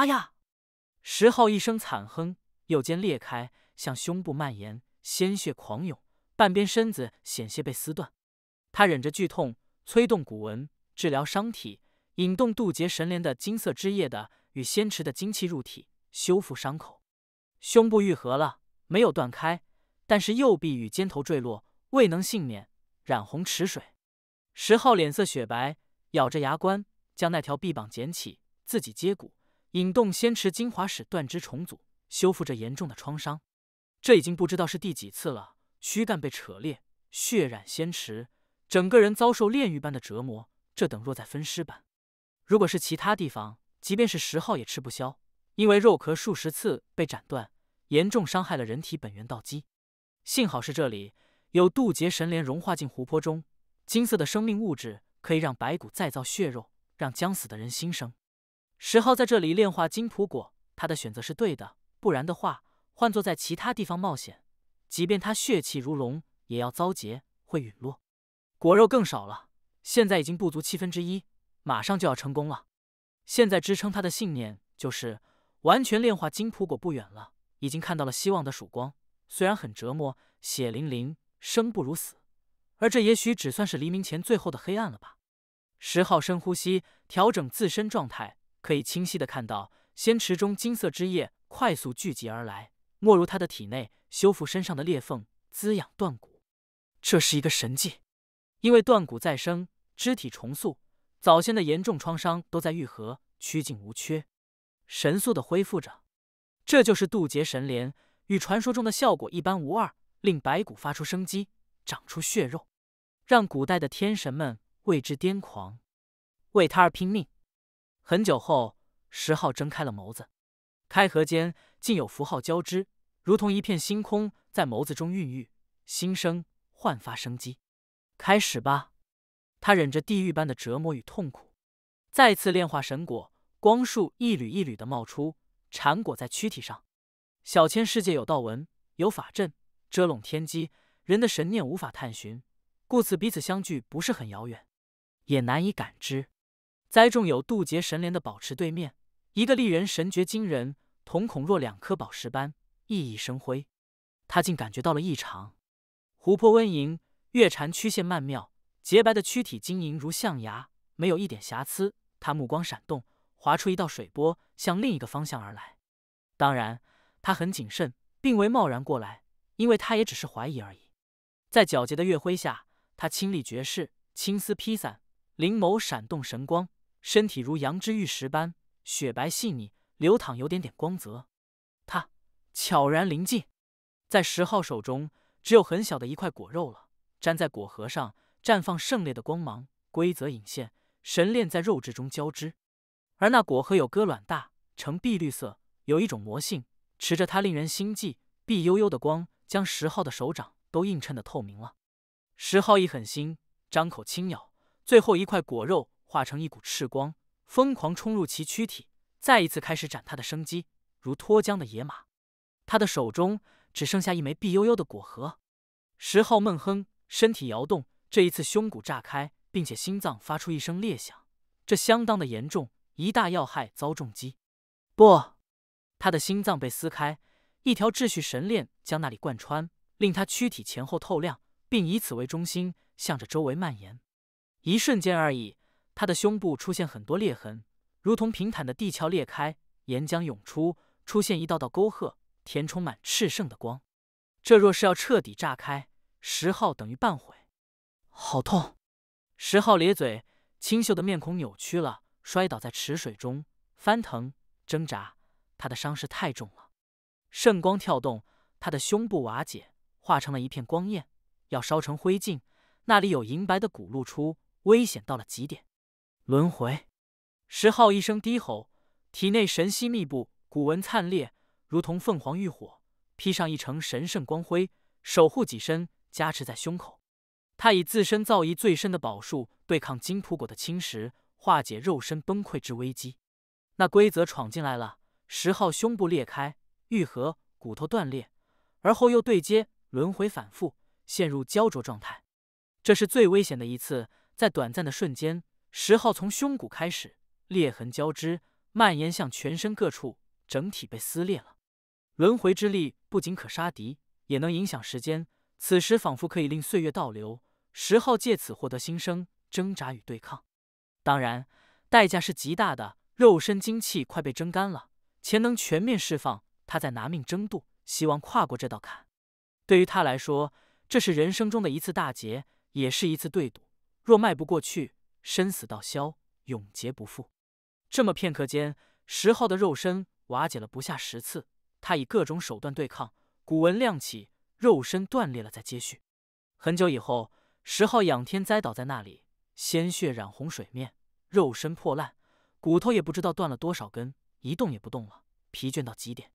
哎呀！石浩一声惨哼，右肩裂开，向胸部蔓延，鲜血狂涌，半边身子险些被撕断。他忍着剧痛，催动骨文治疗伤体，引动渡劫神莲的金色枝叶的与仙池的精气入体，修复伤口。胸部愈合了，没有断开，但是右臂与肩头坠落，未能幸免，染红池水。石浩脸色雪白，咬着牙关，将那条臂膀捡起，自己接骨。引动仙池精华，使断肢重组，修复着严重的创伤。这已经不知道是第几次了，躯干被扯裂，血染仙池，整个人遭受炼狱般的折磨。这等若在分尸般。如果是其他地方，即便是十号也吃不消，因为肉壳数十次被斩断，严重伤害了人体本源道基。幸好是这里有渡劫神莲融化进湖泊中，金色的生命物质可以让白骨再造血肉，让将死的人新生。十号在这里炼化金普果，他的选择是对的，不然的话，换作在其他地方冒险，即便他血气如龙，也要遭劫，会陨落。果肉更少了，现在已经不足七分之一，马上就要成功了。现在支撑他的信念就是，完全炼化金普果不远了，已经看到了希望的曙光。虽然很折磨，血淋淋，生不如死，而这也许只算是黎明前最后的黑暗了吧。十号深呼吸，调整自身状态。可以清晰的看到，仙池中金色汁液快速聚集而来，没入他的体内，修复身上的裂缝，滋养断骨。这是一个神迹，因为断骨再生、肢体重塑，早先的严重创伤都在愈合，曲颈无缺，神速的恢复着。这就是渡劫神莲与传说中的效果一般无二，令白骨发出生机，长出血肉，让古代的天神们为之癫狂，为他而拼命。很久后，石昊睁开了眸子，开合间竟有符号交织，如同一片星空在眸子中孕育、新生、焕发生机。开始吧，他忍着地狱般的折磨与痛苦，再次炼化神果，光束一缕一缕的冒出，缠裹在躯体上。小千世界有道纹，有法阵遮拢天机，人的神念无法探寻，故此彼此相距不是很遥远，也难以感知。栽种有渡劫神莲的宝池对面，一个丽人神觉惊人，瞳孔若两颗宝石般熠熠生辉。他竟感觉到了异常。湖泊温盈，月婵曲线曼妙，洁白的躯体晶莹如象牙，没有一点瑕疵。他目光闪动，划出一道水波向另一个方向而来。当然，他很谨慎，并未贸然过来，因为他也只是怀疑而已。在皎洁的月辉下，他清丽绝世，青丝披散，灵眸闪动神光。身体如羊脂玉石般雪白细腻，流淌有点点光泽。它悄然临近，在石昊手中只有很小的一块果肉了，粘在果核上，绽放胜烈的光芒，规则隐现，神链在肉质中交织。而那果核有鸽卵大，呈碧绿色，有一种魔性，持着它令人心悸。碧悠悠的光将石昊的手掌都映衬的透明了。石昊一狠心，张口轻咬最后一块果肉。化成一股赤光，疯狂冲入其躯体，再一次开始斩他的生机，如脱缰的野马。他的手中只剩下一枚碧悠悠的果核。石昊闷哼，身体摇动，这一次胸骨炸开，并且心脏发出一声裂响，这相当的严重，一大要害遭重击。不，他的心脏被撕开，一条秩序神链将那里贯穿，令他躯体前后透亮，并以此为中心，向着周围蔓延。一瞬间而已。他的胸部出现很多裂痕，如同平坦的地壳裂开，岩浆涌出，出现一道道沟壑，填充满炽盛的光。这若是要彻底炸开，十号等于半毁。好痛！十号咧嘴，清秀的面孔扭曲了，摔倒在池水中，翻腾挣扎。他的伤势太重了，圣光跳动，他的胸部瓦解，化成了一片光焰，要烧成灰烬。那里有银白的骨露出，危险到了极点。轮回，石昊一声低吼，体内神息密布，骨纹灿烈，如同凤凰浴火，披上一层神圣光辉，守护己身，加持在胸口。他以自身造诣最深的宝术对抗金普果的侵蚀，化解肉身崩溃之危机。那规则闯进来了，石昊胸部裂开、愈合、骨头断裂，而后又对接，轮回反复，陷入焦灼状态。这是最危险的一次，在短暂的瞬间。石号从胸骨开始裂痕交织，蔓延向全身各处，整体被撕裂了。轮回之力不仅可杀敌，也能影响时间。此时仿佛可以令岁月倒流。石号借此获得新生，挣扎与对抗，当然代价是极大的。肉身精气快被蒸干了，潜能全面释放，他在拿命争渡，希望跨过这道坎。对于他来说，这是人生中的一次大劫，也是一次对赌。若迈不过去，生死道消，永劫不复。这么片刻间，石昊的肉身瓦解了不下十次，他以各种手段对抗，骨纹亮起，肉身断裂了再接续。很久以后，石昊仰天栽倒在那里，鲜血染红水面，肉身破烂，骨头也不知道断了多少根，一动也不动了，疲倦到极点。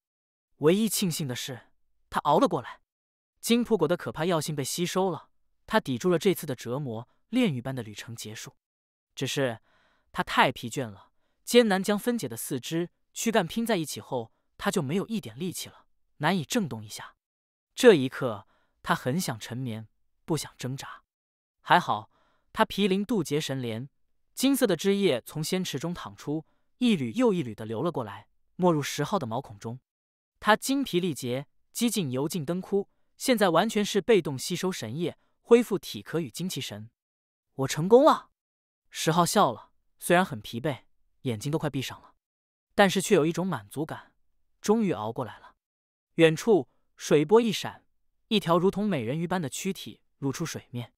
唯一庆幸的是，他熬了过来，金蒲果的可怕药性被吸收了，他抵住了这次的折磨，炼狱般的旅程结束。只是他太疲倦了，艰难将分解的四肢躯干拼在一起后，他就没有一点力气了，难以震动一下。这一刻，他很想沉眠，不想挣扎。还好他毗邻渡劫神莲，金色的汁液从仙池中淌出，一缕又一缕的流了过来，没入十号的毛孔中。他精疲力竭，几近油尽灯枯，现在完全是被动吸收神液，恢复体壳与精气神。我成功了。石浩笑了，虽然很疲惫，眼睛都快闭上了，但是却有一种满足感，终于熬过来了。远处水波一闪，一条如同美人鱼般的躯体露出水面，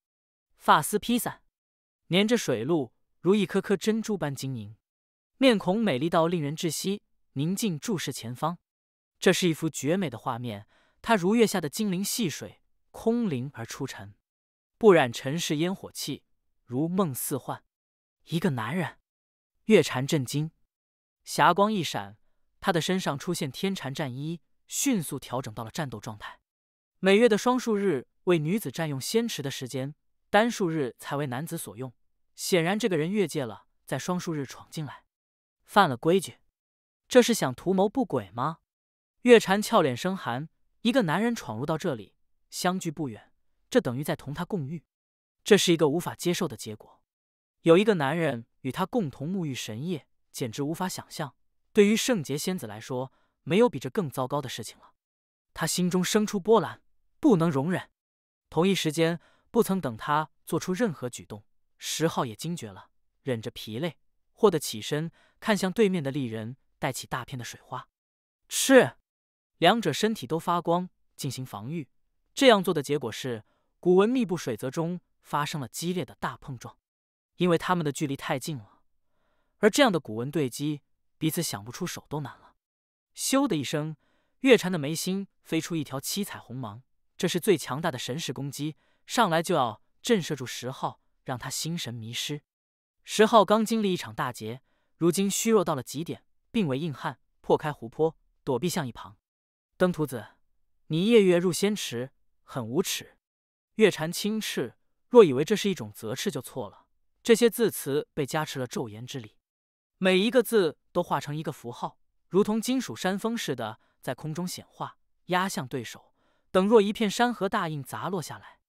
发丝披散，粘着水露，如一颗颗珍珠般晶莹。面孔美丽到令人窒息，宁静注视前方。这是一幅绝美的画面，它如月下的精灵戏水，空灵而出尘，不染尘世烟火气，如梦似幻。一个男人，月禅震惊，霞光一闪，他的身上出现天禅战衣，迅速调整到了战斗状态。每月的双数日为女子占用仙池的时间，单数日才为男子所用。显然，这个人越界了，在双数日闯进来，犯了规矩。这是想图谋不轨吗？月禅俏脸生寒，一个男人闯入到这里，相距不远，这等于在同他共浴，这是一个无法接受的结果。有一个男人与他共同沐浴神液，简直无法想象。对于圣洁仙子来说，没有比这更糟糕的事情了。他心中生出波澜，不能容忍。同一时间，不曾等他做出任何举动，石昊也惊觉了，忍着疲累，豁得起身，看向对面的丽人，带起大片的水花。是，两者身体都发光，进行防御。这样做的结果是，古文密布水泽中发生了激烈的大碰撞。因为他们的距离太近了，而这样的古文对击，彼此想不出手都难了。咻的一声，月蝉的眉心飞出一条七彩虹芒，这是最强大的神识攻击，上来就要震慑住石昊，让他心神迷失。石昊刚经历一场大劫，如今虚弱到了极点，并为硬汉破开湖泊，躲避向一旁。登徒子，你夜月入仙池，很无耻。月蝉轻斥，若以为这是一种责斥，就错了。这些字词被加持了咒言之力，每一个字都化成一个符号，如同金属山峰似的在空中显化，压向对手。等若一片山河大印砸落下来，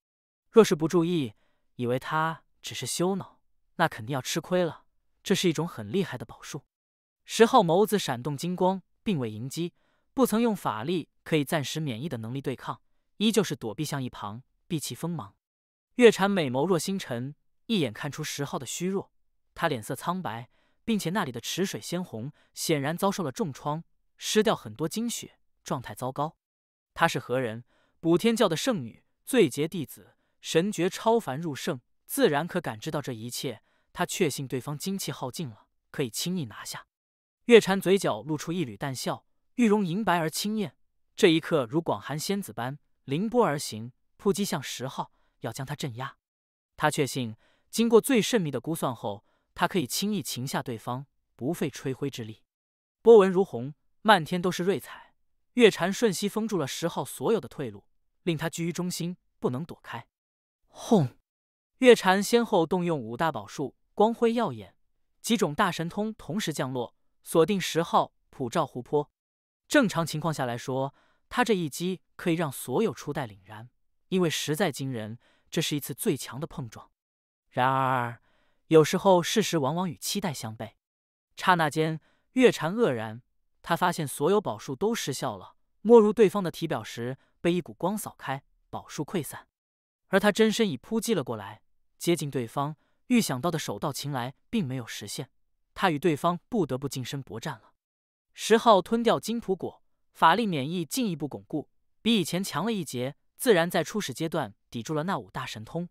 若是不注意，以为他只是羞恼，那肯定要吃亏了。这是一种很厉害的宝术。十号眸子闪动金光，并未迎击，不曾用法力可以暂时免疫的能力对抗，依旧是躲避向一旁，避其锋芒。月婵美眸若星辰。一眼看出石昊的虚弱，他脸色苍白，并且那里的池水鲜红，显然遭受了重创，失掉很多精血，状态糟糕。他是何人？补天教的圣女，最杰弟子，神诀超凡入圣，自然可感知到这一切。他确信对方精气耗尽了，可以轻易拿下。月婵嘴角露出一缕淡笑，玉容银白而清艳，这一刻如广寒仙子般凌波而行，扑击向石昊，要将他镇压。他确信。经过最慎密的估算后，他可以轻易擒下对方，不费吹灰之力。波纹如虹，漫天都是瑞彩。月禅瞬息封住了十号所有的退路，令他居于中心，不能躲开。轰！月禅先后动用五大宝术，光辉耀眼，几种大神通同时降落，锁定十号，普照湖泊。正常情况下来说，他这一击可以让所有初代凛然，因为实在惊人。这是一次最强的碰撞。然而，有时候事实往往与期待相悖。刹那间，月禅愕然，他发现所有宝术都失效了，没入对方的体表时被一股光扫开，宝术溃散。而他真身已扑击了过来，接近对方，预想到的手到擒来并没有实现，他与对方不得不近身搏战了。十号吞掉金普果，法力免疫进一步巩固，比以前强了一截，自然在初始阶段抵住了那五大神通。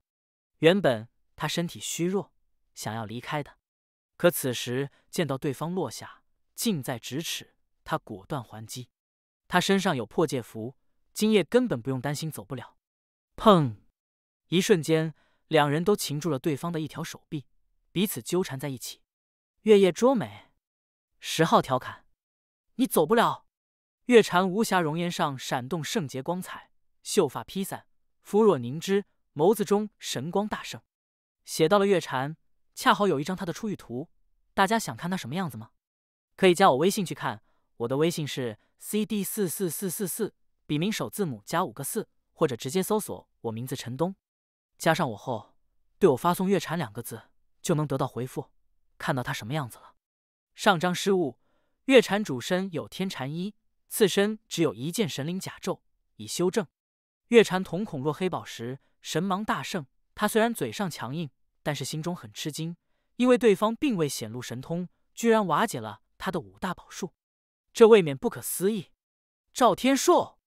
原本。他身体虚弱，想要离开的，可此时见到对方落下，近在咫尺，他果断还击。他身上有破戒符，今夜根本不用担心走不了。砰！一瞬间，两人都擒住了对方的一条手臂，彼此纠缠在一起。月夜捉美，十号调侃：“你走不了。”月婵无暇容颜上闪动圣洁光彩，秀发披散，肤若凝脂，眸子中神光大盛。写到了月禅，恰好有一张他的出狱图，大家想看他什么样子吗？可以加我微信去看，我的微信是 c d 四四四四四，笔名首字母加五个四，或者直接搜索我名字陈东，加上我后，对我发送“月禅”两个字，就能得到回复，看到他什么样子了。上章失误，月禅主身有天禅衣，次身只有一件神灵甲胄，已修正。月禅瞳孔若黑宝石，神芒大盛。他虽然嘴上强硬。但是心中很吃惊，因为对方并未显露神通，居然瓦解了他的五大宝术，这未免不可思议。赵天硕，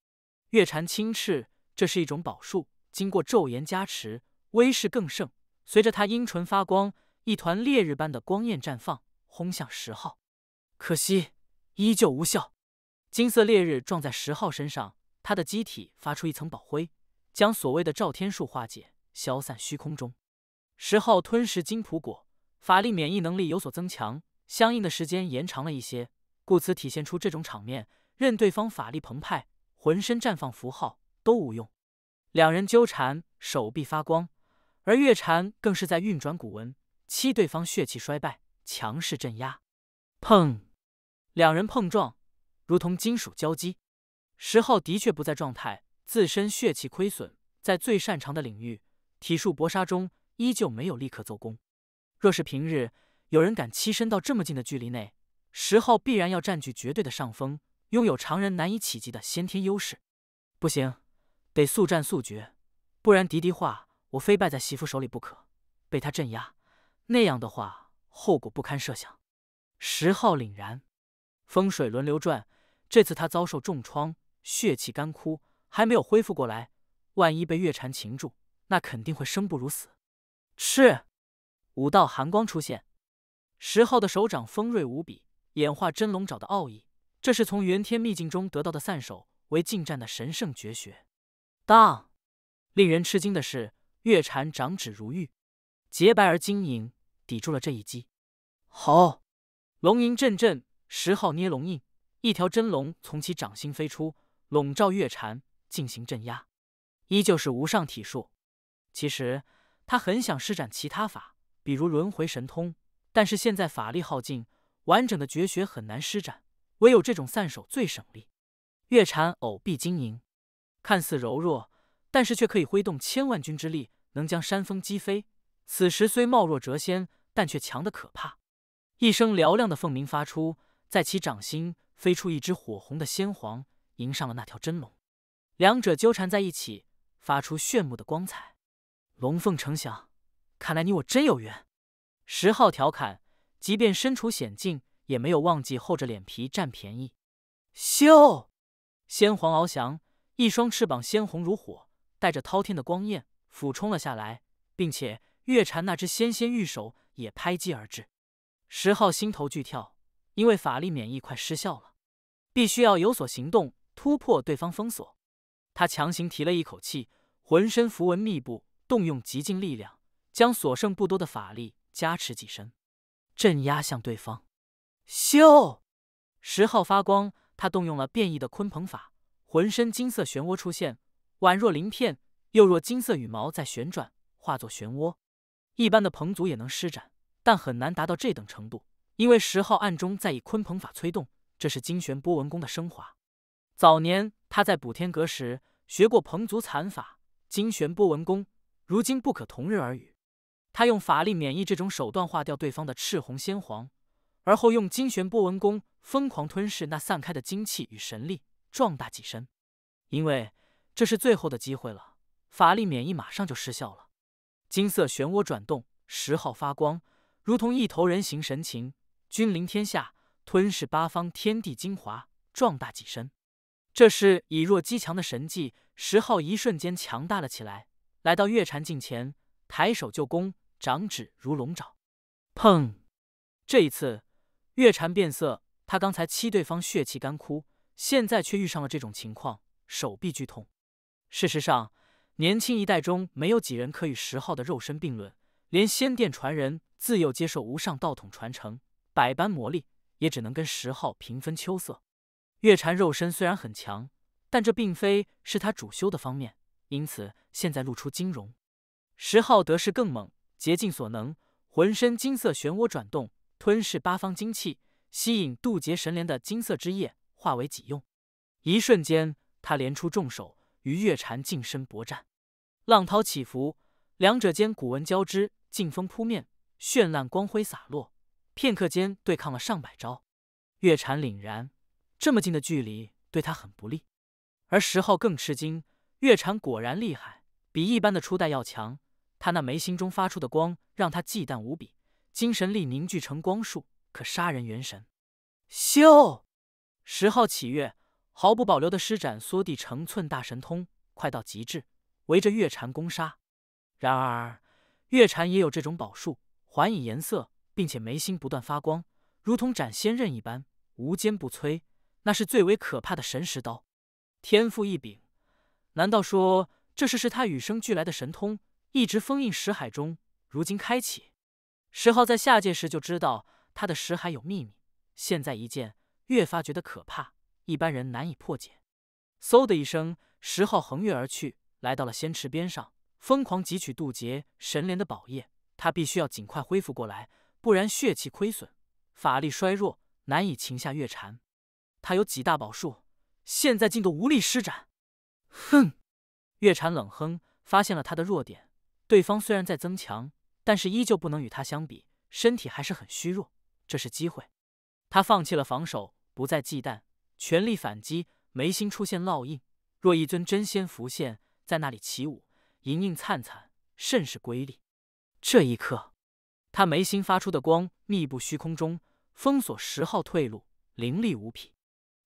月禅青翅，这是一种宝术，经过昼炎加持，威势更盛。随着他阴唇发光，一团烈日般的光焰绽放，轰向十号。可惜依旧无效。金色烈日撞在十号身上，他的机体发出一层宝灰，将所谓的赵天术化解，消散虚空中。十号吞食金普果，法力免疫能力有所增强，相应的时间延长了一些，故此体现出这种场面，任对方法力澎湃，浑身绽放符号都无用。两人纠缠，手臂发光，而月禅更是在运转古文，欺对方血气衰败，强势镇压。砰！两人碰撞，如同金属交击。十号的确不在状态，自身血气亏损，在最擅长的领域，体术搏杀中。依旧没有立刻奏功。若是平日有人敢栖身到这么近的距离内，十号必然要占据绝对的上风，拥有常人难以企及的先天优势。不行，得速战速决，不然敌敌话我非败在媳妇手里不可，被他镇压，那样的话后果不堪设想。十号凛然，风水轮流转，这次他遭受重创，血气干枯，还没有恢复过来，万一被月禅擒住，那肯定会生不如死。是，五道寒光出现。石昊的手掌锋锐无比，演化真龙爪的奥义。这是从元天秘境中得到的散手，为近战的神圣绝学。当，令人吃惊的是，月禅掌指如玉，洁白而晶莹，抵住了这一击。好，龙吟阵阵。石昊捏龙印，一条真龙从其掌心飞出，笼罩月禅进行镇压。依旧是无上体术。其实。他很想施展其他法，比如轮回神通，但是现在法力耗尽，完整的绝学很难施展，唯有这种散手最省力。月蝉藕臂晶莹，看似柔弱，但是却可以挥动千万钧之力，能将山峰击飞。此时虽貌若谪仙，但却强得可怕。一声嘹亮的凤鸣发出，在其掌心飞出一只火红的仙黄，迎上了那条真龙，两者纠缠在一起，发出炫目的光彩。龙凤呈祥，看来你我真有缘。石昊调侃，即便身处险境，也没有忘记厚着脸皮占便宜。咻！仙皇翱翔，一双翅膀鲜红如火，带着滔天的光焰俯冲了下来，并且月婵那只纤纤玉手也拍击而至。石昊心头剧跳，因为法力免疫快失效了，必须要有所行动，突破对方封锁。他强行提了一口气，浑身符文密布。动用极尽力量，将所剩不多的法力加持几身，镇压向对方。咻！十号发光，他动用了变异的鲲鹏法，浑身金色漩涡出现，宛若鳞片，又若金色羽毛在旋转，化作漩涡。一般的鹏族也能施展，但很难达到这等程度，因为十号暗中在以鲲鹏法催动，这是金玄波纹功的升华。早年他在补天阁时学过鹏族残法金玄波纹功。如今不可同日而语。他用法力免疫这种手段化掉对方的赤红仙黄，而后用金旋波纹功疯狂吞噬那散开的精气与神力，壮大己身。因为这是最后的机会了，法力免疫马上就失效了。金色漩涡转动，十号发光，如同一头人形神禽，君临天下，吞噬八方天地精华，壮大己身。这是以弱击强的神技，十号一瞬间强大了起来。来到月禅镜前，抬手就攻，掌指如龙爪。砰！这一次，月禅变色。他刚才欺对方血气干枯，现在却遇上了这种情况，手臂剧痛。事实上，年轻一代中没有几人可与十号的肉身并论，连仙殿传人自幼接受无上道统传承，百般磨砺，也只能跟十号平分秋色。月禅肉身虽然很强，但这并非是他主修的方面。因此，现在露出金容。石浩得势更猛，竭尽所能，浑身金色漩涡转动，吞噬八方精气，吸引渡劫神莲的金色之液，化为己用。一瞬间，他连出重手，与月禅近身搏战。浪涛起伏，两者间古纹交织，劲风扑面，绚烂光辉洒落。片刻间，对抗了上百招。月禅凛然，这么近的距离对他很不利。而石浩更吃惊。月蝉果然厉害，比一般的初代要强。他那眉心中发出的光让他忌惮无比，精神力凝聚成光束，可杀人元神。咻！十号启月毫不保留地施展缩地成寸大神通，快到极致，围着月蝉攻杀。然而，月蝉也有这种宝术，还以颜色，并且眉心不断发光，如同斩仙刃一般，无坚不摧。那是最为可怕的神石刀，天赋异禀。难道说这事是他与生俱来的神通，一直封印石海中，如今开启？石昊在下界时就知道他的石海有秘密，现在一见，越发觉得可怕，一般人难以破解。嗖的一声，石昊横跃而去，来到了仙池边上，疯狂汲取渡劫神莲的宝液。他必须要尽快恢复过来，不然血气亏损，法力衰弱，难以擒下月蝉。他有几大宝术，现在竟都无力施展。哼，月禅冷哼，发现了他的弱点。对方虽然在增强，但是依旧不能与他相比，身体还是很虚弱。这是机会，他放弃了防守，不再忌惮，全力反击。眉心出现烙印，若一尊真仙浮现在那里起舞，莹莹灿灿，甚是瑰丽。这一刻，他眉心发出的光密布虚空中，封锁十号退路，凌厉无匹。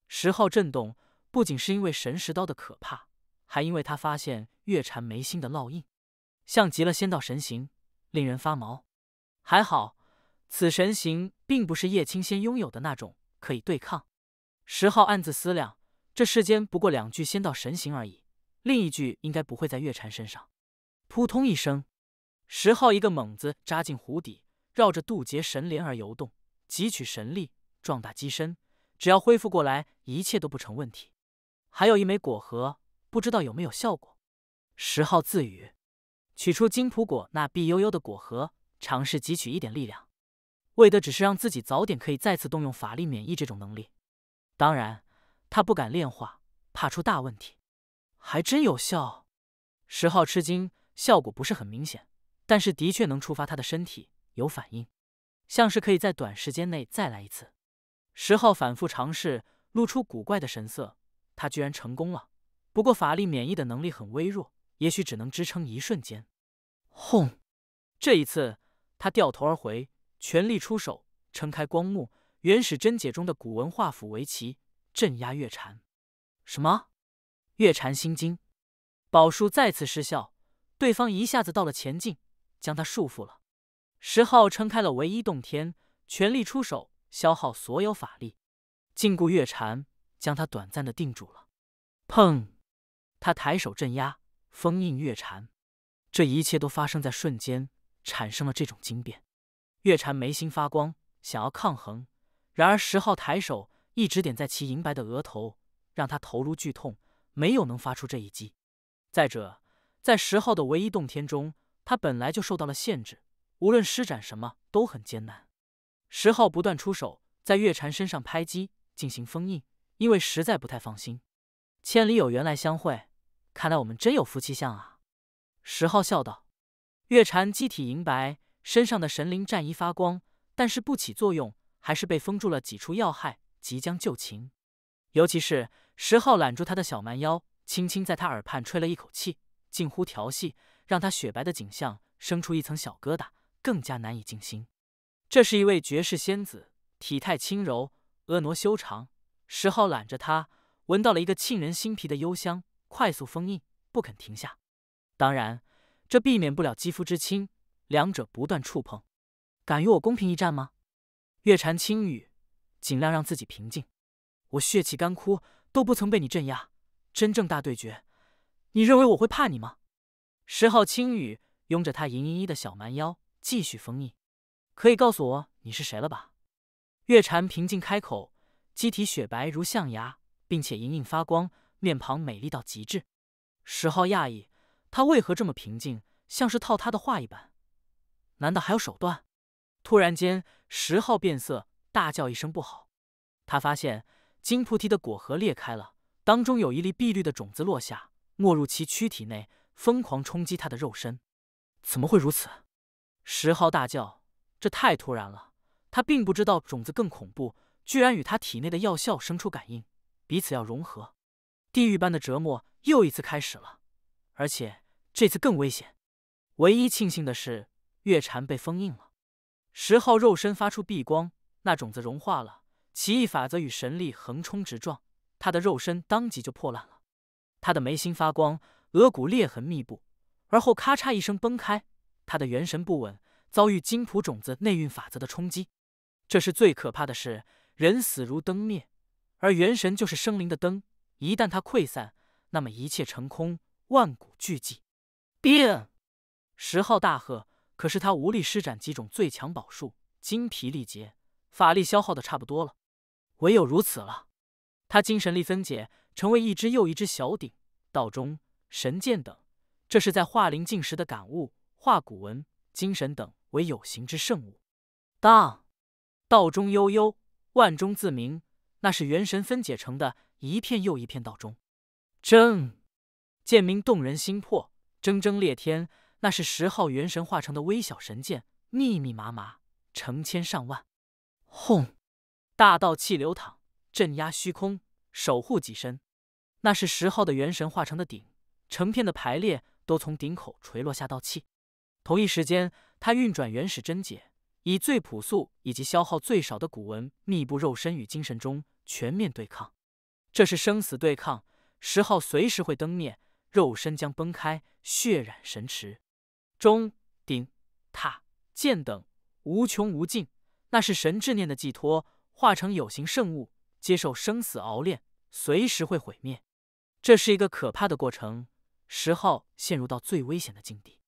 十号震动，不仅是因为神石刀的可怕。还因为他发现月禅眉心的烙印，像极了仙道神行，令人发毛。还好，此神行并不是叶青仙拥有的那种，可以对抗。石浩暗自思量，这世间不过两具仙道神行而已，另一具应该不会在月禅身上。扑通一声，石浩一个猛子扎进湖底，绕着渡劫神莲而游动，汲取神力，壮大机身。只要恢复过来，一切都不成问题。还有一枚果核。不知道有没有效果，十号自语，取出金普果那碧悠悠的果核，尝试汲取一点力量，为的只是让自己早点可以再次动用法力免疫这种能力。当然，他不敢炼化，怕出大问题。还真有效，十号吃惊，效果不是很明显，但是的确能触发他的身体有反应，像是可以在短时间内再来一次。十号反复尝试，露出古怪的神色，他居然成功了。不过法力免疫的能力很微弱，也许只能支撑一瞬间。轰！这一次他掉头而回，全力出手，撑开光幕，原始真解中的古文化府为旗，镇压月禅。什么？月禅心惊，宝术再次失效，对方一下子到了前进，将他束缚了。石昊撑开了唯一洞天，全力出手，消耗所有法力，禁锢月禅，将他短暂的定住了。砰！他抬手镇压封印月禅，这一切都发生在瞬间，产生了这种惊变。月禅眉心发光，想要抗衡，然而十号抬手一直点在其银白的额头，让他头颅剧痛，没有能发出这一击。再者，在十号的唯一洞天中，他本来就受到了限制，无论施展什么都很艰难。十号不断出手，在月禅身上拍击进行封印，因为实在不太放心。千里有缘来相会。看来我们真有夫妻相啊，十号笑道。月婵机体银白，身上的神灵战衣发光，但是不起作用，还是被封住了几处要害，即将就擒。尤其是十号揽住他的小蛮腰，轻轻在他耳畔吹了一口气，近乎调戏，让他雪白的颈项生出一层小疙瘩，更加难以静心。这是一位绝世仙子，体态轻柔，婀娜修长。十号揽着她，闻到了一个沁人心脾的幽香。快速封印，不肯停下。当然，这避免不了肌肤之亲，两者不断触碰。敢与我公平一战吗？月禅轻语，尽量让自己平静。我血气干枯，都不曾被你镇压。真正大对决，你认为我会怕你吗？十号青羽拥着他盈盈一的小蛮腰，继续封印。可以告诉我你是谁了吧？月禅平静开口，肌体雪白如象牙，并且隐隐发光。面庞美丽到极致，石昊讶异，他为何这么平静，像是套他的话一般？难道还有手段？突然间，石昊变色，大叫一声：“不好！”他发现金菩提的果核裂开了，当中有一粒碧绿的种子落下，没入其躯体内，疯狂冲击他的肉身。怎么会如此？石昊大叫：“这太突然了！”他并不知道种子更恐怖，居然与他体内的药效生出感应，彼此要融合。地狱般的折磨又一次开始了，而且这次更危险。唯一庆幸的是，月蝉被封印了。十号肉身发出碧光，那种子融化了，奇异法则与神力横冲直撞，他的肉身当即就破烂了。他的眉心发光，额骨裂痕密布，而后咔嚓一声崩开。他的元神不稳，遭遇金蒲种子内蕴法则的冲击。这是最可怕的事，人死如灯灭，而元神就是生灵的灯。一旦它溃散，那么一切成空，万古俱寂。变！十号大喝，可是他无力施展几种最强宝术，精疲力竭，法力消耗的差不多了，唯有如此了。他精神力分解，成为一只又一只小鼎、道中、神剑等，这是在化灵境时的感悟，化骨纹、精神等为有形之圣物。荡道中悠悠，万钟自鸣，那是元神分解成的。一片又一片道中。铮，剑鸣动人心魄，铮铮裂天。那是十号元神化成的微小神剑，密密麻麻，成千上万。轰，大道气流淌，镇压虚空，守护己身。那是十号的元神化成的鼎，成片的排列，都从鼎口垂落下道气。同一时间，他运转原始真解，以最朴素以及消耗最少的古文密布肉身与精神中，全面对抗。这是生死对抗，石昊随时会灯灭，肉身将崩开，血染神池。钟、鼎、塔、剑等无穷无尽，那是神志念的寄托，化成有形圣物，接受生死熬炼，随时会毁灭。这是一个可怕的过程，石昊陷入到最危险的境地。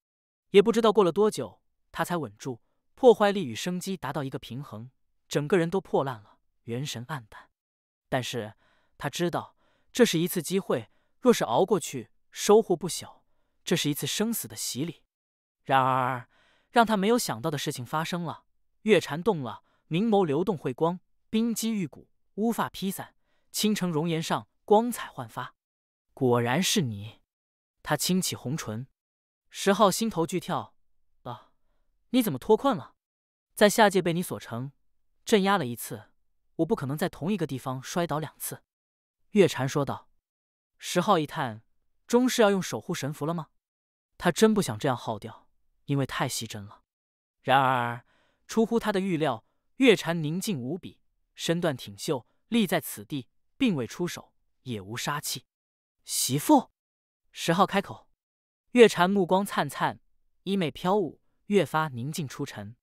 也不知道过了多久，他才稳住，破坏力与生机达到一个平衡，整个人都破烂了，元神暗淡。但是。他知道这是一次机会，若是熬过去，收获不小。这是一次生死的洗礼。然而，让他没有想到的事情发生了。月禅动了，明眸流动会光，冰肌玉骨，乌发披散，倾城容颜上光彩焕发。果然是你！他轻启红唇，石昊心头剧跳。啊！你怎么脱困了？在下界被你所成镇压了一次，我不可能在同一个地方摔倒两次。月禅说道：“十号一叹，终是要用守护神符了吗？他真不想这样耗掉，因为太惜真了。然而，出乎他的预料，月禅宁静无比，身段挺秀，立在此地，并未出手，也无杀气。”媳妇，十号开口。月禅目光灿灿，衣袂飘舞，越发宁静出尘。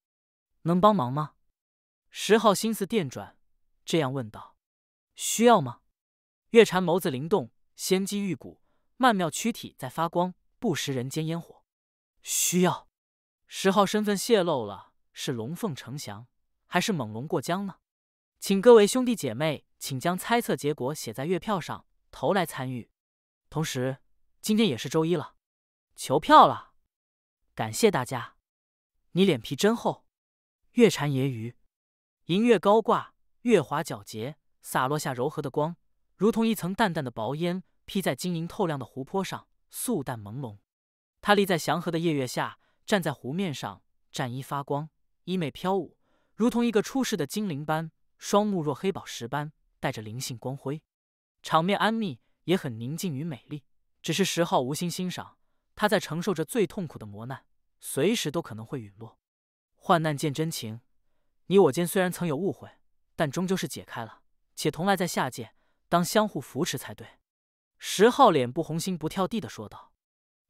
能帮忙吗？十号心思电转，这样问道：“需要吗？”月婵眸子灵动，仙机玉骨，曼妙躯体在发光，不食人间烟火。需要十号身份泄露了，是龙凤呈祥，还是猛龙过江呢？请各位兄弟姐妹，请将猜测结果写在月票上投来参与。同时，今天也是周一了，求票了，感谢大家。你脸皮真厚。月婵揶揄，银月高挂，月华皎洁，洒落下柔和的光。如同一层淡淡的薄烟披在晶莹透亮的湖泊上，素淡朦胧。他立在祥和的夜月下，站在湖面上，战衣发光，衣袂飘舞，如同一个出世的精灵般。双目若黑宝石般，带着灵性光辉。场面安谧，也很宁静与美丽。只是石浩无心欣赏，他在承受着最痛苦的磨难，随时都可能会陨落。患难见真情，你我间虽然曾有误会，但终究是解开了，且同来在下界。当相互扶持才对，石浩脸不红心不跳地的说道。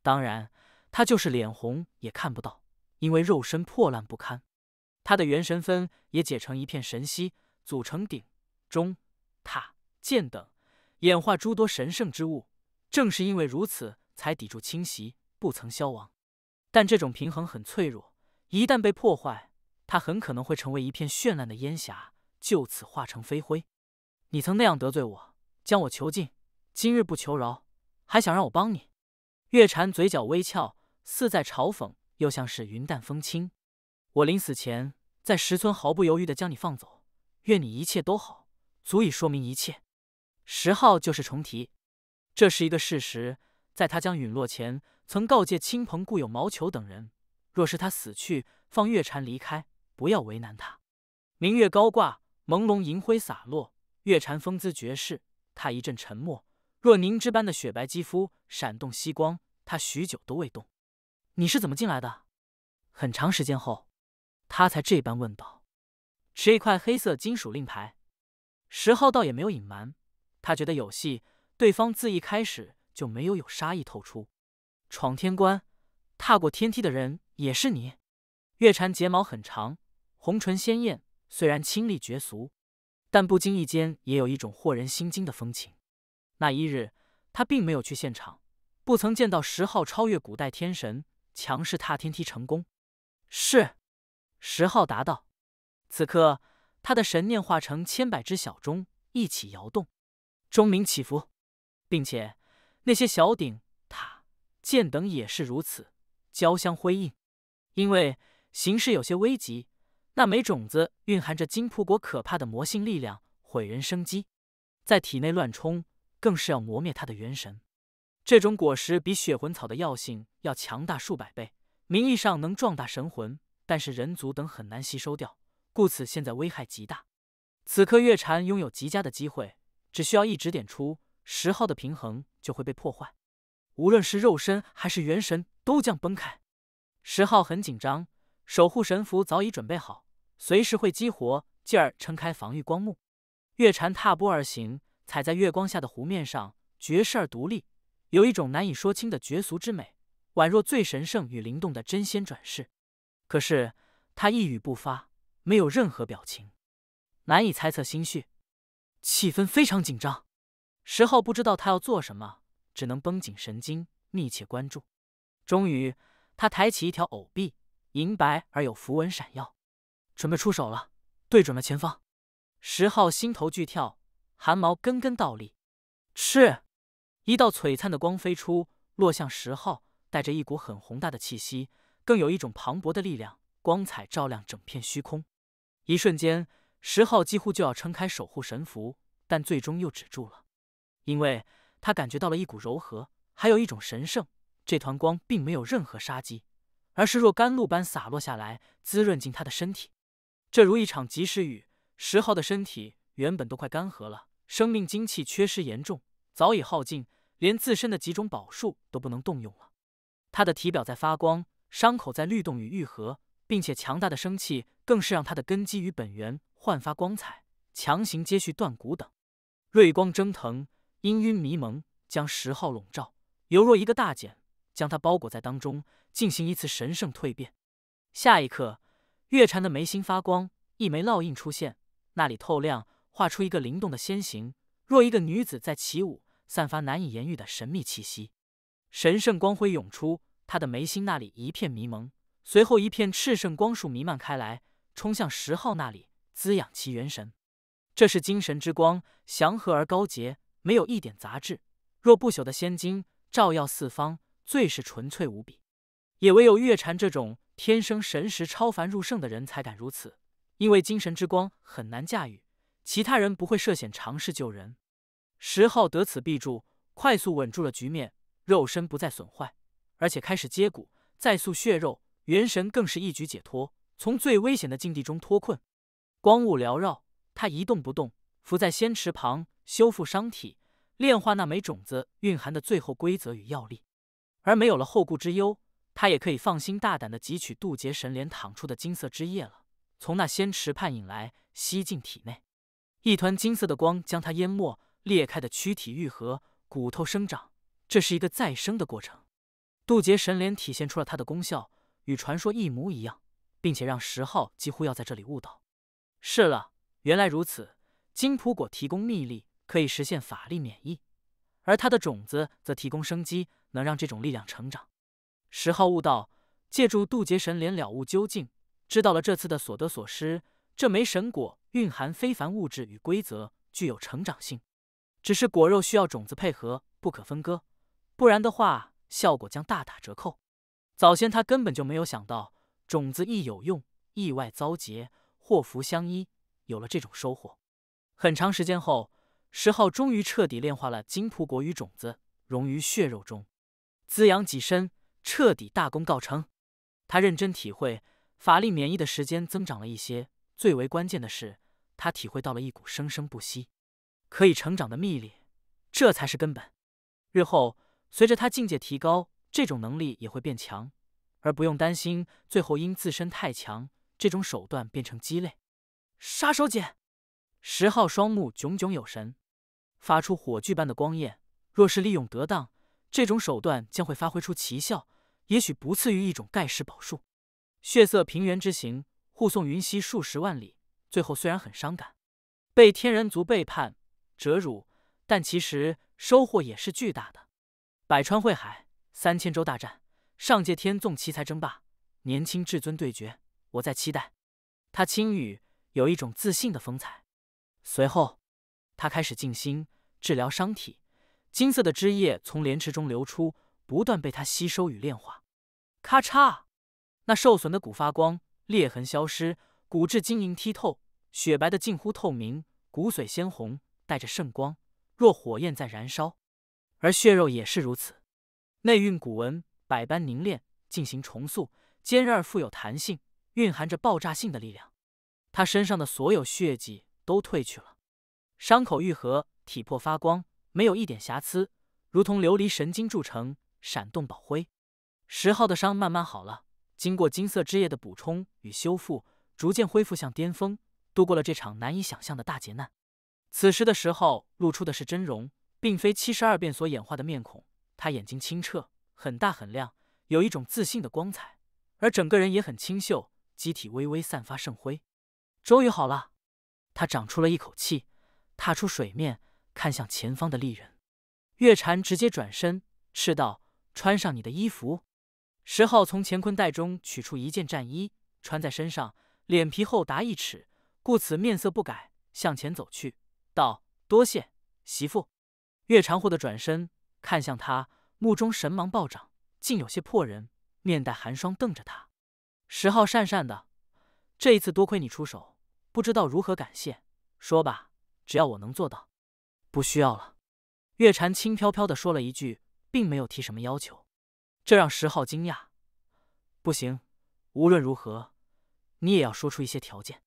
当然，他就是脸红也看不到，因为肉身破烂不堪。他的元神分也解成一片神息，组成鼎、钟、塔、剑等，演化诸多神圣之物。正是因为如此，才抵住侵袭，不曾消亡。但这种平衡很脆弱，一旦被破坏，他很可能会成为一片绚烂的烟霞，就此化成飞灰。你曾那样得罪我。将我囚禁，今日不求饶，还想让我帮你？月禅嘴角微翘，似在嘲讽，又像是云淡风轻。我临死前，在石村毫不犹豫地将你放走，愿你一切都好，足以说明一切。石昊就是重提，这是一个事实。在他将陨落前，曾告诫亲朋故友毛球等人，若是他死去，放月禅离开，不要为难他。明月高挂，朦胧银辉洒落，月禅风姿绝世。他一阵沉默，若凝脂般的雪白肌肤闪动吸光，他许久都未动。你是怎么进来的？很长时间后，他才这般问道。持一块黑色金属令牌，石浩倒也没有隐瞒，他觉得有戏，对方自一开始就没有有杀意透出。闯天关，踏过天梯的人也是你。月婵睫毛很长，红唇鲜艳，虽然清丽绝俗。但不经意间，也有一种惑人心惊的风情。那一日，他并没有去现场，不曾见到十号超越古代天神，强势踏天梯成功。是，十号答道。此刻，他的神念化成千百只小钟，一起摇动，钟鸣起伏，并且那些小鼎、塔、剑等也是如此，交相辉映。因为形势有些危急。那枚种子蕴含着金蒲果可怕的魔性力量，毁人生机，在体内乱冲，更是要磨灭他的元神。这种果实比血魂草的药性要强大数百倍，名义上能壮大神魂，但是人族等很难吸收掉，故此现在危害极大。此刻月禅拥有极佳的机会，只需要一指点出，十号的平衡就会被破坏，无论是肉身还是元神都将崩开。十号很紧张。守护神符早已准备好，随时会激活，继而撑开防御光幕。月禅踏波而行，踩在月光下的湖面上，绝世而独立，有一种难以说清的绝俗之美，宛若最神圣与灵动的真仙转世。可是他一语不发，没有任何表情，难以猜测心绪，气氛非常紧张。石浩不知道他要做什么，只能绷紧神经，密切关注。终于，他抬起一条藕臂。银白而有符文闪耀，准备出手了，对准了前方。石昊心头巨跳，汗毛根根倒立。是，一道璀璨的光飞出，落向石昊，带着一股很宏大的气息，更有一种磅礴的力量，光彩照亮整片虚空。一瞬间，石昊几乎就要撑开守护神符，但最终又止住了，因为他感觉到了一股柔和，还有一种神圣。这团光并没有任何杀机。而是若甘露般洒落下来，滋润进他的身体。这如一场及时雨。石浩的身体原本都快干涸了，生命精气缺失严重，早已耗尽，连自身的几种宝术都不能动用了。他的体表在发光，伤口在律动与愈合，并且强大的生气更是让他的根基与本源焕发光彩，强行接续断骨等，锐光蒸腾，氤氲迷蒙，将石浩笼罩，犹若一个大茧。将它包裹在当中，进行一次神圣蜕变。下一刻，月蝉的眉心发光，一枚烙印出现，那里透亮，画出一个灵动的仙形，若一个女子在起舞，散发难以言喻的神秘气息。神圣光辉涌出，她的眉心那里一片迷蒙，随后一片炽盛光束弥漫开来，冲向十号那里，滋养其元神。这是精神之光，祥和而高洁，没有一点杂质，若不朽的仙晶，照耀四方。最是纯粹无比，也唯有月禅这种天生神识超凡入圣的人才敢如此，因为精神之光很难驾驭，其他人不会涉险尝试救人。石昊得此必助，快速稳住了局面，肉身不再损坏，而且开始接骨、再塑血肉，元神更是一举解脱，从最危险的境地中脱困。光雾缭绕，他一动不动，伏在仙池旁修复伤体，炼化那枚种子蕴含的最后规则与药力。而没有了后顾之忧，他也可以放心大胆的汲取渡劫神莲淌出的金色汁液了。从那仙池畔引来，吸进体内，一团金色的光将他淹没，裂开的躯体愈合，骨头生长，这是一个再生的过程。渡劫神莲体现出了它的功效，与传说一模一样，并且让石昊几乎要在这里悟道。是了，原来如此，金蒲果提供秘力，可以实现法力免疫。而它的种子则提供生机，能让这种力量成长。十号悟道，借助渡劫神莲了悟究竟，知道了这次的所得所失。这枚神果蕴含非凡物质与规则，具有成长性。只是果肉需要种子配合，不可分割，不然的话效果将大打折扣。早先他根本就没有想到，种子亦有用，意外遭劫，祸福相依，有了这种收获。很长时间后。石昊终于彻底炼化了金蒲果与种子，融于血肉中，滋养己身，彻底大功告成。他认真体会，法力免疫的时间增长了一些。最为关键的是，他体会到了一股生生不息、可以成长的秘力，这才是根本。日后随着他境界提高，这种能力也会变强，而不用担心最后因自身太强，这种手段变成鸡肋、杀手锏。石昊双目炯炯有神。发出火炬般的光焰，若是利用得当，这种手段将会发挥出奇效，也许不次于一种盖世宝术。血色平原之行，护送云溪数十万里，最后虽然很伤感，被天人族背叛、折辱，但其实收获也是巨大的。百川汇海，三千州大战，上界天纵奇才争霸，年轻至尊对决，我在期待。他轻语，有一种自信的风采。随后。他开始静心治疗伤体，金色的汁液从莲池中流出，不断被他吸收与炼化。咔嚓，那受损的骨发光，裂痕消失，骨质晶莹剔透，雪白的近乎透明，骨髓鲜红，带着圣光，若火焰在燃烧。而血肉也是如此，内蕴骨纹，百般凝练，进行重塑，坚韧而富有弹性，蕴含着爆炸性的力量。他身上的所有血迹都褪去了。伤口愈合，体魄发光，没有一点瑕疵，如同琉璃神经铸成，闪动宝辉。十号的伤慢慢好了，经过金色之夜的补充与修复，逐渐恢复向巅峰，度过了这场难以想象的大劫难。此时的石昊露出的是真容，并非七十二变所演化的面孔。他眼睛清澈，很大很亮，有一种自信的光彩，而整个人也很清秀，机体微微散发圣辉。终于好了，他长出了一口气。踏出水面，看向前方的丽人，月禅直接转身斥道：“穿上你的衣服。”石浩从乾坤袋中取出一件战衣，穿在身上，脸皮厚达一尺，故此面色不改，向前走去，道：“多谢媳妇。”月禅忽的转身看向他，目中神芒暴涨，竟有些破人，面带寒霜瞪着他。石浩讪讪的：“这一次多亏你出手，不知道如何感谢，说吧。”只要我能做到，不需要了。月禅轻飘飘的说了一句，并没有提什么要求，这让石浩惊讶。不行，无论如何，你也要说出一些条件。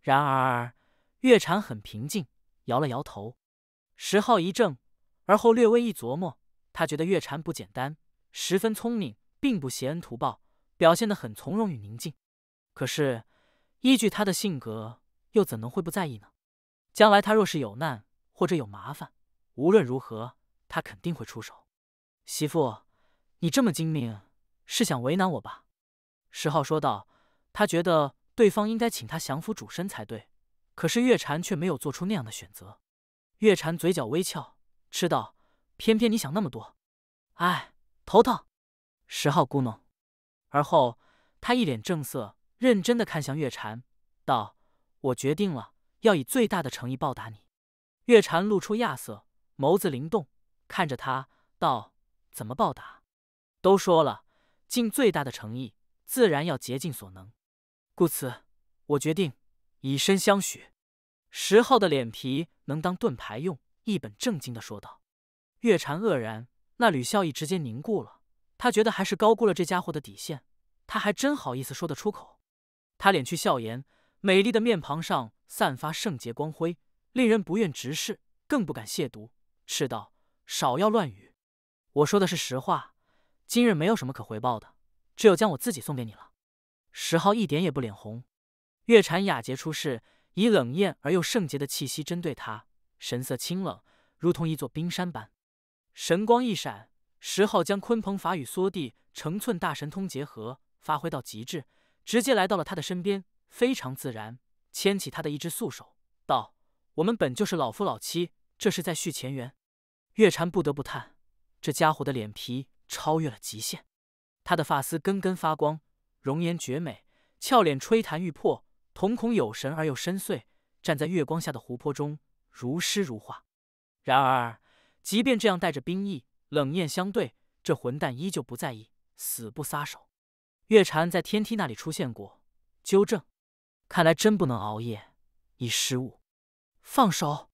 然而，月禅很平静，摇了摇头。石浩一怔，而后略微一琢磨，他觉得月禅不简单，十分聪明，并不衔恩图报，表现的很从容与宁静。可是，依据他的性格，又怎能会不在意呢？将来他若是有难或者有麻烦，无论如何他肯定会出手。媳妇，你这么精明，是想为难我吧？石浩说道。他觉得对方应该请他降服主身才对，可是月禅却没有做出那样的选择。月禅嘴角微翘，嗤道：“偏偏你想那么多，哎，头疼。”石浩咕哝。而后他一脸正色，认真的看向月禅，道：“我决定了。”要以最大的诚意报答你，月禅露出亚色，眸子灵动，看着他道：“怎么报答？都说了，尽最大的诚意，自然要竭尽所能。故此，我决定以身相许。”石昊的脸皮能当盾牌用，一本正经的说道。月禅愕然，那缕笑意直接凝固了。他觉得还是高估了这家伙的底线，他还真好意思说得出口。他敛去笑颜，美丽的面庞上。散发圣洁光辉，令人不愿直视，更不敢亵渎。斥道：“少要乱语！我说的是实话。今日没有什么可回报的，只有将我自己送给你了。”石浩一点也不脸红。月婵雅洁出世，以冷艳而又圣洁的气息针对他，神色清冷，如同一座冰山般。神光一闪，石浩将鲲鹏法与缩地成寸大神通结合，发挥到极致，直接来到了他的身边，非常自然。牵起他的一只素手，道：“我们本就是老夫老妻，这是在续前缘。”月禅不得不叹，这家伙的脸皮超越了极限。他的发丝根根发光，容颜绝美，俏脸吹弹欲破，瞳孔有神而又深邃，站在月光下的湖泊中，如诗如画。然而，即便这样带着冰意、冷艳相对，这混蛋依旧不在意，死不撒手。月禅在天梯那里出现过，纠正。看来真不能熬夜，已失误，放手。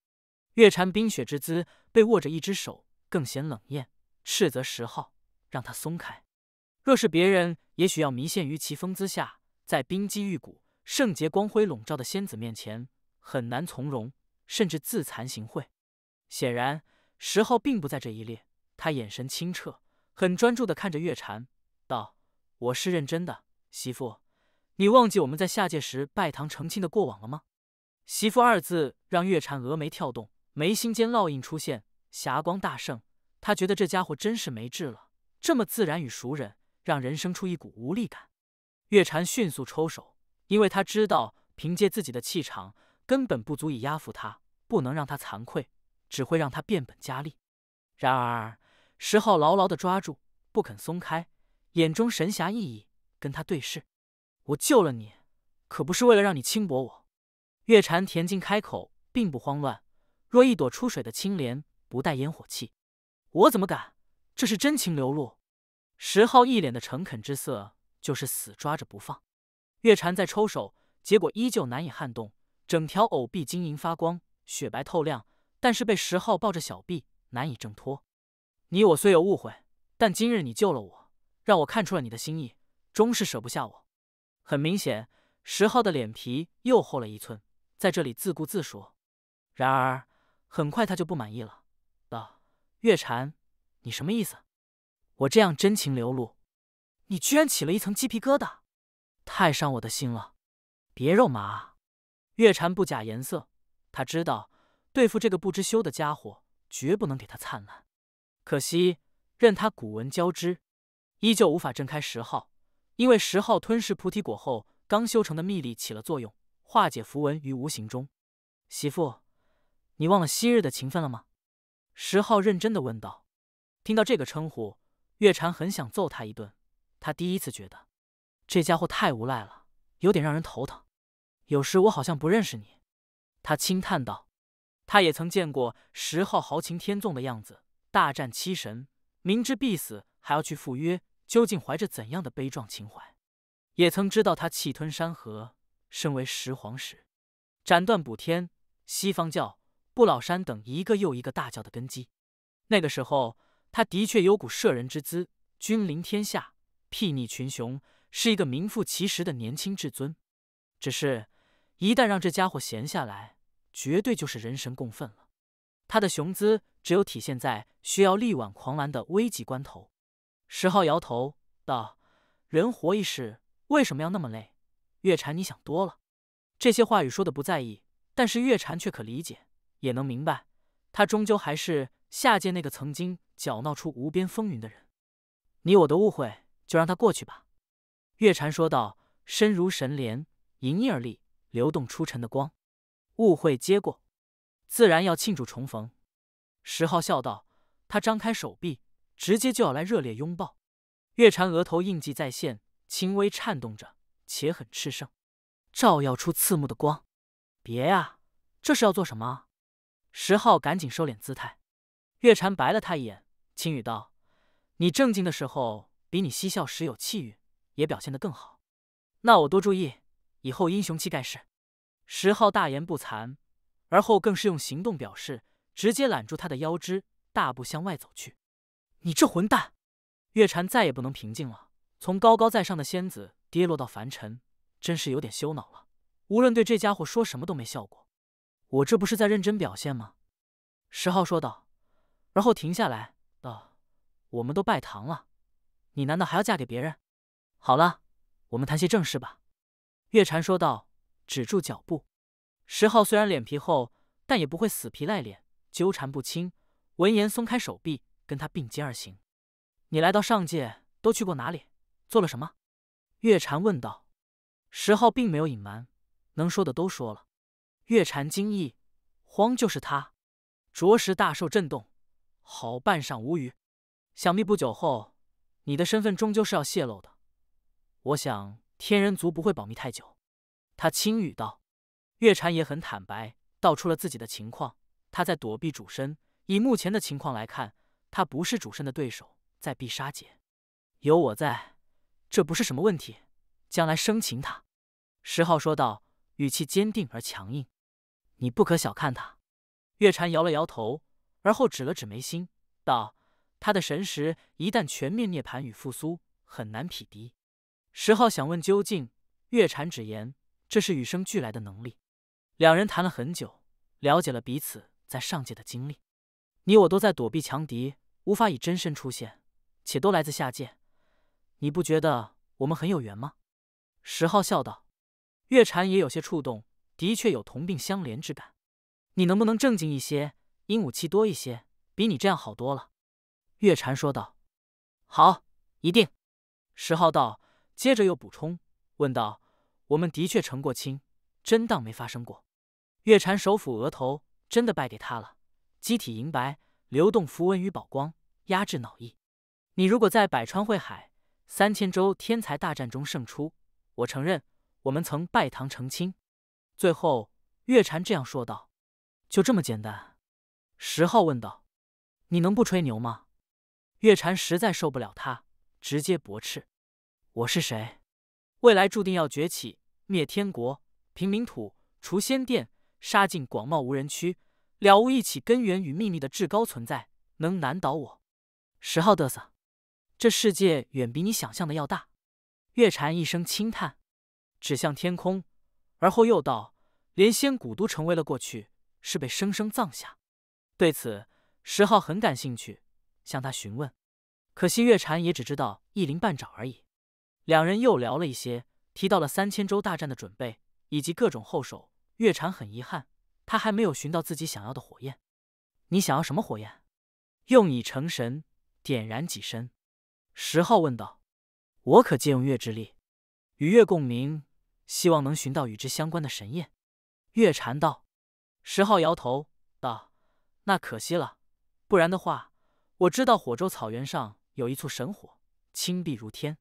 月婵冰雪之姿被握着一只手，更显冷艳，斥责石浩，让他松开。若是别人，也许要迷陷于其风姿下，在冰肌玉骨、圣洁光辉笼罩的仙子面前，很难从容，甚至自惭形秽。显然，石浩并不在这一列，他眼神清澈，很专注地看着月婵，道：“我是认真的，媳妇。”你忘记我们在下界时拜堂成亲的过往了吗？“媳妇”二字让月禅峨眉跳动，眉心间烙印出现，霞光大盛。他觉得这家伙真是没治了，这么自然与熟人，让人生出一股无力感。月禅迅速抽手，因为他知道凭借自己的气场根本不足以压服他，不能让他惭愧，只会让他变本加厉。然而，石昊牢牢的抓住，不肯松开，眼中神霞熠熠，跟他对视。我救了你，可不是为了让你轻薄我。月禅恬静开口，并不慌乱。若一朵出水的青莲，不带烟火气，我怎么敢？这是真情流露。石昊一脸的诚恳之色，就是死抓着不放。月禅在抽手，结果依旧难以撼动。整条藕臂晶莹发光，雪白透亮，但是被石昊抱着小臂，难以挣脱。你我虽有误会，但今日你救了我，让我看出了你的心意，终是舍不下我。很明显，石浩的脸皮又厚了一寸，在这里自顾自说。然而，很快他就不满意了，道：“月禅，你什么意思？我这样真情流露，你居然起了一层鸡皮疙瘩，太伤我的心了。别肉麻。”月禅不假颜色，他知道对付这个不知羞的家伙，绝不能给他灿烂。可惜，任他骨纹交织，依旧无法挣开石浩。因为十号吞噬菩提果后刚修成的秘力起了作用，化解符文于无形中。媳妇，你忘了昔日的情分了吗？十号认真的问道。听到这个称呼，月婵很想揍他一顿。他第一次觉得这家伙太无赖了，有点让人头疼。有时我好像不认识你，他轻叹道。他也曾见过十号豪情天纵的样子，大战七神，明知必死还要去赴约。究竟怀着怎样的悲壮情怀？也曾知道他气吞山河，身为石皇时，斩断补天、西方教、不老山等一个又一个大教的根基。那个时候，他的确有股摄人之姿，君临天下，睥睨群雄，是一个名副其实的年轻至尊。只是一旦让这家伙闲下来，绝对就是人神共愤了。他的雄姿只有体现在需要力挽狂澜的危急关头。石昊摇头道：“人活一世，为什么要那么累？”月禅，你想多了。这些话语说的不在意，但是月禅却可理解，也能明白。他终究还是下界那个曾经搅闹出无边风云的人。你我的误会，就让它过去吧。”月禅说道，身如神莲，盈盈而立，流动出尘的光。误会接过，自然要庆祝重逢。”石昊笑道，他张开手臂。直接就要来热烈拥抱，月禅额头印记再现，轻微颤动着，且很炽盛，照耀出刺目的光。别呀，这是要做什么？石昊赶紧收敛姿态。月禅白了他一眼，轻语道：“你正经的时候比你嬉笑时有气韵，也表现的更好。那我多注意，以后英雄气盖世。”石昊大言不惭，而后更是用行动表示，直接揽住他的腰肢，大步向外走去。你这混蛋！月婵再也不能平静了，从高高在上的仙子跌落到凡尘，真是有点羞恼了。无论对这家伙说什么都没效果，我这不是在认真表现吗？石浩说道，然后停下来道：“我们都拜堂了，你难道还要嫁给别人？好了，我们谈些正事吧。”月婵说道，止住脚步。石浩虽然脸皮厚，但也不会死皮赖脸纠缠不清。闻言松开手臂。跟他并肩而行，你来到上界都去过哪里，做了什么？月禅问道。石浩并没有隐瞒，能说的都说了。月禅惊异，荒就是他，着实大受震动。好半晌无语，想必不久后你的身份终究是要泄露的。我想天人族不会保密太久。他轻语道。月禅也很坦白，道出了自己的情况。他在躲避主身，以目前的情况来看。他不是主神的对手，在必杀界，有我在，这不是什么问题。将来生擒他。”石浩说道，语气坚定而强硬。“你不可小看他。”月禅摇了摇头，而后指了指眉心，道：“他的神识一旦全面涅盘与复苏，很难匹敌。”石浩想问究竟，月禅只言：“这是与生俱来的能力。”两人谈了很久，了解了彼此在上界的经历。你我都在躲避强敌。无法以真身出现，且都来自下界，你不觉得我们很有缘吗？十号笑道。月禅也有些触动，的确有同病相怜之感。你能不能正经一些，阴武器多一些，比你这样好多了。月禅说道。好，一定。十号道，接着又补充问道：我们的确成过亲，真当没发生过。月禅手抚额头，真的败给他了，机体银白。流动符文与宝光压制脑溢，你如果在百川汇海三千州天才大战中胜出，我承认我们曾拜堂成亲。最后，月禅这样说道：“就这么简单。”十号问道：“你能不吹牛吗？”月禅实在受不了他，直接驳斥：“我是谁？未来注定要崛起，灭天国，平民土，除仙殿，杀进广袤无人区。”了悟一起根源与秘密的至高存在能难倒我？十号嘚瑟，这世界远比你想象的要大。月禅一声轻叹，指向天空，而后又道：“连仙骨都成为了过去，是被生生葬下。”对此，十号很感兴趣，向他询问。可惜月禅也只知道一鳞半爪而已。两人又聊了一些，提到了三千州大战的准备以及各种后手。月禅很遗憾。他还没有寻到自己想要的火焰，你想要什么火焰？用以成神，点燃己身。十号问道：“我可借用月之力，与月共鸣，希望能寻到与之相关的神焰。”月禅道。十号摇头道：“那可惜了，不然的话，我知道火洲草原上有一簇神火，青碧如天，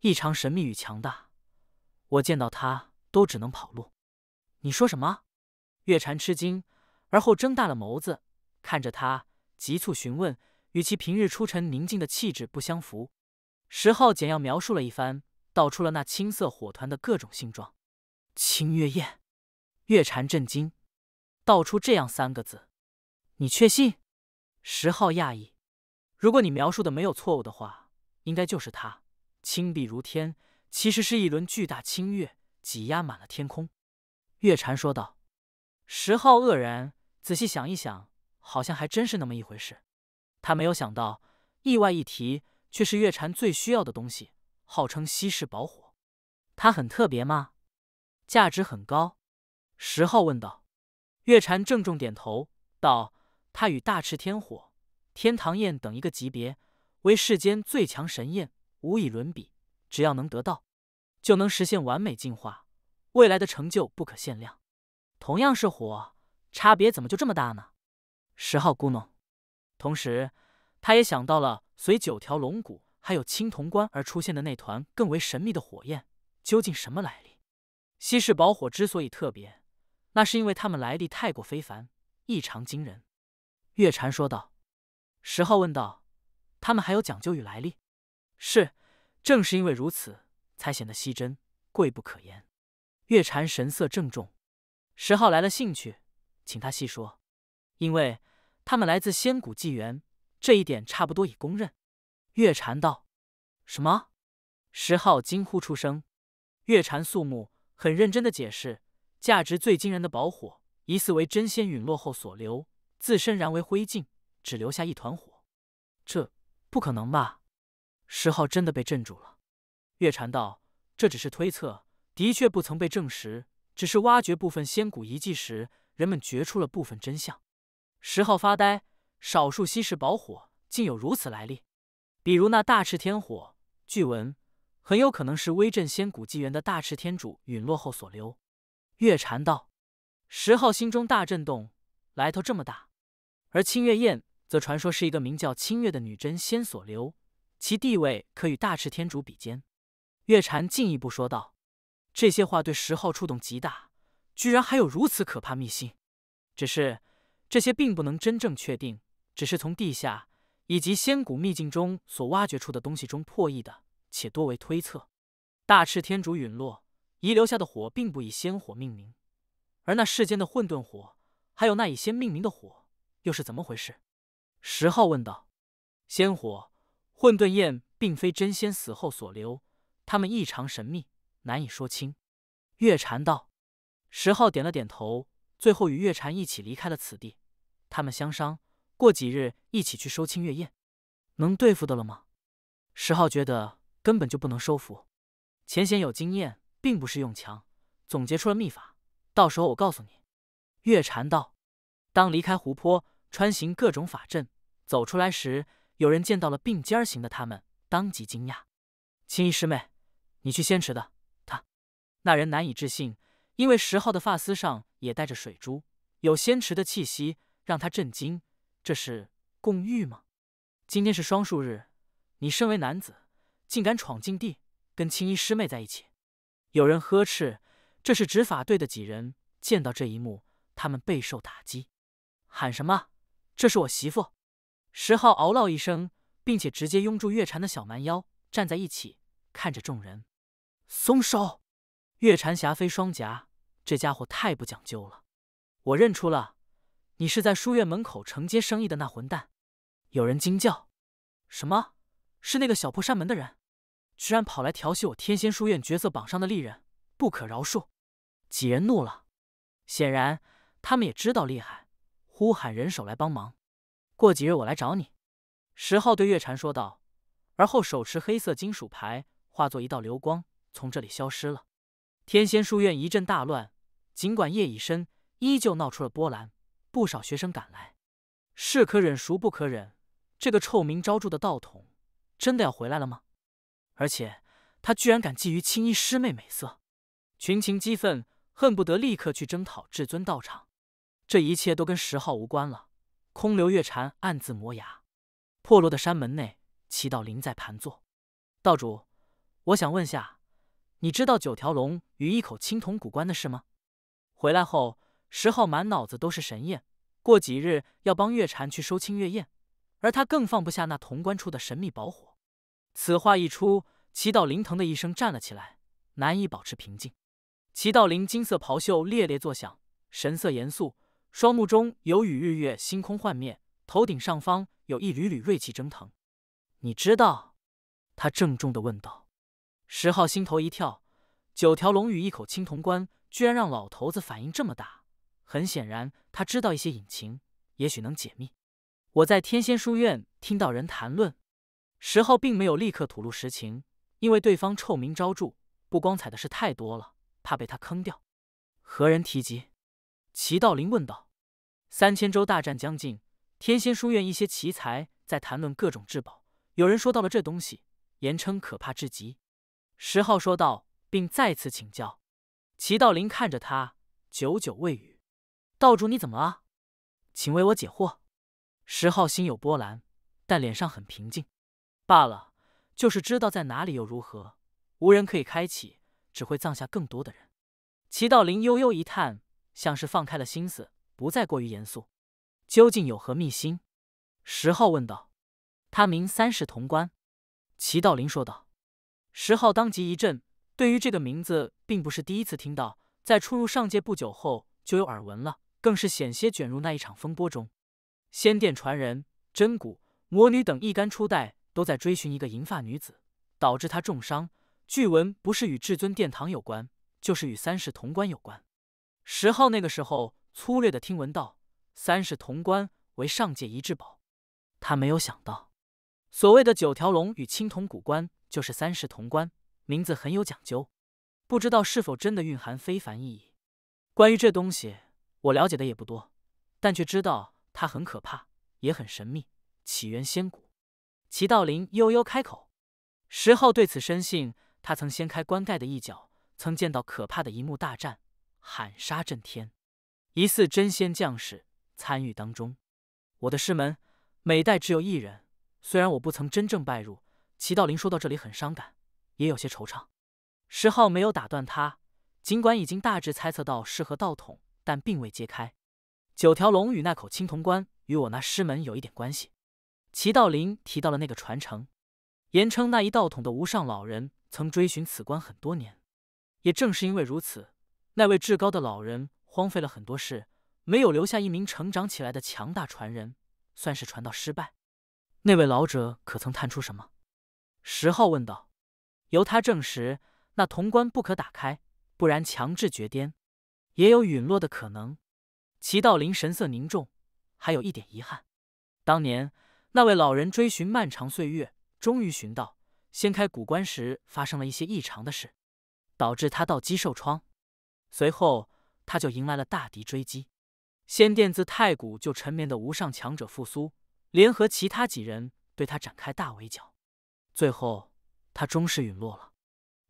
异常神秘与强大，我见到它都只能跑路。”你说什么？月禅吃惊，而后睁大了眸子看着他，急促询问，与其平日出尘宁静的气质不相符。石昊简要描述了一番，道出了那青色火团的各种性状。青月焰，月禅震惊，道出这样三个字：“你确信？”石昊讶异：“如果你描述的没有错误的话，应该就是它。青碧如天，其实是一轮巨大青月，挤压满了天空。”月禅说道。十号愕然，仔细想一想，好像还真是那么一回事。他没有想到，意外一提却是月禅最需要的东西，号称稀世宝火。它很特别吗？价值很高？十号问道。月禅郑重点头道：“它与大赤天火、天堂焰等一个级别，为世间最强神焰，无以伦比。只要能得到，就能实现完美进化，未来的成就不可限量。”同样是火，差别怎么就这么大呢？十号咕哝，同时他也想到了随九条龙骨还有青铜棺而出现的那团更为神秘的火焰，究竟什么来历？稀世宝火之所以特别，那是因为它们来历太过非凡，异常惊人。月禅说道。十号问道：“他们还有讲究与来历？”“是，正是因为如此，才显得稀珍贵不可言。”月禅神色郑重。石浩来了兴趣，请他细说，因为他们来自仙古纪元，这一点差不多已公认。月禅道：“什么？”石浩惊呼出声。月禅肃穆，很认真的解释：“价值最惊人的宝火，疑似为真仙陨落后所留，自身燃为灰烬，只留下一团火。这不可能吧？”石浩真的被镇住了。月禅道：“这只是推测，的确不曾被证实。”只是挖掘部分仙古遗迹时，人们掘出了部分真相。十号发呆，少数稀世宝火竟有如此来历。比如那大赤天火，据闻很有可能是威震仙古纪元的大赤天主陨落后所留。月禅道，十号心中大震动，来头这么大。而清月焰则传说是一个名叫清月的女真仙所留，其地位可与大赤天主比肩。月禅进一步说道。这些话对石昊触动极大，居然还有如此可怕秘辛。只是这些并不能真正确定，只是从地下以及仙古秘境中所挖掘出的东西中破译的，且多为推测。大赤天主陨落遗留下的火，并不以仙火命名，而那世间的混沌火，还有那以仙命名的火，又是怎么回事？石昊问道。仙火、混沌焰，并非真仙死后所留，它们异常神秘。难以说清，月禅道。石浩点了点头，最后与月禅一起离开了此地。他们相商，过几日一起去收清月宴。能对付的了吗？石浩觉得根本就不能收服。浅贤有经验，并不是用强，总结出了秘法。到时候我告诉你。月禅道。当离开湖泊，穿行各种法阵，走出来时，有人见到了并肩行的他们，当即惊讶。青衣师妹，你去仙池的？那人难以置信，因为十号的发丝上也带着水珠，有仙池的气息，让他震惊。这是共浴吗？今天是双数日，你身为男子，竟敢闯禁地，跟青衣师妹在一起！有人呵斥。这是执法队的几人见到这一幕，他们备受打击，喊什么？这是我媳妇！石昊嗷唠一声，并且直接拥住月婵的小蛮腰，站在一起看着众人，松手。月婵霞飞双颊，这家伙太不讲究了。我认出了，你是在书院门口承接生意的那混蛋。有人惊叫：“什么？是那个小破山门的人，居然跑来调戏我天仙书院角色榜上的丽人，不可饶恕！”几人怒了，显然他们也知道厉害，呼喊人手来帮忙。过几日我来找你。”石浩对月婵说道，而后手持黑色金属牌，化作一道流光，从这里消失了。天仙书院一阵大乱，尽管夜已深，依旧闹出了波澜。不少学生赶来。是可忍，孰不可忍？这个臭名昭著的道统，真的要回来了吗？而且，他居然敢觊觎青衣师妹美色！群情激愤，恨不得立刻去征讨至尊道场。这一切都跟十号无关了。空留月禅暗自磨牙。破落的山门内，齐道灵在盘坐。道主，我想问下。你知道九条龙与一口青铜古棺的事吗？回来后，石浩满脑子都是神焰，过几日要帮月禅去收清月焰，而他更放不下那潼关处的神秘宝火。此话一出，齐道林腾的一声站了起来，难以保持平静。齐道林金色袍袖猎猎作响，神色严肃，双目中有与日月星空幻灭，头顶上方有一缕缕锐气蒸腾。你知道？他郑重地问道。石浩心头一跳，九条龙与一口青铜棺，居然让老头子反应这么大。很显然，他知道一些隐情，也许能解密。我在天仙书院听到人谈论，石浩并没有立刻吐露实情，因为对方臭名昭著，不光彩的事太多了，怕被他坑掉。何人提及？齐道林问道。三千州大战将近，天仙书院一些奇才在谈论各种至宝，有人说到了这东西，言称可怕至极。十号说道，并再次请教。齐道临看着他，久久未语。道主，你怎么了？请为我解惑。十号心有波澜，但脸上很平静。罢了，就是知道在哪里又如何？无人可以开启，只会葬下更多的人。齐道临悠悠一叹，像是放开了心思，不再过于严肃。究竟有何秘辛？十号问道。他名三世潼关。齐道临说道。十号当即一震，对于这个名字，并不是第一次听到。在初入上界不久后，就有耳闻了，更是险些卷入那一场风波中。仙殿传人、真骨魔女等一干初代都在追寻一个银发女子，导致她重伤。据闻，不是与至尊殿堂有关，就是与三世潼棺有关。十号那个时候粗略的听闻道：“三世潼棺为上界一至宝，他没有想到。所谓的九条龙与青铜古棺，就是三世铜棺，名字很有讲究，不知道是否真的蕴含非凡意义。关于这东西，我了解的也不多，但却知道它很可怕，也很神秘。起源仙骨，齐道临悠悠开口。石昊对此深信，他曾掀开棺盖的一角，曾见到可怕的一幕大战，喊杀震天，疑似真仙将士参与当中。我的师门，每代只有一人。虽然我不曾真正拜入，齐道林说到这里很伤感，也有些惆怅。石浩没有打断他，尽管已经大致猜测到是和道统，但并未揭开。九条龙与那口青铜棺与我那师门有一点关系。齐道林提到了那个传承，言称那一道统的无上老人曾追寻此棺很多年。也正是因为如此，那位至高的老人荒废了很多事，没有留下一名成长起来的强大传人，算是传道失败。那位老者可曾探出什么？石浩问道。由他证实，那潼关不可打开，不然强制绝巅，也有陨落的可能。齐道临神色凝重，还有一点遗憾。当年那位老人追寻漫长岁月，终于寻到，掀开古棺时发生了一些异常的事，导致他道基受创。随后他就迎来了大敌追击，仙殿自太古就沉眠的无上强者复苏。联合其他几人对他展开大围剿，最后他终是陨落了。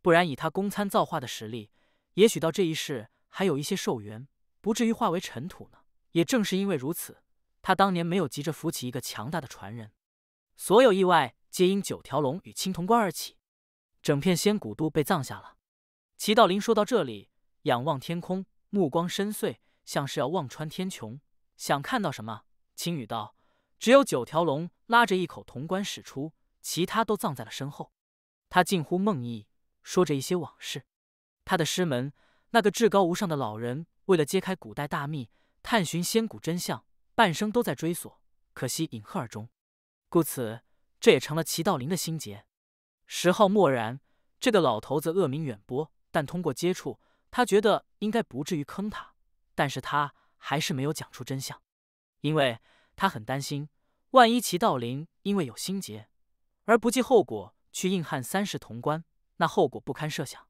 不然以他公参造化的实力，也许到这一世还有一些寿元，不至于化为尘土呢。也正是因为如此，他当年没有急着扶起一个强大的传人。所有意外皆因九条龙与青铜棺而起，整片仙古都被葬下了。齐道林说到这里，仰望天空，目光深邃，像是要望穿天穹，想看到什么？青羽道。只有九条龙拉着一口铜棺驶出，其他都葬在了身后。他近乎梦呓，说着一些往事。他的师门那个至高无上的老人，为了揭开古代大秘，探寻仙古真相，半生都在追索，可惜隐鹤而终。故此，这也成了齐道林的心结。石昊默然，这个老头子恶名远播，但通过接触，他觉得应该不至于坑他。但是他还是没有讲出真相，因为。他很担心，万一齐道临因为有心结而不计后果去硬撼三世潼关，那后果不堪设想。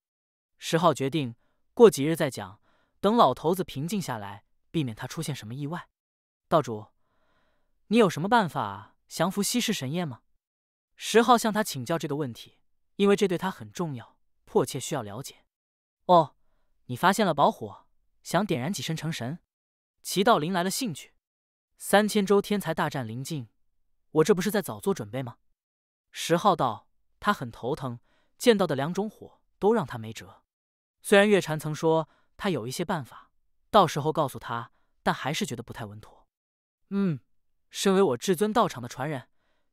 石浩决定过几日再讲，等老头子平静下来，避免他出现什么意外。道主，你有什么办法降服西世神焰吗？石浩向他请教这个问题，因为这对他很重要，迫切需要了解。哦，你发现了宝火，想点燃几身成神？齐道临来了兴趣。三千州天才大战临近，我这不是在早做准备吗？石号道。他很头疼，见到的两种火都让他没辙。虽然月禅曾说他有一些办法，到时候告诉他，但还是觉得不太稳妥。嗯，身为我至尊道场的传人，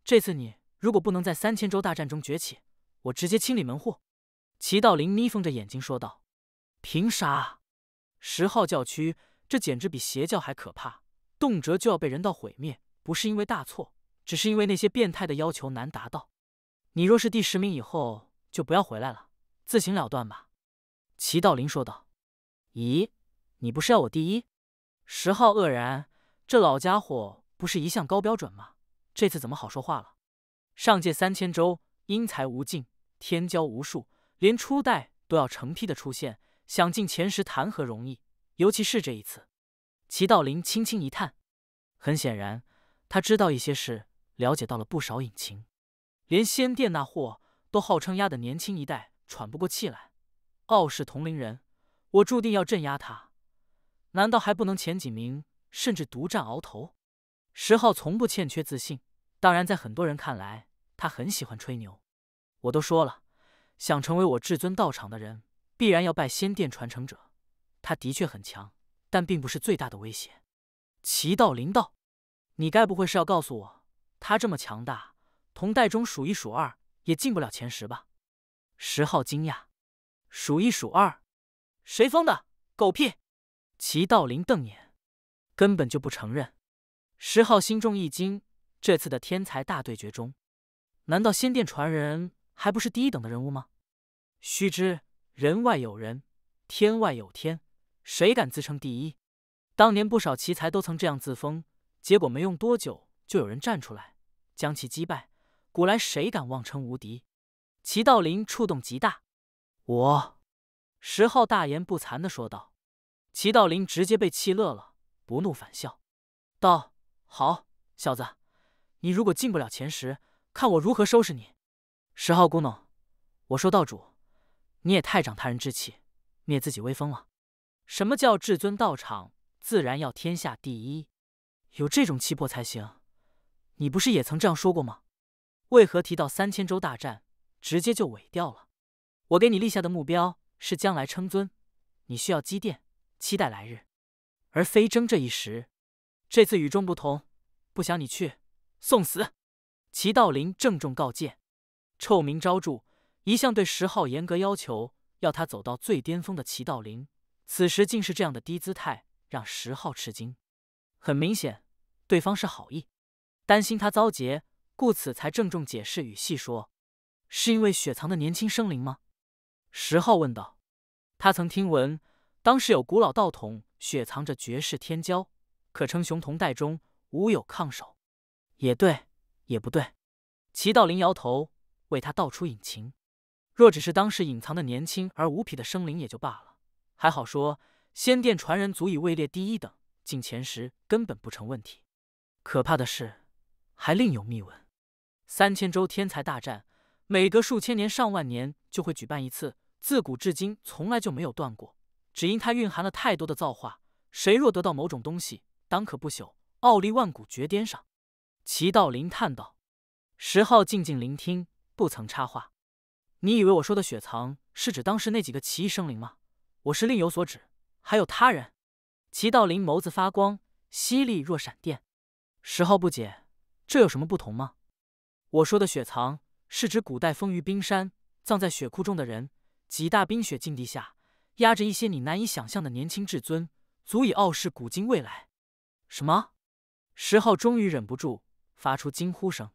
这次你如果不能在三千州大战中崛起，我直接清理门户。齐道林眯缝着眼睛说道：“凭啥？”十号教区，这简直比邪教还可怕。动辄就要被人道毁灭，不是因为大错，只是因为那些变态的要求难达到。你若是第十名以后，就不要回来了，自行了断吧。”齐道林说道。“咦，你不是要我第一？”石浩愕然：“这老家伙不是一向高标准吗？这次怎么好说话了？”上界三千州，英才无尽，天骄无数，连初代都要成批的出现，想进前十谈何容易？尤其是这一次。齐道林轻轻一叹，很显然，他知道一些事，了解到了不少隐情。连仙殿那货都号称压的年轻一代喘不过气来，傲视同龄人。我注定要镇压他，难道还不能前几名，甚至独占鳌头？石浩从不欠缺自信，当然，在很多人看来，他很喜欢吹牛。我都说了，想成为我至尊道场的人，必然要拜仙殿传承者。他的确很强。但并不是最大的威胁。齐道林道，你该不会是要告诉我，他这么强大，同代中数一数二，也进不了前十吧？石浩惊讶：“数一数二，谁疯的？狗屁！”齐道林瞪眼，根本就不承认。石浩心中一惊：这次的天才大对决中，难道仙殿传人还不是第一等的人物吗？须知人外有人，天外有天。谁敢自称第一？当年不少奇才都曾这样自封，结果没用多久就有人站出来将其击败。古来谁敢妄称无敌？齐道林触动极大，我石浩大言不惭地说道。齐道林直接被气乐了，不怒反笑道：“好小子，你如果进不了前十，看我如何收拾你。”石浩咕哝：“我说道主，你也太长他人志气，灭自己威风了。”什么叫至尊道场？自然要天下第一，有这种气魄才行。你不是也曾这样说过吗？为何提到三千州大战，直接就尾掉了？我给你立下的目标是将来称尊，你需要积淀，期待来日，而非争这一时。这次与众不同，不想你去送死。齐道林郑重告诫，臭名昭著，一向对石昊严格要求，要他走到最巅峰的齐道林此时竟是这样的低姿态，让石昊吃惊。很明显，对方是好意，担心他遭劫，故此才郑重解释与细说。是因为雪藏的年轻生灵吗？石昊问道。他曾听闻，当时有古老道童雪藏着绝世天骄，可称雄同代中，无有抗手。也对，也不对。齐道临摇头，为他道出隐情。若只是当时隐藏的年轻而无匹的生灵，也就罢了。还好说，仙殿传人足以位列第一等，进前十根本不成问题。可怕的是，还另有秘闻。三千州天才大战，每隔数千年、上万年就会举办一次，自古至今从来就没有断过。只因它蕴含了太多的造化，谁若得到某种东西，当可不朽，傲立万古绝巅上。齐道临叹道：“石浩静静聆听，不曾插话。你以为我说的雪藏，是指当时那几个奇异生灵吗？”我是另有所指，还有他人。齐道林眸子发光，犀利若闪电。石昊不解，这有什么不同吗？我说的雪藏，是指古代封于冰山、葬在雪窟中的人，几大冰雪境地下压着一些你难以想象的年轻至尊，足以傲视古今未来。什么？石昊终于忍不住发出惊呼声。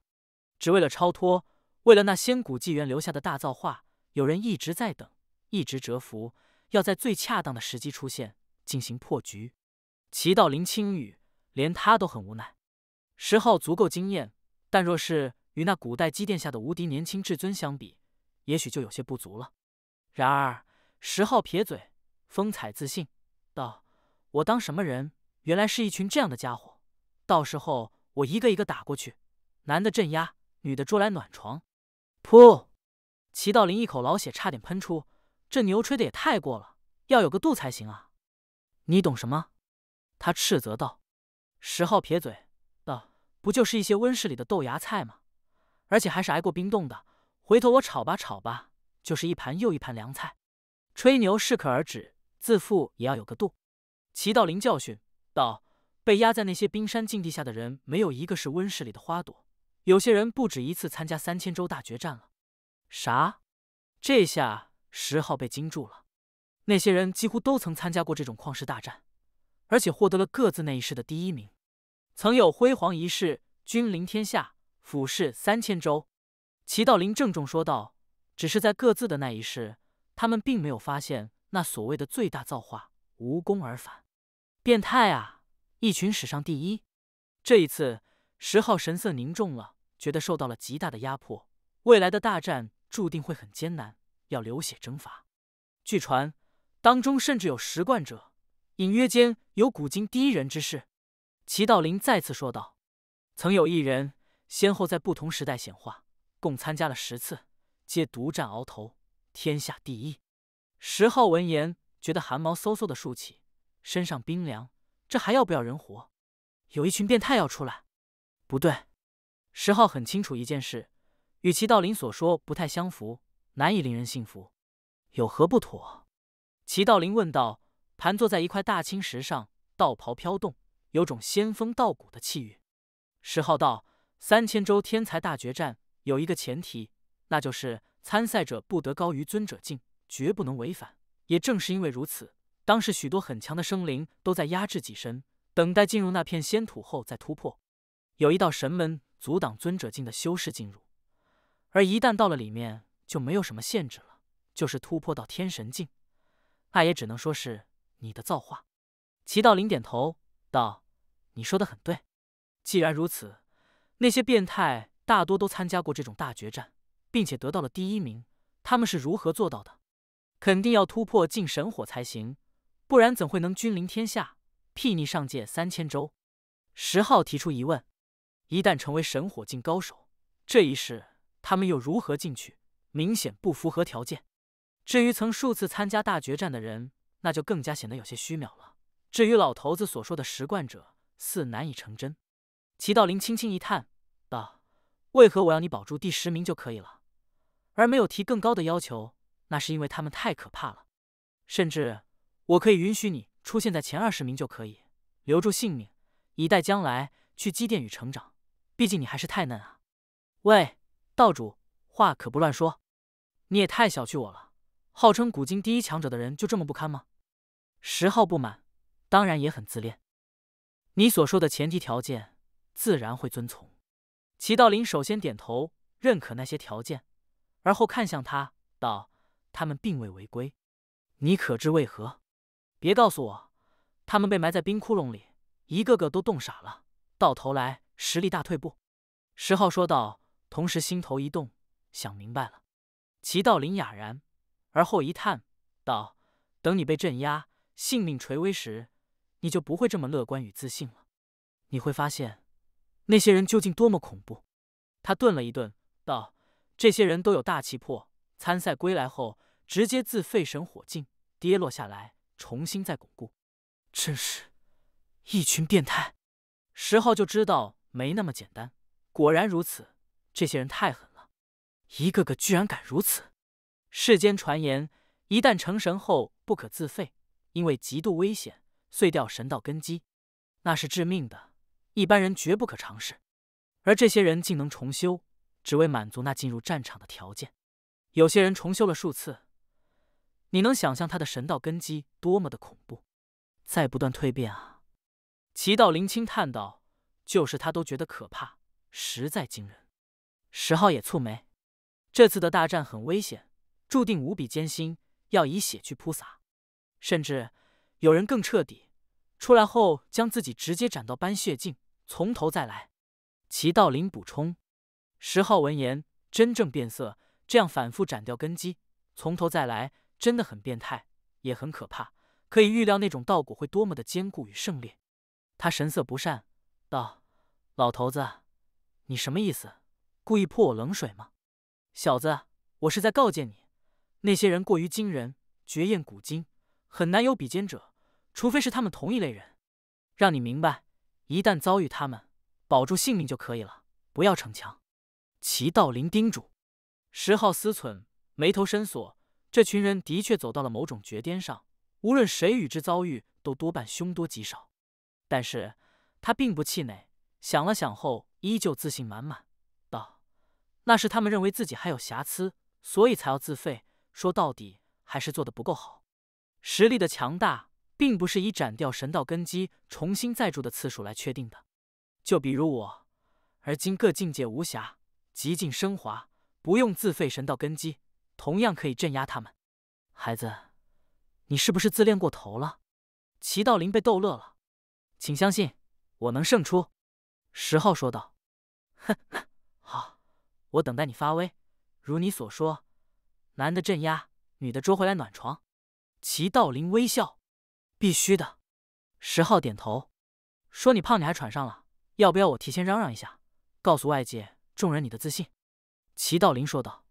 只为了超脱，为了那仙古纪元留下的大造化，有人一直在等，一直蛰伏。要在最恰当的时机出现，进行破局。齐道林、轻语，连他都很无奈。石昊足够惊艳，但若是与那古代积淀下的无敌年轻至尊相比，也许就有些不足了。然而，石昊撇嘴，风采自信道：“我当什么人？原来是一群这样的家伙。到时候我一个一个打过去，男的镇压，女的捉来暖床。”噗！齐道林一口老血差点喷出。这牛吹的也太过了，要有个度才行啊！你懂什么？他斥责道。十号撇嘴道：“不就是一些温室里的豆芽菜吗？而且还是挨过冰冻的。回头我炒吧炒吧，就是一盘又一盘凉菜。”吹牛适可而止，自负也要有个度。齐道临教训道：“被压在那些冰山境地下的人，没有一个是温室里的花朵。有些人不止一次参加三千州大决战了。啥？这下……”石昊被惊住了，那些人几乎都曾参加过这种旷世大战，而且获得了各自那一世的第一名，曾有辉煌一世，君临天下，俯视三千州。齐道临郑重说道：“只是在各自的那一世，他们并没有发现那所谓的最大造化，无功而返。”变态啊！一群史上第一。这一次，石昊神色凝重了，觉得受到了极大的压迫。未来的大战注定会很艰难。要流血征伐，据传当中甚至有十冠者，隐约间有古今第一人之势。齐道临再次说道：“曾有一人先后在不同时代显化，共参加了十次，皆独占鳌头，天下第一。”石浩闻言，觉得汗毛嗖嗖的竖起，身上冰凉，这还要不要人活？有一群变态要出来？不对，石浩很清楚一件事，与齐道临所说不太相符。难以令人信服，有何不妥？齐道临问道。盘坐在一块大青石上，道袍飘动，有种仙风道骨的气韵。石浩道：“三千州天才大决战有一个前提，那就是参赛者不得高于尊者境，绝不能违反。也正是因为如此，当时许多很强的生灵都在压制己身，等待进入那片仙土后再突破。有一道神门阻挡尊者境的修士进入，而一旦到了里面。”就没有什么限制了，就是突破到天神境，那也只能说是你的造化。齐道林点头道：“你说的很对。既然如此，那些变态大多都参加过这种大决战，并且得到了第一名，他们是如何做到的？肯定要突破进神火才行，不然怎会能君临天下，睥睨上界三千州？”十号提出疑问：“一旦成为神火境高手，这一世他们又如何进去？”明显不符合条件。至于曾数次参加大决战的人，那就更加显得有些虚渺了。至于老头子所说的十冠者，似难以成真。齐道林轻轻一叹道：“为何我要你保住第十名就可以了，而没有提更高的要求？那是因为他们太可怕了。甚至我可以允许你出现在前二十名就可以留住性命，以待将来去积淀与成长。毕竟你还是太嫩啊。”喂，道主，话可不乱说。你也太小觑我了！号称古今第一强者的人就这么不堪吗？十号不满，当然也很自恋。你所说的前提条件，自然会遵从。齐道林首先点头认可那些条件，而后看向他道：“他们并未违规，你可知为何？”别告诉我，他们被埋在冰窟窿里，一个个都冻傻了，到头来实力大退步。”十号说道，同时心头一动，想明白了。齐道林哑然，而后一叹道：“等你被镇压，性命垂危时，你就不会这么乐观与自信了。你会发现，那些人究竟多么恐怖。”他顿了一顿，道：“这些人都有大气魄，参赛归来后，直接自废神火境，跌落下来，重新再巩固。真是，一群变态。”十号就知道没那么简单，果然如此，这些人太狠。一个个居然敢如此！世间传言，一旦成神后不可自废，因为极度危险，碎掉神道根基，那是致命的，一般人绝不可尝试。而这些人竟能重修，只为满足那进入战场的条件。有些人重修了数次，你能想象他的神道根基多么的恐怖？在不断蜕变啊！齐道林清叹道：“就是他都觉得可怕，实在惊人。”石浩也蹙眉。这次的大战很危险，注定无比艰辛，要以血去铺洒。甚至有人更彻底，出来后将自己直接斩到斑血境，从头再来。齐道林补充。十号闻言，真正变色。这样反复斩掉根基，从头再来，真的很变态，也很可怕。可以预料那种道果会多么的坚固与胜烈。他神色不善，道：“老头子，你什么意思？故意泼我冷水吗？”小子，我是在告诫你，那些人过于惊人，绝艳古今，很难有比肩者，除非是他们同一类人。让你明白，一旦遭遇他们，保住性命就可以了，不要逞强。齐道临叮嘱。石昊思忖，眉头深锁。这群人的确走到了某种绝巅上，无论谁与之遭遇，都多半凶多吉少。但是他并不气馁，想了想后，依旧自信满满。那是他们认为自己还有瑕疵，所以才要自废。说到底，还是做得不够好。实力的强大，并不是以斩掉神道根基、重新再铸的次数来确定的。就比如我，而今各境界无瑕，极尽升华，不用自废神道根基，同样可以镇压他们。孩子，你是不是自恋过头了？齐道林被逗乐了。请相信，我能胜出。十号说道。哼。”我等待你发威，如你所说，男的镇压，女的捉回来暖床。齐道林微笑，必须的。石浩点头，说：“你胖，你还喘上了，要不要我提前嚷嚷一下，告诉外界众人你的自信？”齐道林说道：“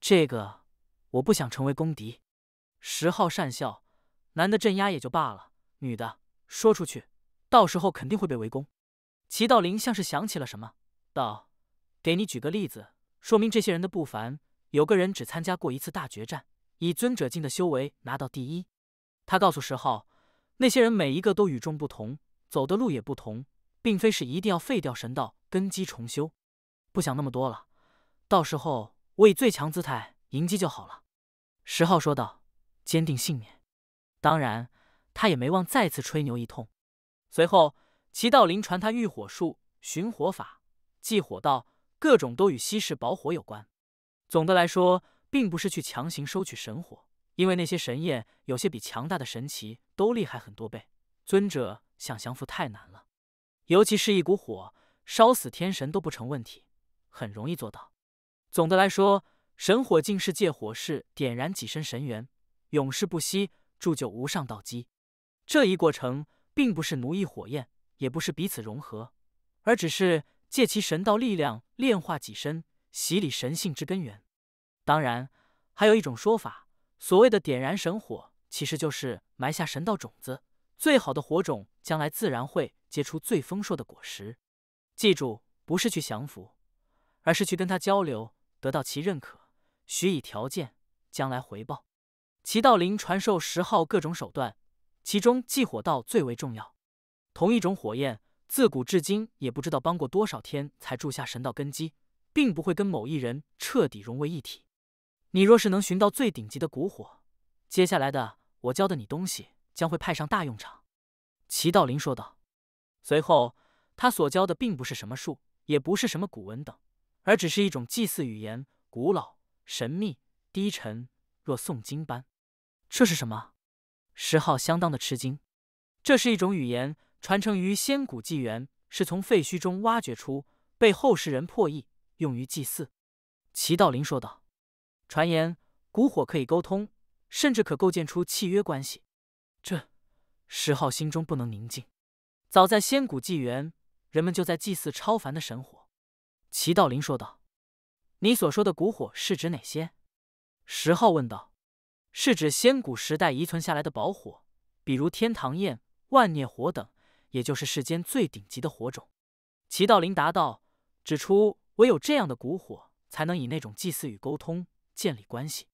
这个我不想成为公敌。”石浩讪笑：“男的镇压也就罢了，女的说出去，到时候肯定会被围攻。”齐道林像是想起了什么，道：“给你举个例子。”说明这些人的不凡。有个人只参加过一次大决战，以尊者境的修为拿到第一。他告诉石昊，那些人每一个都与众不同，走的路也不同，并非是一定要废掉神道根基重修。不想那么多了，到时候我以最强姿态迎击就好了。石昊说道，坚定信念。当然，他也没忘再次吹牛一通。随后，齐道林传他御火术、寻火法、祭火道。各种都与稀世宝火有关。总的来说，并不是去强行收取神火，因为那些神焰有些比强大的神奇都厉害很多倍，尊者想降服太难了。尤其是一股火，烧死天神都不成问题，很容易做到。总的来说，神火竟是借火势点燃己身神元，永世不息，铸就无上道基。这一过程并不是奴役火焰，也不是彼此融合，而只是。借其神道力量炼化己身，洗礼神性之根源。当然，还有一种说法，所谓的点燃神火，其实就是埋下神道种子，最好的火种，将来自然会结出最丰硕的果实。记住，不是去降服，而是去跟他交流，得到其认可，许以条件，将来回报。齐道林传授十号各种手段，其中祭火道最为重要。同一种火焰。自古至今，也不知道帮过多少天才铸下神道根基，并不会跟某一人彻底融为一体。你若是能寻到最顶级的古火，接下来的我教的你东西将会派上大用场。”齐道林说道。随后，他所教的并不是什么术，也不是什么古文等，而只是一种祭祀语言，古老、神秘、低沉，若诵经般。这是什么？石浩相当的吃惊。这是一种语言。传承于仙古纪元，是从废墟中挖掘出，被后世人破译，用于祭祀。齐道临说道：“传言古火可以沟通，甚至可构建出契约关系。”这，石昊心中不能宁静。早在仙古纪元，人们就在祭祀超凡的神火。齐道临说道：“你所说的古火是指哪些？”石昊问道：“是指先古时代遗存下来的宝火，比如天堂焰、万孽火等。”也就是世间最顶级的火种，齐道林答道，指出唯有这样的古火，才能以那种祭祀与沟通建立关系。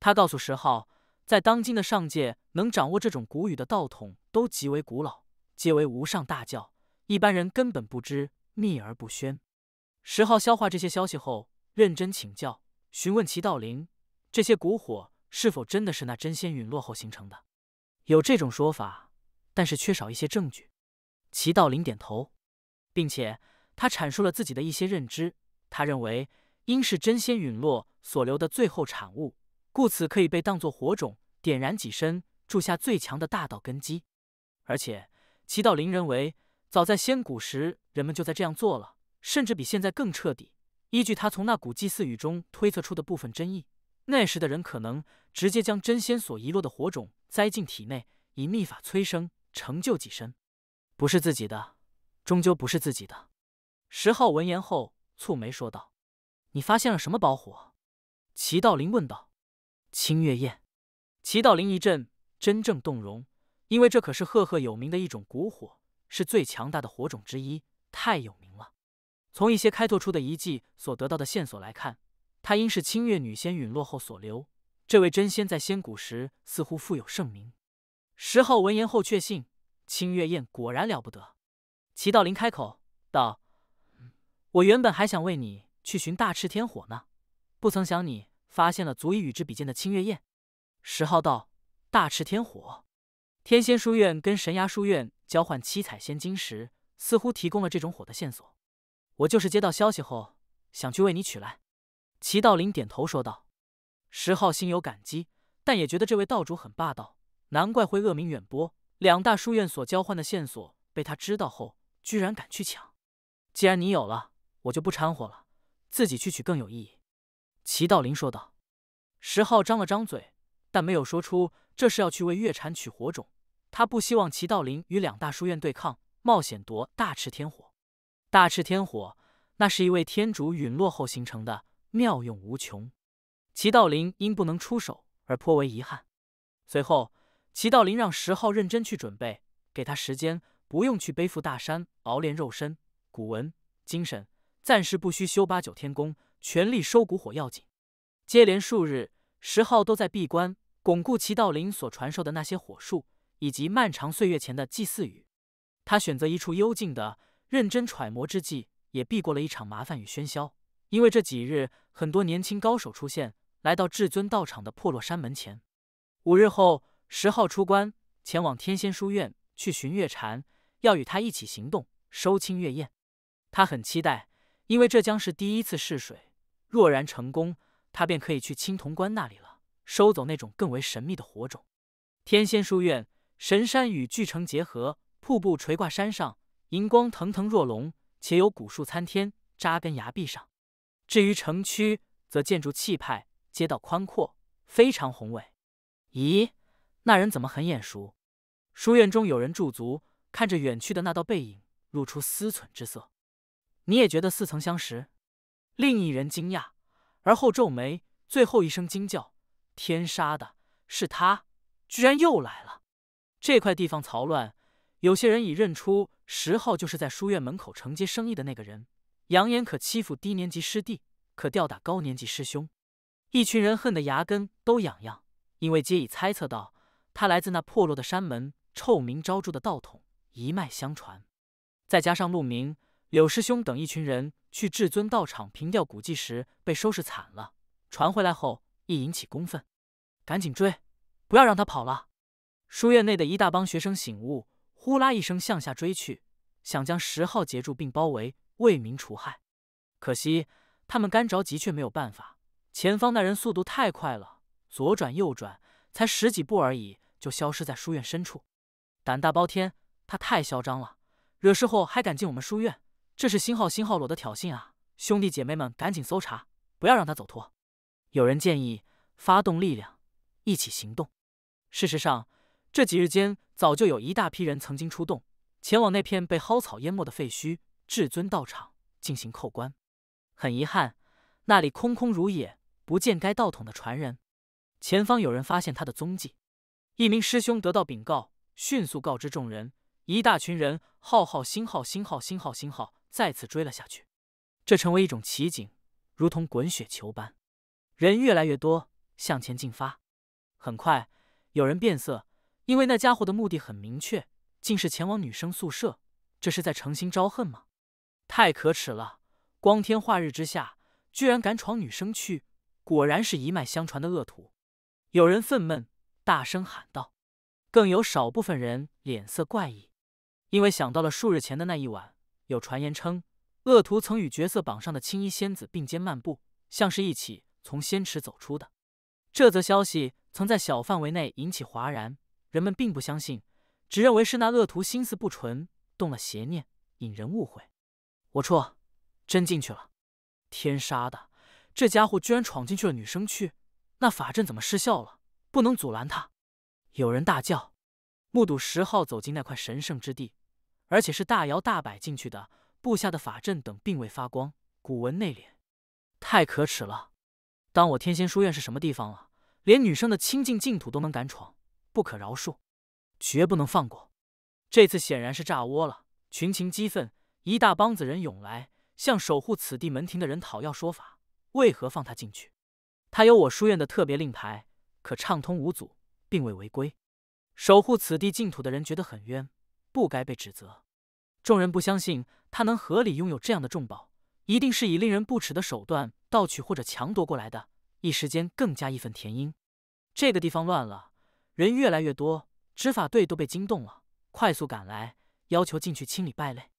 他告诉石昊，在当今的上界，能掌握这种古语的道统都极为古老，皆为无上大教，一般人根本不知，秘而不宣。石昊消化这些消息后，认真请教，询问齐道林，这些古火是否真的是那真仙陨落后形成的？有这种说法，但是缺少一些证据。齐道林点头，并且他阐述了自己的一些认知。他认为，应是真仙陨落所留的最后产物，故此可以被当作火种点燃己身，铸下最强的大道根基。而且，齐道林认为，早在仙古时，人们就在这样做了，甚至比现在更彻底。依据他从那股祭祀语中推测出的部分真意，那时的人可能直接将真仙所遗落的火种栽进体内，以秘法催生，成就己身。不是自己的，终究不是自己的。石浩闻言后蹙眉说道：“你发现了什么宝火？”齐道林问道。清月焰。齐道林一阵真正动容，因为这可是赫赫有名的一种古火，是最强大的火种之一，太有名了。从一些开拓出的遗迹所得到的线索来看，它应是清月女仙陨落后所留。这位真仙在仙古时似乎富有盛名。石浩闻言后确信。清月焰果然了不得，齐道林开口道：“我原本还想为你去寻大赤天火呢，不曾想你发现了足以与之比肩的清月焰。”石浩道：“大赤天火，天仙书院跟神崖书院交换七彩仙晶时，似乎提供了这种火的线索。我就是接到消息后想去为你取来。”齐道林点头说道。石浩心有感激，但也觉得这位道主很霸道，难怪会恶名远播。两大书院所交换的线索被他知道后，居然敢去抢。既然你有了，我就不掺和了，自己去取更有意义。”齐道林说道。石浩张了张嘴，但没有说出这是要去为月禅取火种。他不希望齐道林与两大书院对抗，冒险夺大赤天火。大赤天火那是一位天主陨落后形成的，妙用无穷。齐道林因不能出手而颇为遗憾。随后。齐道林让石昊认真去准备，给他时间，不用去背负大山，熬炼肉身、骨文、精神，暂时不需修八九天功，全力收骨火要紧。接连数日，石昊都在闭关，巩固齐道林所传授的那些火术，以及漫长岁月前的祭祀语。他选择一处幽静的，认真揣摩之际，也避过了一场麻烦与喧嚣。因为这几日，很多年轻高手出现，来到至尊道场的破落山门前。五日后。十号出关，前往天仙书院去寻月禅，要与他一起行动，收清月焰。他很期待，因为这将是第一次试水。若然成功，他便可以去青铜关那里了，收走那种更为神秘的火种。天仙书院，神山与巨城结合，瀑布垂挂山上，银光腾腾若龙，且有古树参天，扎根崖壁上。至于城区，则建筑气派，街道宽阔，非常宏伟。咦？那人怎么很眼熟？书院中有人驻足，看着远去的那道背影，露出思忖之色。你也觉得似曾相识？另一人惊讶，而后皱眉，最后一声惊叫：“天杀的，是他！居然又来了！”这块地方嘈乱，有些人已认出十号就是在书院门口承接生意的那个人，扬言可欺负低年级师弟，可吊打高年级师兄。一群人恨得牙根都痒痒，因为皆已猜测到。他来自那破落的山门，臭名昭著的道统一脉相传，再加上陆明、柳师兄等一群人去至尊道场凭吊古迹时被收拾惨了，传回来后易引起公愤，赶紧追，不要让他跑了！书院内的一大帮学生醒悟，呼啦一声向下追去，想将十号截住并包围，为民除害。可惜他们干着急却没有办法，前方那人速度太快了，左转右转，才十几步而已。就消失在书院深处，胆大包天，他太嚣张了，惹事后还敢进我们书院，这是新号新号裸的挑衅啊！兄弟姐妹们，赶紧搜查，不要让他走脱。有人建议发动力量，一起行动。事实上，这几日间早就有一大批人曾经出动，前往那片被蒿草淹没的废墟至尊道场进行扣关。很遗憾，那里空空如也，不见该道统的传人。前方有人发现他的踪迹。一名师兄得到禀告，迅速告知众人。一大群人，浩浩，星号，星号，星号，星号，再次追了下去。这成为一种奇景，如同滚雪球般，人越来越多，向前进发。很快，有人变色，因为那家伙的目的很明确，竟是前往女生宿舍。这是在诚心招恨吗？太可耻了！光天化日之下，居然敢闯女生去，果然是一脉相传的恶徒。有人愤懑。大声喊道，更有少部分人脸色怪异，因为想到了数日前的那一晚。有传言称，恶徒曾与角色榜上的青衣仙子并肩漫步，像是一起从仙池走出的。这则消息曾在小范围内引起哗然，人们并不相信，只认为是那恶徒心思不纯，动了邪念，引人误会。我错，真进去了！天杀的，这家伙居然闯进去了女生区，那法阵怎么失效了？不能阻拦他！有人大叫：“目睹十号走进那块神圣之地，而且是大摇大摆进去的，布下的法阵等并未发光，古文内敛，太可耻了！当我天仙书院是什么地方了？连女生的清净净土都能敢闯，不可饶恕，绝不能放过！这次显然是炸窝了，群情激愤，一大帮子人涌来，向守护此地门庭的人讨要说法：为何放他进去？他有我书院的特别令牌。”可畅通无阻，并未违规。守护此地净土的人觉得很冤，不该被指责。众人不相信他能合理拥有这样的重宝，一定是以令人不齿的手段盗取或者强夺过来的。一时间更加义愤填膺。这个地方乱了，人越来越多，执法队都被惊动了，快速赶来要求进去清理败类。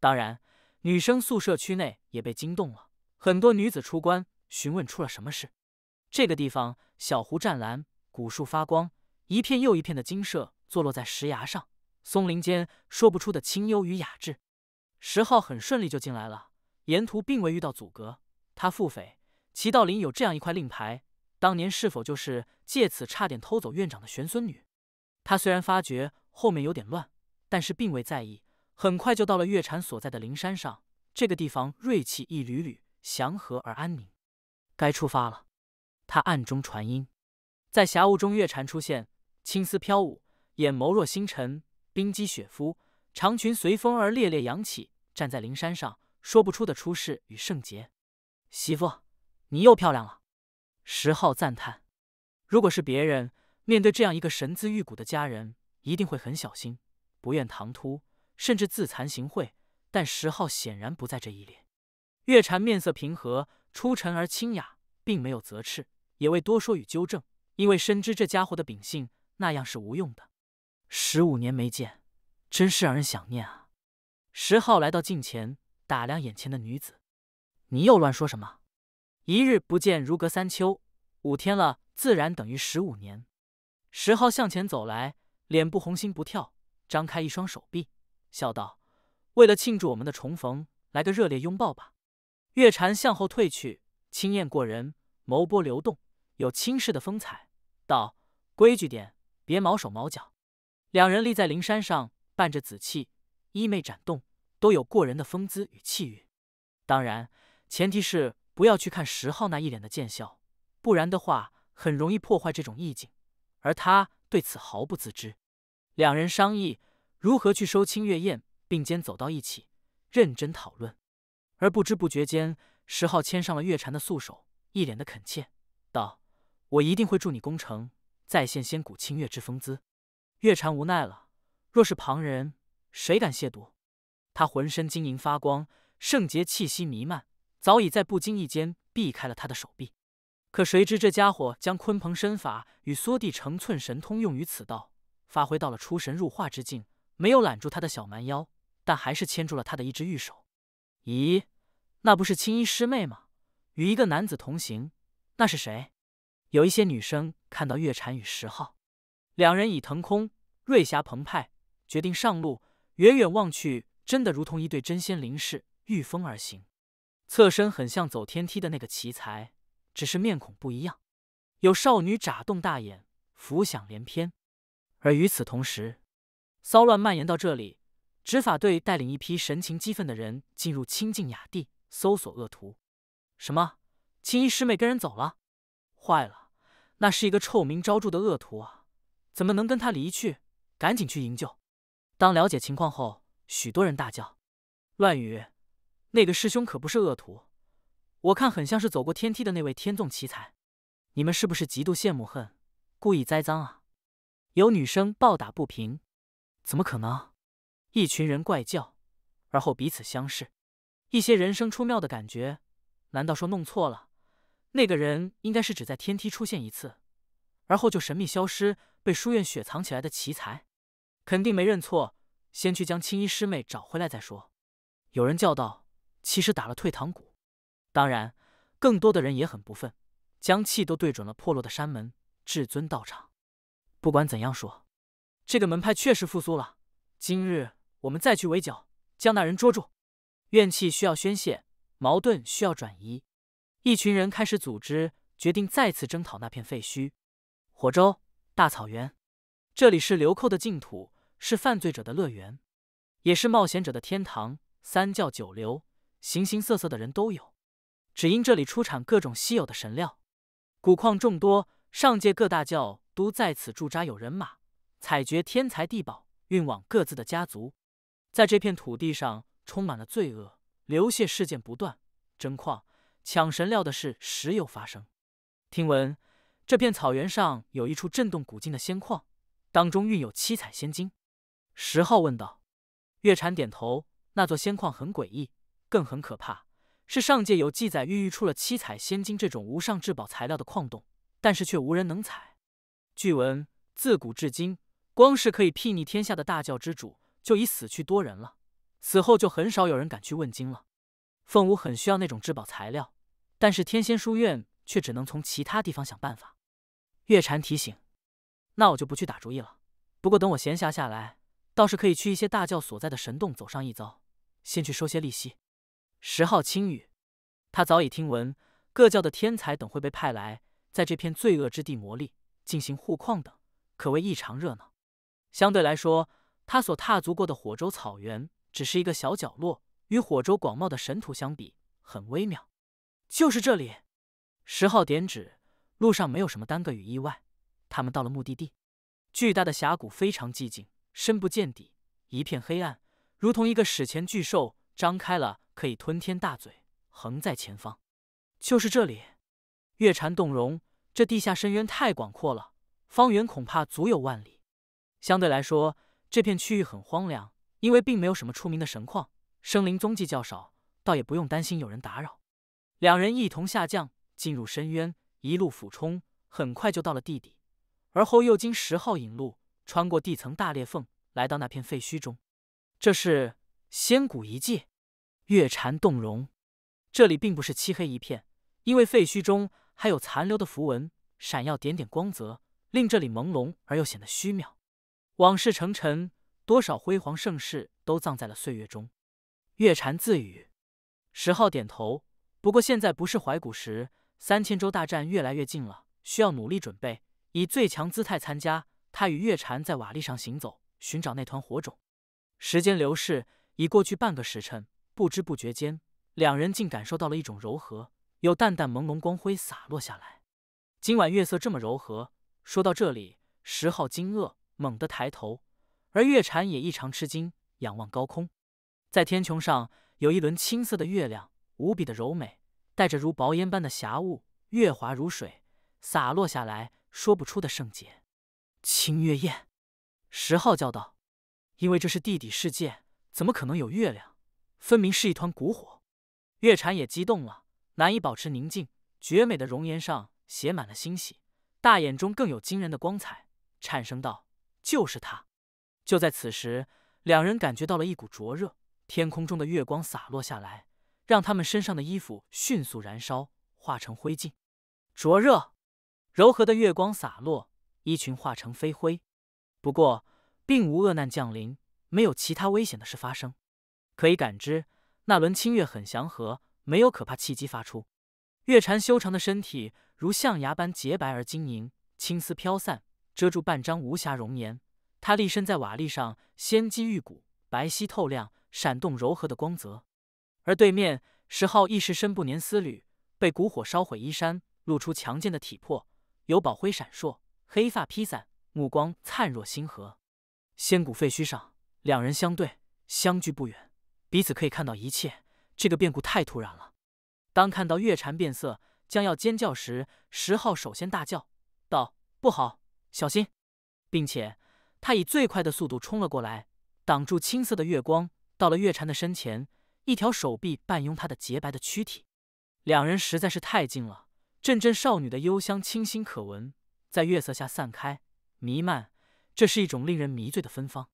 当然，女生宿舍区内也被惊动了，很多女子出关询问出了什么事。这个地方。小湖湛蓝，古树发光，一片又一片的金舍坐落在石崖上，松林间说不出的清幽与雅致。石浩很顺利就进来了，沿途并未遇到阻隔。他腹诽：齐道林有这样一块令牌，当年是否就是借此差点偷走院长的玄孙女？他虽然发觉后面有点乱，但是并未在意，很快就到了月禅所在的灵山上。这个地方锐气一缕缕，祥和而安宁。该出发了。他暗中传音，在霞雾中，月蝉出现，青丝飘舞，眼眸若星辰，冰肌雪肤，长裙随风而猎猎扬起，站在灵山上，说不出的出世与圣洁。媳妇，你又漂亮了，石浩赞叹。如果是别人，面对这样一个神姿玉骨的佳人，一定会很小心，不愿唐突，甚至自惭形秽。但石浩显然不在这一列。月禅面色平和，出尘而清雅，并没有责斥。也未多说与纠正，因为深知这家伙的秉性，那样是无用的。十五年没见，真是让人想念啊！石浩来到近前，打量眼前的女子：“你又乱说什么？一日不见如隔三秋，五天了，自然等于十五年。”石浩向前走来，脸不红心不跳，张开一双手臂，笑道：“为了庆祝我们的重逢，来个热烈拥抱吧！”月禅向后退去，清艳过人，眸波流动。有轻视的风采，道规矩点，别毛手毛脚。两人立在灵山上，伴着紫气，衣袂展动，都有过人的风姿与气韵。当然，前提是不要去看十号那一脸的贱笑，不然的话，很容易破坏这种意境。而他对此毫不自知。两人商议如何去收清月宴，并肩走到一起，认真讨论。而不知不觉间，十号牵上了月禅的素手，一脸的恳切，道。我一定会助你攻城，再现仙谷清月之风姿。月禅无奈了，若是旁人，谁敢亵渎？他浑身晶莹发光，圣洁气息弥漫，早已在不经意间避开了他的手臂。可谁知这家伙将鲲鹏身法与缩地成寸神通用于此道，发挥到了出神入化之境，没有揽住他的小蛮腰，但还是牵住了他的一只玉手。咦，那不是青衣师妹吗？与一个男子同行，那是谁？有一些女生看到月婵与十号，两人已腾空，瑞霞澎湃，决定上路。远远望去，真的如同一对真仙灵士御风而行，侧身很像走天梯的那个奇才，只是面孔不一样。有少女眨动大眼，浮想联翩。而与此同时，骚乱蔓延到这里，执法队带领一批神情激愤的人进入清静雅地，搜索恶徒。什么？青衣师妹跟人走了？坏了，那是一个臭名昭著的恶徒啊！怎么能跟他离去？赶紧去营救！当了解情况后，许多人大叫：“乱语，那个师兄可不是恶徒，我看很像是走过天梯的那位天纵奇才。你们是不是极度羡慕恨，故意栽赃啊？”有女生暴打不平：“怎么可能？”一群人怪叫，而后彼此相视，一些人生出妙的感觉。难道说弄错了？那个人应该是只在天梯出现一次，而后就神秘消失，被书院雪藏起来的奇才，肯定没认错。先去将青衣师妹找回来再说。”有人叫道。其实打了退堂鼓。当然，更多的人也很不忿，将气都对准了破落的山门至尊道场。不管怎样说，这个门派确实复苏了。今日我们再去围剿，将那人捉住。怨气需要宣泄，矛盾需要转移。一群人开始组织，决定再次征讨那片废墟。火州大草原，这里是流寇的净土，是犯罪者的乐园，也是冒险者的天堂。三教九流，形形色色的人都有，只因这里出产各种稀有的神料，古矿众多。上界各大教都在此驻扎，有人马采掘天材地宝，运往各自的家族。在这片土地上，充满了罪恶，流血事件不断，争矿。抢神料的事时有发生。听闻这片草原上有一处震动古今的仙矿，当中蕴有七彩仙金。石昊问道：“月禅点头，那座仙矿很诡异，更很可怕。是上界有记载孕育出了七彩仙金这种无上至宝材料的矿洞，但是却无人能采。据闻自古至今，光是可以睥睨天下的大教之主就已死去多人了，死后就很少有人敢去问津了。凤舞很需要那种至宝材料。”但是天仙书院却只能从其他地方想办法。月禅提醒：“那我就不去打主意了。不过等我闲暇下来，倒是可以去一些大教所在的神洞走上一遭，先去收些利息。”十号青羽，他早已听闻各教的天才等会被派来，在这片罪恶之地磨砺，进行护矿等，可谓异常热闹。相对来说，他所踏足过的火州草原只是一个小角落，与火州广袤的神土相比，很微妙。就是这里，十号点指路上没有什么耽搁与意外，他们到了目的地。巨大的峡谷非常寂静，深不见底，一片黑暗，如同一个史前巨兽张开了可以吞天大嘴，横在前方。就是这里，月禅动容，这地下深渊太广阔了，方圆恐怕足有万里。相对来说，这片区域很荒凉，因为并没有什么出名的神矿，生灵踪迹较少，倒也不用担心有人打扰。两人一同下降，进入深渊，一路俯冲，很快就到了地底。而后又经十号引路，穿过地层大裂缝，来到那片废墟中。这是仙古遗迹，月禅动容。这里并不是漆黑一片，因为废墟中还有残留的符文，闪耀点点光泽，令这里朦胧而又显得虚渺。往事成尘，多少辉煌盛世都葬在了岁月中。月禅自语。十号点头。不过现在不是怀古时，三千州大战越来越近了，需要努力准备，以最强姿态参加。他与月禅在瓦砾上行走，寻找那团火种。时间流逝，已过去半个时辰，不知不觉间，两人竟感受到了一种柔和，有淡淡朦胧光辉洒落下来。今晚月色这么柔和。说到这里，石昊惊愕，猛地抬头，而月禅也异常吃惊，仰望高空，在天穹上有一轮青色的月亮。无比的柔美，带着如薄烟般的霞雾，月华如水洒落下来，说不出的圣洁。清月宴，石昊叫道：“因为这是地底世界，怎么可能有月亮？分明是一团古火。”月禅也激动了，难以保持宁静，绝美的容颜上写满了欣喜，大眼中更有惊人的光彩，颤声道：“就是他！”就在此时，两人感觉到了一股灼热，天空中的月光洒落下来。让他们身上的衣服迅速燃烧，化成灰烬。灼热、柔和的月光洒落，衣裙化成飞灰。不过，并无恶难降临，没有其他危险的事发生。可以感知，那轮清月很祥和，没有可怕契机发出。月蝉修长的身体如象牙般洁白而晶莹，青丝飘散，遮住半张无暇容颜。她立身在瓦砾上，纤肌玉骨，白皙透亮，闪动柔和的光泽。而对面，石昊一时身不粘丝缕，被古火烧毁衣衫，露出强健的体魄，有宝辉闪烁，黑发披散，目光灿若星河。仙骨废墟上，两人相对，相距不远，彼此可以看到一切。这个变故太突然了。当看到月蝉变色，将要尖叫时，石昊首先大叫道：“不好，小心！”并且他以最快的速度冲了过来，挡住青色的月光，到了月蝉的身前。一条手臂半拥她的洁白的躯体，两人实在是太近了，阵阵少女的幽香清新可闻，在月色下散开弥漫，这是一种令人迷醉的芬芳。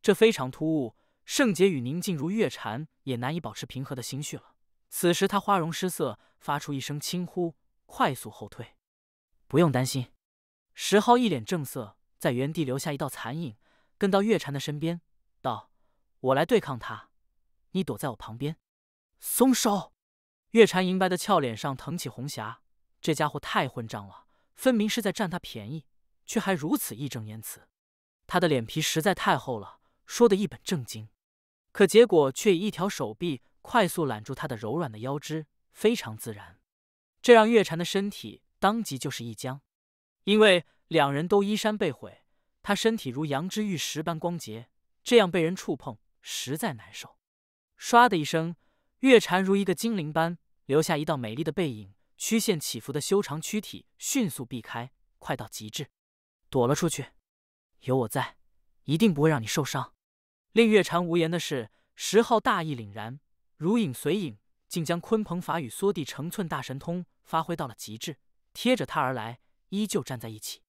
这非常突兀，圣洁与宁静如月禅也难以保持平和的心绪了。此时她花容失色，发出一声轻呼，快速后退。不用担心，石昊一脸正色，在原地留下一道残影，跟到月禅的身边，道：“我来对抗他。”你躲在我旁边，松手！月婵银白的俏脸上腾起红霞，这家伙太混账了，分明是在占他便宜，却还如此义正言辞。他的脸皮实在太厚了，说的一本正经，可结果却以一条手臂快速揽住他的柔软的腰肢，非常自然。这让月婵的身体当即就是一僵，因为两人都衣衫被毁，他身体如羊脂玉石般光洁，这样被人触碰实在难受。唰的一声，月婵如一个精灵般留下一道美丽的背影，曲线起伏的修长躯体迅速避开，快到极致，躲了出去。有我在，一定不会让你受伤。令月婵无言的是，石昊大义凛然，如影随影，竟将鲲鹏法与缩地成寸大神通发挥到了极致，贴着她而来，依旧站在一起。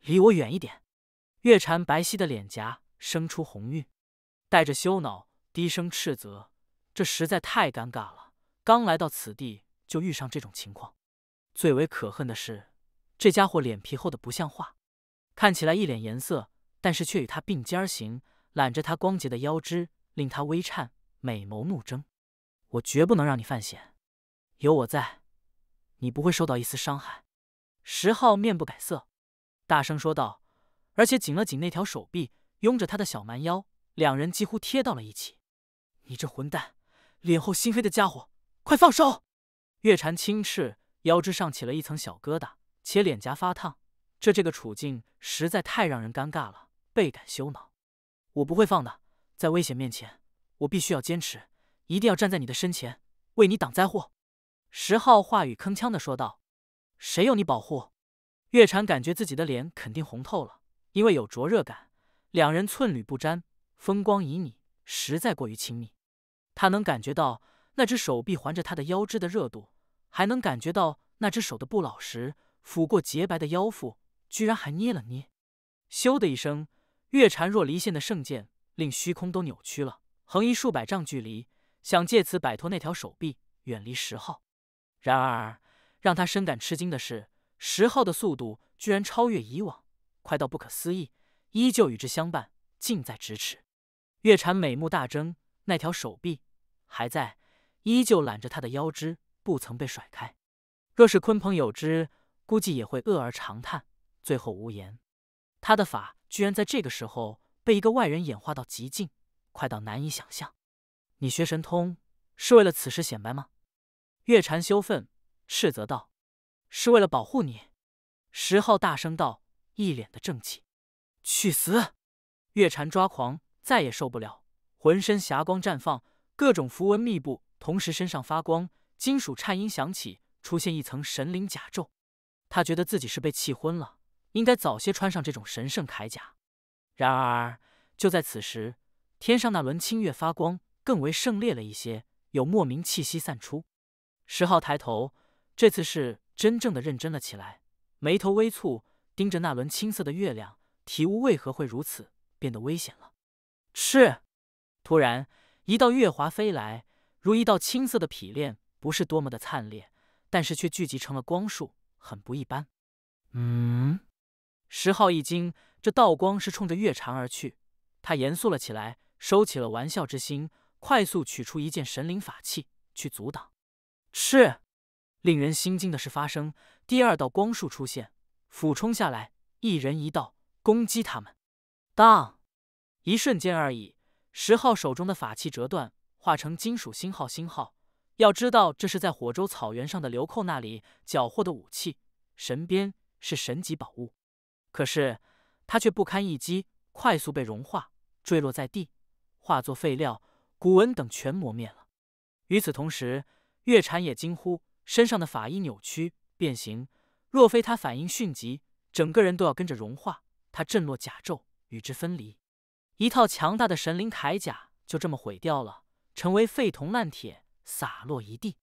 离我远一点！月婵白皙的脸颊生出红晕，带着羞恼。低声斥责：“这实在太尴尬了！刚来到此地就遇上这种情况，最为可恨的是这家伙脸皮厚的不像话，看起来一脸颜色，但是却与他并肩行，揽着他光洁的腰肢，令他微颤，美眸怒睁。我绝不能让你犯险，有我在，你不会受到一丝伤害。”石浩面不改色，大声说道，而且紧了紧那条手臂，拥着他的小蛮腰，两人几乎贴到了一起。你这混蛋，脸厚心黑的家伙，快放手！月禅轻斥，腰肢上起了一层小疙瘩，且脸颊发烫。这这个处境实在太让人尴尬了，倍感羞恼。我不会放的，在危险面前，我必须要坚持，一定要站在你的身前，为你挡灾祸。石昊话语铿锵的说道：“谁用你保护？”月禅感觉自己的脸肯定红透了，因为有灼热感。两人寸缕不沾，风光旖旎，实在过于亲密。他能感觉到那只手臂环着他的腰肢的热度，还能感觉到那只手的不老实，抚过洁白的腰腹，居然还捏了捏。咻的一声，月禅若离线的圣剑令虚空都扭曲了，横移数百丈距离，想借此摆脱那条手臂，远离十号。然而，让他深感吃惊的是，十号的速度居然超越以往，快到不可思议，依旧与之相伴，近在咫尺。月禅美目大睁，那条手臂。还在，依旧揽着他的腰肢，不曾被甩开。若是鲲鹏有之，估计也会愕而长叹，最后无言。他的法居然在这个时候被一个外人演化到极境，快到难以想象。你学神通是为了此时显摆吗？月禅羞愤斥责道：“是为了保护你。”石昊大声道，一脸的正气：“去死！”月禅抓狂，再也受不了，浑身霞光绽放。各种符文密布，同时身上发光，金属颤音响起，出现一层神灵甲胄。他觉得自己是被气昏了，应该早些穿上这种神圣铠甲。然而，就在此时，天上那轮清月发光更为圣烈了一些，有莫名气息散出。石昊抬头，这次是真正的认真了起来，眉头微蹙，盯着那轮青色的月亮，体悟为何会如此变得危险了。是，突然。一道月华飞来，如一道青色的匹练，不是多么的灿烈，但是却聚集成了光束，很不一般。嗯，石昊一惊，这道光是冲着月蝉而去。他严肃了起来，收起了玩笑之心，快速取出一件神灵法器去阻挡。是，令人心惊的事发生，第二道光束出现，俯冲下来，一人一道攻击他们。当，一瞬间而已。十号手中的法器折断，化成金属。星号星号，要知道这是在火洲草原上的流寇那里缴获的武器，神鞭是神级宝物，可是它却不堪一击，快速被融化，坠落在地，化作废料。古文等全磨灭了。与此同时，月禅也惊呼，身上的法衣扭曲变形，若非他反应迅疾，整个人都要跟着融化。他震落甲胄，与之分离。一套强大的神灵铠甲就这么毁掉了，成为废铜烂铁，洒落一地。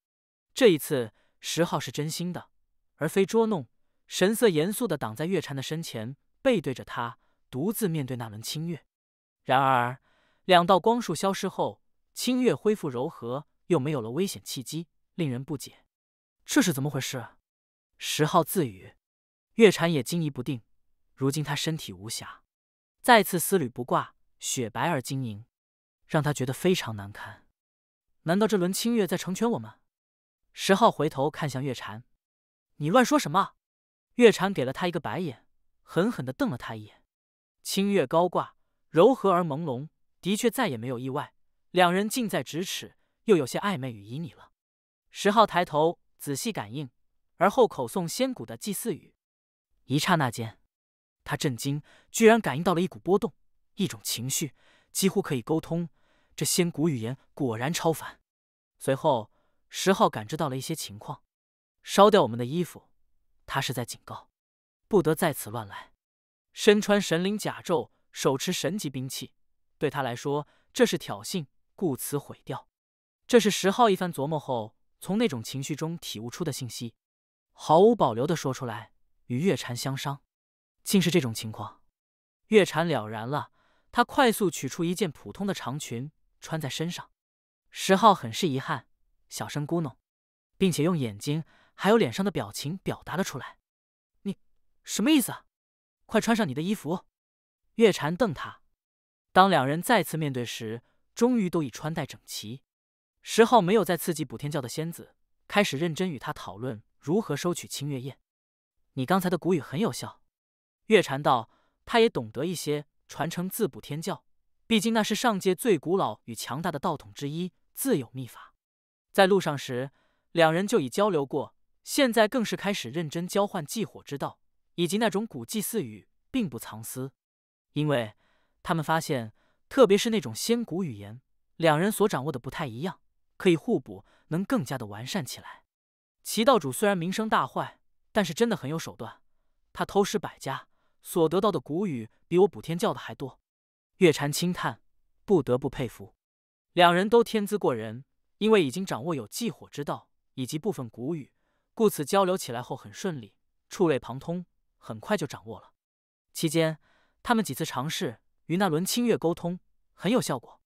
这一次，石浩是真心的，而非捉弄，神色严肃的挡在月禅的身前，背对着他，独自面对那轮清月。然而，两道光束消失后，清月恢复柔和，又没有了危险契机，令人不解，这是怎么回事？石浩自语。月禅也惊疑不定。如今他身体无暇，再次思虑不挂。雪白而晶莹，让他觉得非常难堪。难道这轮清月在成全我们？石浩回头看向月婵：“你乱说什么？”月婵给了他一个白眼，狠狠地瞪了他一眼。清月高挂，柔和而朦胧，的确再也没有意外。两人近在咫尺，又有些暧昧与旖旎了。石浩抬头仔细感应，而后口诵仙骨的祭祀语。一刹那间，他震惊，居然感应到了一股波动。一种情绪几乎可以沟通，这仙古语言果然超凡。随后，石浩感知到了一些情况，烧掉我们的衣服，他是在警告，不得在此乱来。身穿神灵甲胄，手持神级兵器，对他来说这是挑衅，故此毁掉。这是石浩一番琢磨后，从那种情绪中体悟出的信息，毫无保留的说出来，与月禅相商，竟是这种情况。月禅了然了。他快速取出一件普通的长裙，穿在身上。石浩很是遗憾，小声咕哝，并且用眼睛还有脸上的表情表达了出来：“你什么意思？快穿上你的衣服！”月禅瞪他。当两人再次面对时，终于都已穿戴整齐。石浩没有再刺激补天教的仙子，开始认真与他讨论如何收取清月宴。你刚才的古语很有效，月禅道。他也懂得一些。传承自补天教，毕竟那是上界最古老与强大的道统之一，自有秘法。在路上时，两人就已交流过，现在更是开始认真交换祭火之道，以及那种古祭祀语，并不藏私。因为他们发现，特别是那种仙古语言，两人所掌握的不太一样，可以互补，能更加的完善起来。齐道主虽然名声大坏，但是真的很有手段，他偷师百家。所得到的古语比我补天教的还多，月禅轻叹，不得不佩服。两人都天资过人，因为已经掌握有祭火之道以及部分古语，故此交流起来后很顺利，触类旁通，很快就掌握了。期间，他们几次尝试与那轮清月沟通，很有效果。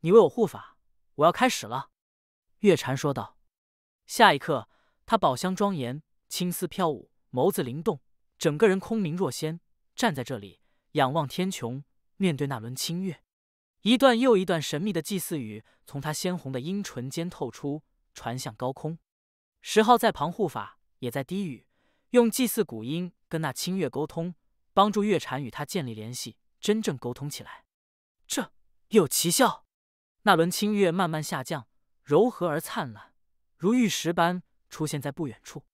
你为我护法，我要开始了。”月禅说道。下一刻，他宝箱庄严，青丝飘舞，眸子灵动，整个人空明若仙。站在这里，仰望天穹，面对那轮清月，一段又一段神秘的祭祀语从他鲜红的樱唇间透出，传向高空。石昊在旁护法也在低语，用祭祀古音跟那清月沟通，帮助月禅与他建立联系，真正沟通起来。这有奇效。那轮清月慢慢下降，柔和而灿烂，如玉石般出现在不远处。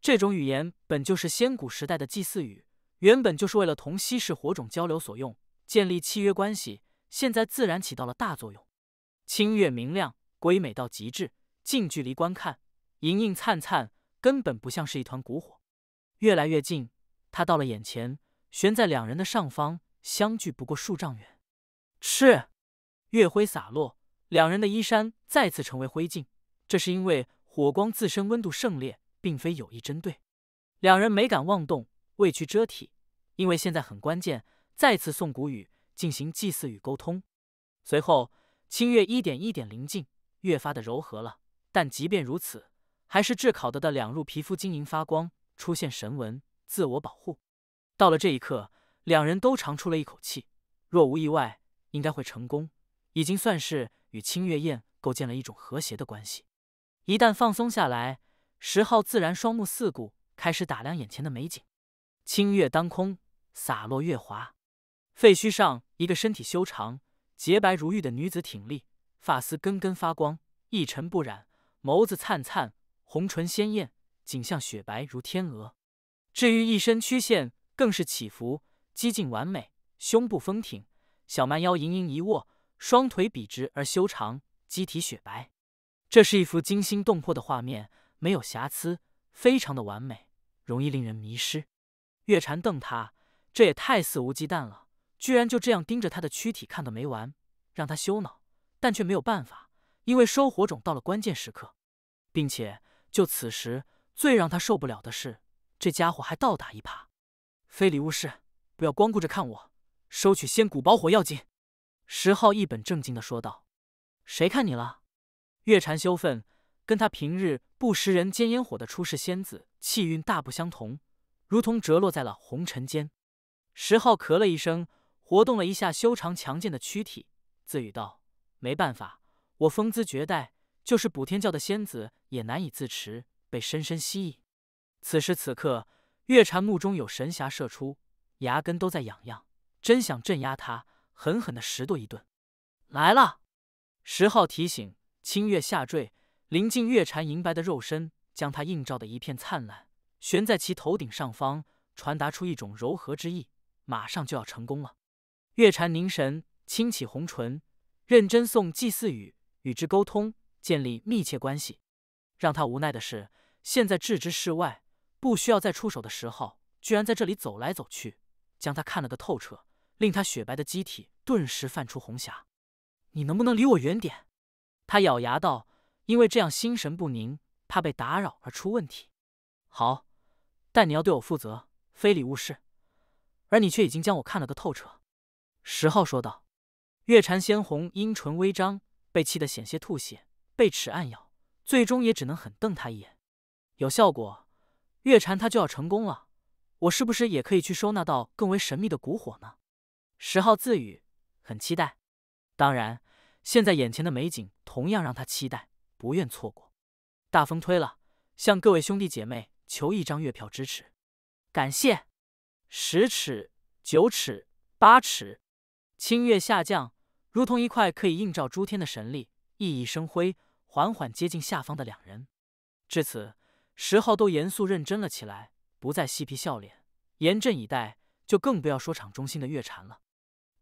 这种语言本就是先古时代的祭祀语。原本就是为了同稀世火种交流所用，建立契约关系，现在自然起到了大作用。清月明亮，瑰美到极致，近距离观看，莹莹灿灿，根本不像是一团古火。越来越近，他到了眼前，悬在两人的上方，相距不过数丈远。是月辉洒落，两人的衣衫再次成为灰烬。这是因为火光自身温度盛烈，并非有意针对。两人没敢妄动，畏惧遮体。因为现在很关键，再次送谷雨进行祭祀与沟通。随后，清月一点一点临近，越发的柔和了。但即便如此，还是炙烤的的两入皮肤晶莹发光，出现神纹，自我保护。到了这一刻，两人都长出了一口气。若无意外，应该会成功。已经算是与清月宴构建了一种和谐的关系。一旦放松下来，石昊自然双目四顾，开始打量眼前的美景。清月当空。洒落月华，废墟上，一个身体修长、洁白如玉的女子挺立，发丝根根发光，一尘不染，眸子灿灿，红唇鲜艳，景象雪白如天鹅。至于一身曲线，更是起伏，几近完美，胸部丰挺，小蛮腰盈盈一握，双腿笔直而修长，肌体雪白。这是一幅惊心动魄的画面，没有瑕疵，非常的完美，容易令人迷失。月禅瞪他。这也太肆无忌惮了，居然就这样盯着他的躯体看个没完，让他羞恼，但却没有办法，因为收火种到了关键时刻，并且就此时最让他受不了的是，这家伙还倒打一耙，非礼勿视，不要光顾着看我，收取仙骨保火要紧。石浩一本正经的说道：“谁看你了？”月婵羞愤，跟他平日不食人间烟火的出世仙子气韵大不相同，如同折落在了红尘间。石浩咳了一声，活动了一下修长强健的躯体，自语道：“没办法，我风姿绝代，就是补天教的仙子也难以自持，被深深吸引。”此时此刻，月禅目中有神霞射出，牙根都在痒痒，真想镇压他，狠狠地拾掇一顿。来了，石浩提醒清月下坠，临近月禅银白的肉身，将他映照的一片灿烂，悬在其头顶上方，传达出一种柔和之意。马上就要成功了，月禅凝神，轻启红唇，认真送祭祀语，与之沟通，建立密切关系。让他无奈的是，现在置之事外，不需要再出手的时候，居然在这里走来走去，将他看了个透彻，令他雪白的机体顿时泛出红霞。你能不能离我远点？他咬牙道，因为这样心神不宁，怕被打扰而出问题。好，但你要对我负责，非礼勿视。而你却已经将我看了个透彻，石昊说道。月禅鲜红，樱唇微张，被气得险些吐血，被齿暗咬，最终也只能狠瞪他一眼。有效果，月禅他就要成功了，我是不是也可以去收纳到更为神秘的古火呢？石昊自语，很期待。当然，现在眼前的美景同样让他期待，不愿错过。大风推了，向各位兄弟姐妹求一张月票支持，感谢。十尺、九尺、八尺，清月下降，如同一块可以映照诸天的神力，熠熠生辉，缓缓接近下方的两人。至此，十号都严肃认真了起来，不再嬉皮笑脸，严阵以待。就更不要说场中心的月禅了。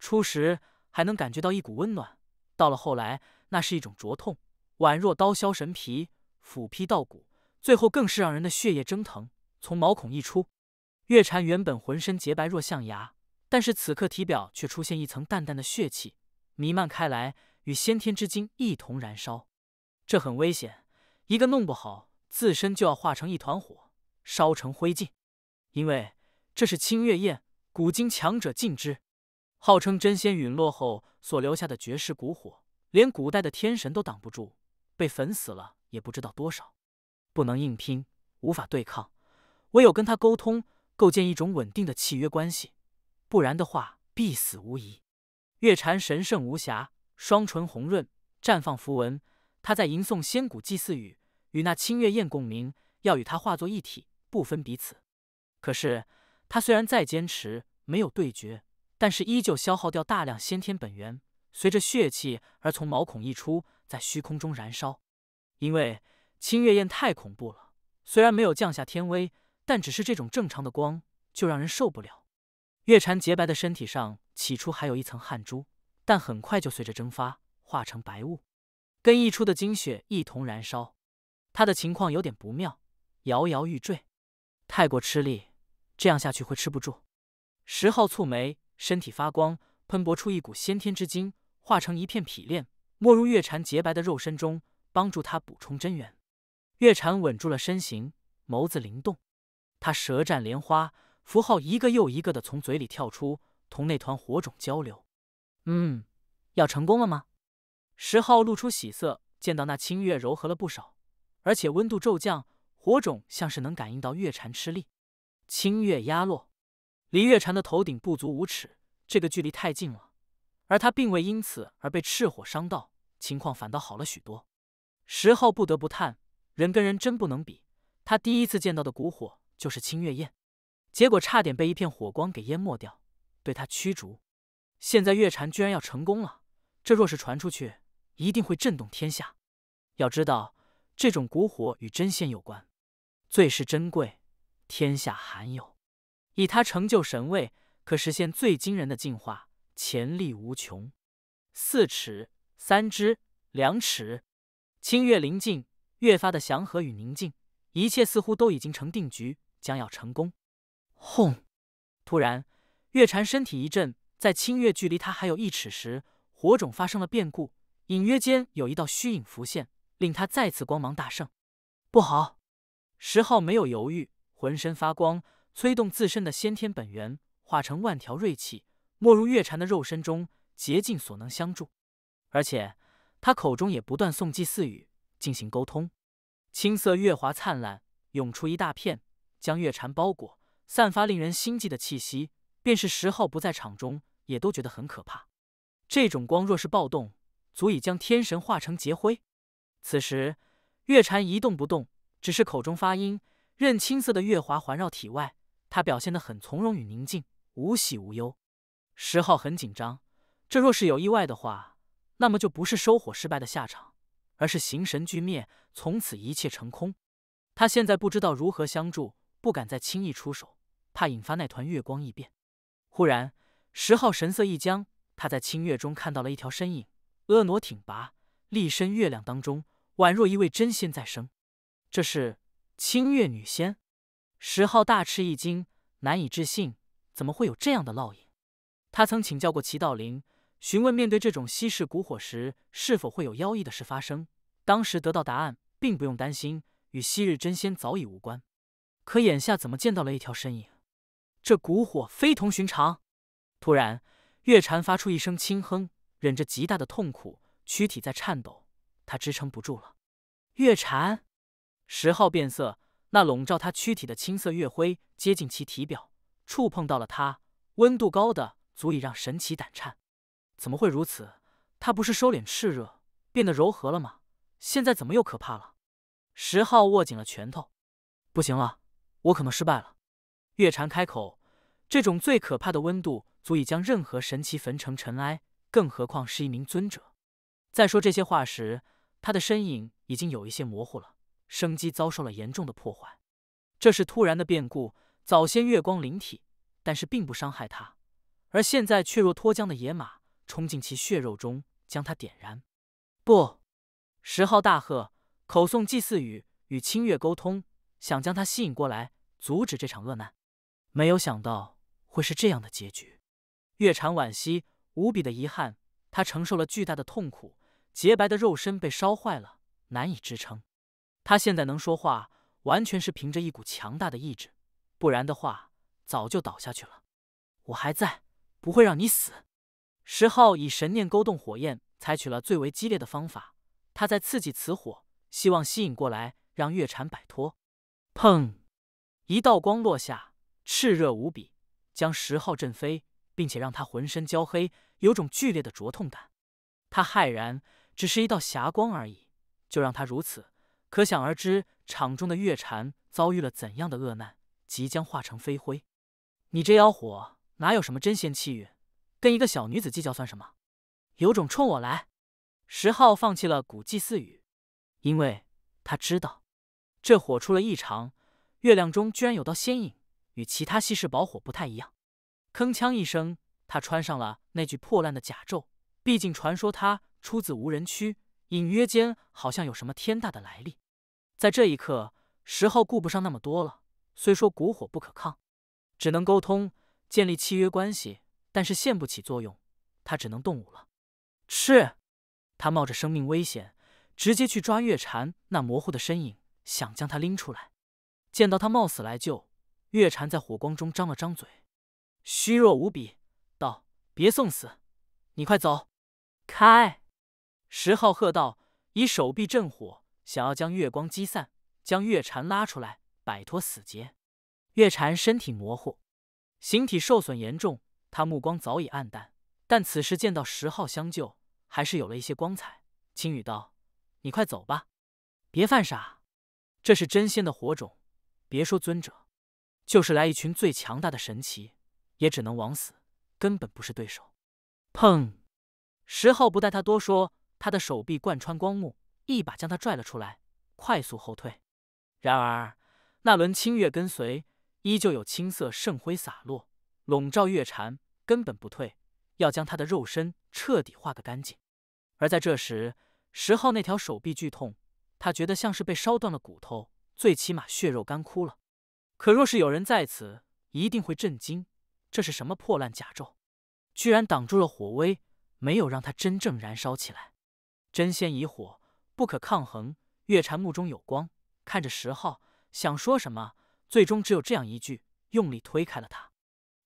初时还能感觉到一股温暖，到了后来，那是一种灼痛，宛若刀削神皮，斧劈稻谷，最后更是让人的血液蒸腾，从毛孔溢出。月禅原本浑身洁白若象牙，但是此刻体表却出现一层淡淡的血气，弥漫开来，与先天之精一同燃烧。这很危险，一个弄不好，自身就要化成一团火，烧成灰烬。因为这是清月焰，古今强者尽之，号称真仙陨落后所留下的绝世古火，连古代的天神都挡不住，被焚死了也不知道多少。不能硬拼，无法对抗，唯有跟他沟通。构建一种稳定的契约关系，不然的话必死无疑。月婵神圣无瑕，双唇红润，绽放符文。她在吟诵仙古祭祀语，与那清月焰共鸣，要与他化作一体，不分彼此。可是，他虽然再坚持，没有对决，但是依旧消耗掉大量先天本源，随着血气而从毛孔溢出，在虚空中燃烧。因为清月焰太恐怖了，虽然没有降下天威。但只是这种正常的光就让人受不了。月蝉洁白的身体上起初还有一层汗珠，但很快就随着蒸发化成白雾，跟溢出的精血一同燃烧。他的情况有点不妙，摇摇欲坠，太过吃力，这样下去会吃不住。十号蹙眉，身体发光，喷薄出一股先天之精，化成一片匹练，没入月蝉洁白的肉身中，帮助他补充真元。月蝉稳住了身形，眸子灵动。他舌战莲花，符号一个又一个的从嘴里跳出，同那团火种交流。嗯，要成功了吗？石昊露出喜色，见到那清月柔和了不少，而且温度骤降，火种像是能感应到月蝉吃力。清月压落，离月蝉的头顶不足五尺，这个距离太近了，而他并未因此而被赤火伤到，情况反倒好了许多。石昊不得不叹，人跟人真不能比。他第一次见到的古火。就是清月宴，结果差点被一片火光给淹没掉，被他驱逐。现在月禅居然要成功了，这若是传出去，一定会震动天下。要知道，这种古火与真仙有关，最是珍贵，天下罕有。以他成就神位，可实现最惊人的进化，潜力无穷。四尺、三只、两尺，清月临近，越发的祥和与宁静，一切似乎都已经成定局。将要成功！轰！突然，月禅身体一震，在清月距离他还有一尺时，火种发生了变故，隐约间有一道虚影浮现，令他再次光芒大盛。不好！石浩没有犹豫，浑身发光，催动自身的先天本源，化成万条锐气没入月禅的肉身中，竭尽所能相助。而且他口中也不断诵祭四语进行沟通。青色月华灿烂，涌出一大片。将月蝉包裹，散发令人心悸的气息，便是石昊不在场中，也都觉得很可怕。这种光若是暴动，足以将天神化成劫灰。此时，月蝉一动不动，只是口中发音，任青色的月华环绕体外。他表现得很从容与宁静，无喜无忧。石昊很紧张，这若是有意外的话，那么就不是收火失败的下场，而是形神俱灭，从此一切成空。他现在不知道如何相助。不敢再轻易出手，怕引发那团月光异变。忽然，石浩神色一僵，他在清月中看到了一条身影，婀娜挺拔，立身月亮当中，宛若一位真仙在生。这是清月女仙。石浩大吃一惊，难以置信，怎么会有这样的烙印？他曾请教过齐道临，询问面对这种稀世古火时是否会有妖异的事发生。当时得到答案，并不用担心，与昔日真仙早已无关。可眼下怎么见到了一条身影？这蛊火非同寻常。突然，月禅发出一声轻哼，忍着极大的痛苦，躯体在颤抖，他支撑不住了。月禅，十号变色，那笼罩他躯体的青色月辉接近其体表，触碰到了他，温度高的足以让神奇胆颤。怎么会如此？他不是收敛炽热，变得柔和了吗？现在怎么又可怕了？十号握紧了拳头，不行了。我可能失败了，月禅开口。这种最可怕的温度足以将任何神奇焚成尘埃，更何况是一名尊者。在说这些话时，他的身影已经有一些模糊了，生机遭受了严重的破坏。这是突然的变故。早先月光灵体，但是并不伤害他，而现在却若脱缰的野马，冲进其血肉中，将他点燃。不，石浩大喝，口诵祭祀语，与清月沟通。想将他吸引过来，阻止这场恶难，没有想到会是这样的结局。月禅惋惜，无比的遗憾，他承受了巨大的痛苦，洁白的肉身被烧坏了，难以支撑。他现在能说话，完全是凭着一股强大的意志，不然的话早就倒下去了。我还在，不会让你死。石昊以神念勾动火焰，采取了最为激烈的方法，他在刺激此火，希望吸引过来，让月禅摆脱。砰！一道光落下，炽热无比，将石昊震飞，并且让他浑身焦黑，有种剧烈的灼痛感。他骇然，只是一道霞光而已，就让他如此，可想而知，场中的月禅遭遇了怎样的厄难，即将化成飞灰。你这妖火哪有什么真仙气运？跟一个小女子计较算什么？有种冲我来！石昊放弃了古祭祀语，因为他知道。这火出了异常，月亮中居然有道仙影，与其他稀世宝火不太一样。铿锵一声，他穿上了那具破烂的甲胄。毕竟传说它出自无人区，隐约间好像有什么天大的来历。在这一刻，石昊顾不上那么多了。虽说古火不可抗，只能沟通建立契约关系，但是现不起作用，他只能动武了。是，他冒着生命危险，直接去抓月蝉那模糊的身影。想将他拎出来，见到他冒死来救月禅，在火光中张了张嘴，虚弱无比，道：“别送死，你快走开！”石浩喝道：“以手臂镇火，想要将月光击散，将月禅拉出来，摆脱死劫。”月禅身体模糊，形体受损严重，他目光早已暗淡，但此时见到石浩相救，还是有了一些光彩，轻语道：“你快走吧，别犯傻。”这是真仙的火种，别说尊者，就是来一群最强大的神奇，也只能枉死，根本不是对手。砰！十号不待他多说，他的手臂贯穿光幕，一把将他拽了出来，快速后退。然而那轮清月跟随，依旧有青色圣辉洒落，笼罩月禅，根本不退，要将他的肉身彻底化个干净。而在这时，十号那条手臂剧痛。他觉得像是被烧断了骨头，最起码血肉干枯了。可若是有人在此，一定会震惊：这是什么破烂甲胄，居然挡住了火威，没有让它真正燃烧起来。真仙以火不可抗衡。月禅目中有光，看着石昊，想说什么，最终只有这样一句，用力推开了他。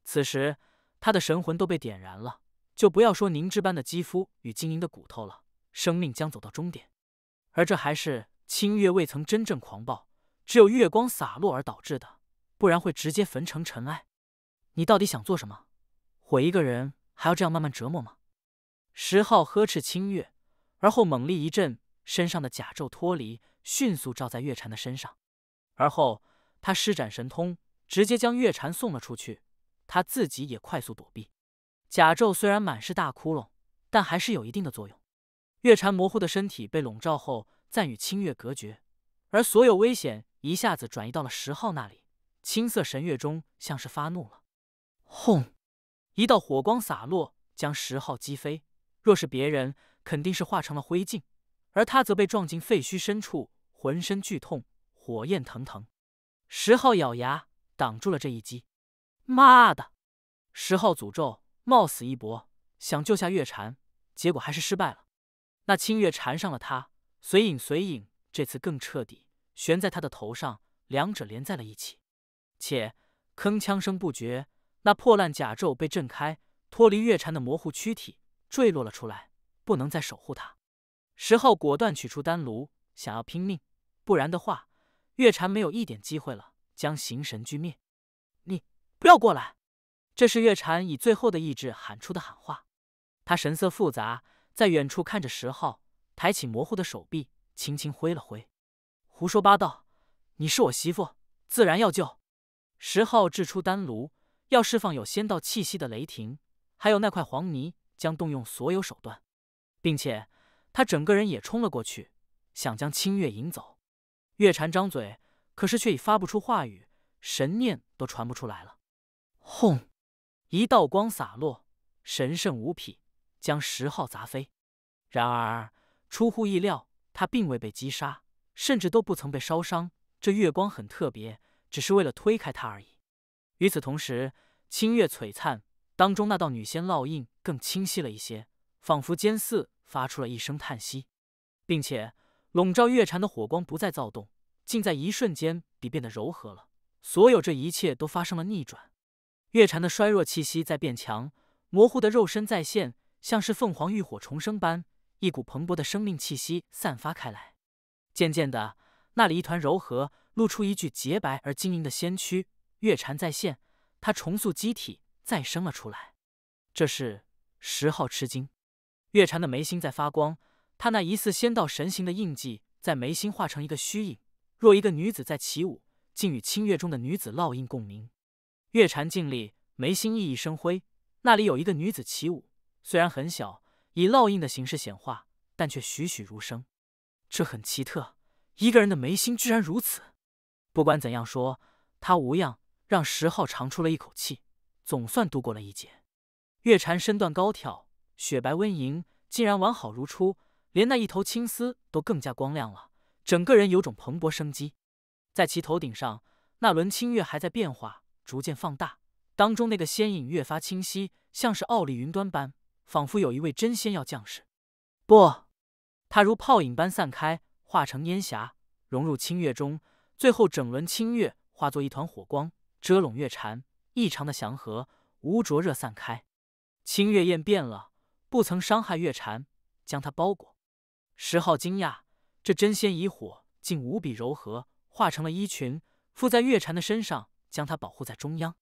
此时他的神魂都被点燃了，就不要说凝脂般的肌肤与晶莹的骨头了，生命将走到终点。而这还是清月未曾真正狂暴，只有月光洒落而导致的，不然会直接焚成尘埃。你到底想做什么？毁一个人还要这样慢慢折磨吗？石昊呵斥清月，而后猛力一震，身上的甲胄脱离，迅速罩在月婵的身上。而后他施展神通，直接将月婵送了出去，他自己也快速躲避。甲胄虽然满是大窟窿，但还是有一定的作用。月禅模糊的身体被笼罩后，暂与清月隔绝，而所有危险一下子转移到了十号那里。青色神月中像是发怒了，轰！一道火光洒落，将十号击飞。若是别人，肯定是化成了灰烬，而他则被撞进废墟深处，浑身剧痛，火焰腾腾。十号咬牙挡住了这一击，妈的！十号诅咒，冒死一搏，想救下月禅，结果还是失败了。那清月缠上了他，随影随影，这次更彻底，悬在他的头上，两者连在了一起，且铿锵声不绝。那破烂甲胄被震开，脱离月禅的模糊躯体，坠落了出来，不能再守护他。石昊果断取出丹炉，想要拼命，不然的话，月禅没有一点机会了，将形神俱灭。你不要过来！这是月禅以最后的意志喊出的喊话，他神色复杂。在远处看着，石昊抬起模糊的手臂，轻轻挥了挥。胡说八道！你是我媳妇，自然要救。石昊掷出丹炉，要释放有仙道气息的雷霆，还有那块黄泥，将动用所有手段，并且他整个人也冲了过去，想将清月引走。月禅张嘴，可是却已发不出话语，神念都传不出来了。轰！一道光洒落，神圣无匹。将十号砸飞，然而出乎意料，他并未被击杀，甚至都不曾被烧伤。这月光很特别，只是为了推开他而已。与此同时，清月璀璨当中那道女仙烙印更清晰了一些，仿佛尖似发出了一声叹息，并且笼罩月禅的火光不再躁动，竟在一瞬间比变得柔和了。所有这一切都发生了逆转，月禅的衰弱气息在变强，模糊的肉身再现。像是凤凰浴火重生般，一股蓬勃的生命气息散发开来。渐渐的，那里一团柔和，露出一具洁白而晶莹的仙躯。月蝉再现，它重塑机体，再生了出来。这是十号吃惊。月蝉的眉心在发光，他那疑似仙道神形的印记在眉心化成一个虚影，若一个女子在起舞，竟与清月中的女子烙印共鸣。月蝉尽力，眉心熠熠生辉，那里有一个女子起舞。虽然很小，以烙印的形式显化，但却栩栩如生。这很奇特，一个人的眉心居然如此。不管怎样说，他无恙，让石浩长出了一口气，总算度过了一劫。月婵身段高挑，雪白温盈，竟然完好如初，连那一头青丝都更加光亮了，整个人有种蓬勃生机。在其头顶上，那轮清月还在变化，逐渐放大，当中那个仙影越发清晰，像是傲立云端般。仿佛有一位真仙要降世，不，他如泡影般散开，化成烟霞，融入清月中。最后整轮清月化作一团火光，遮拢月禅，异常的祥和，无灼热散开。清月焰变了，不曾伤害月禅，将它包裹。石昊惊讶，这真仙以火竟无比柔和，化成了衣裙，附在月禅的身上，将它保护在中央。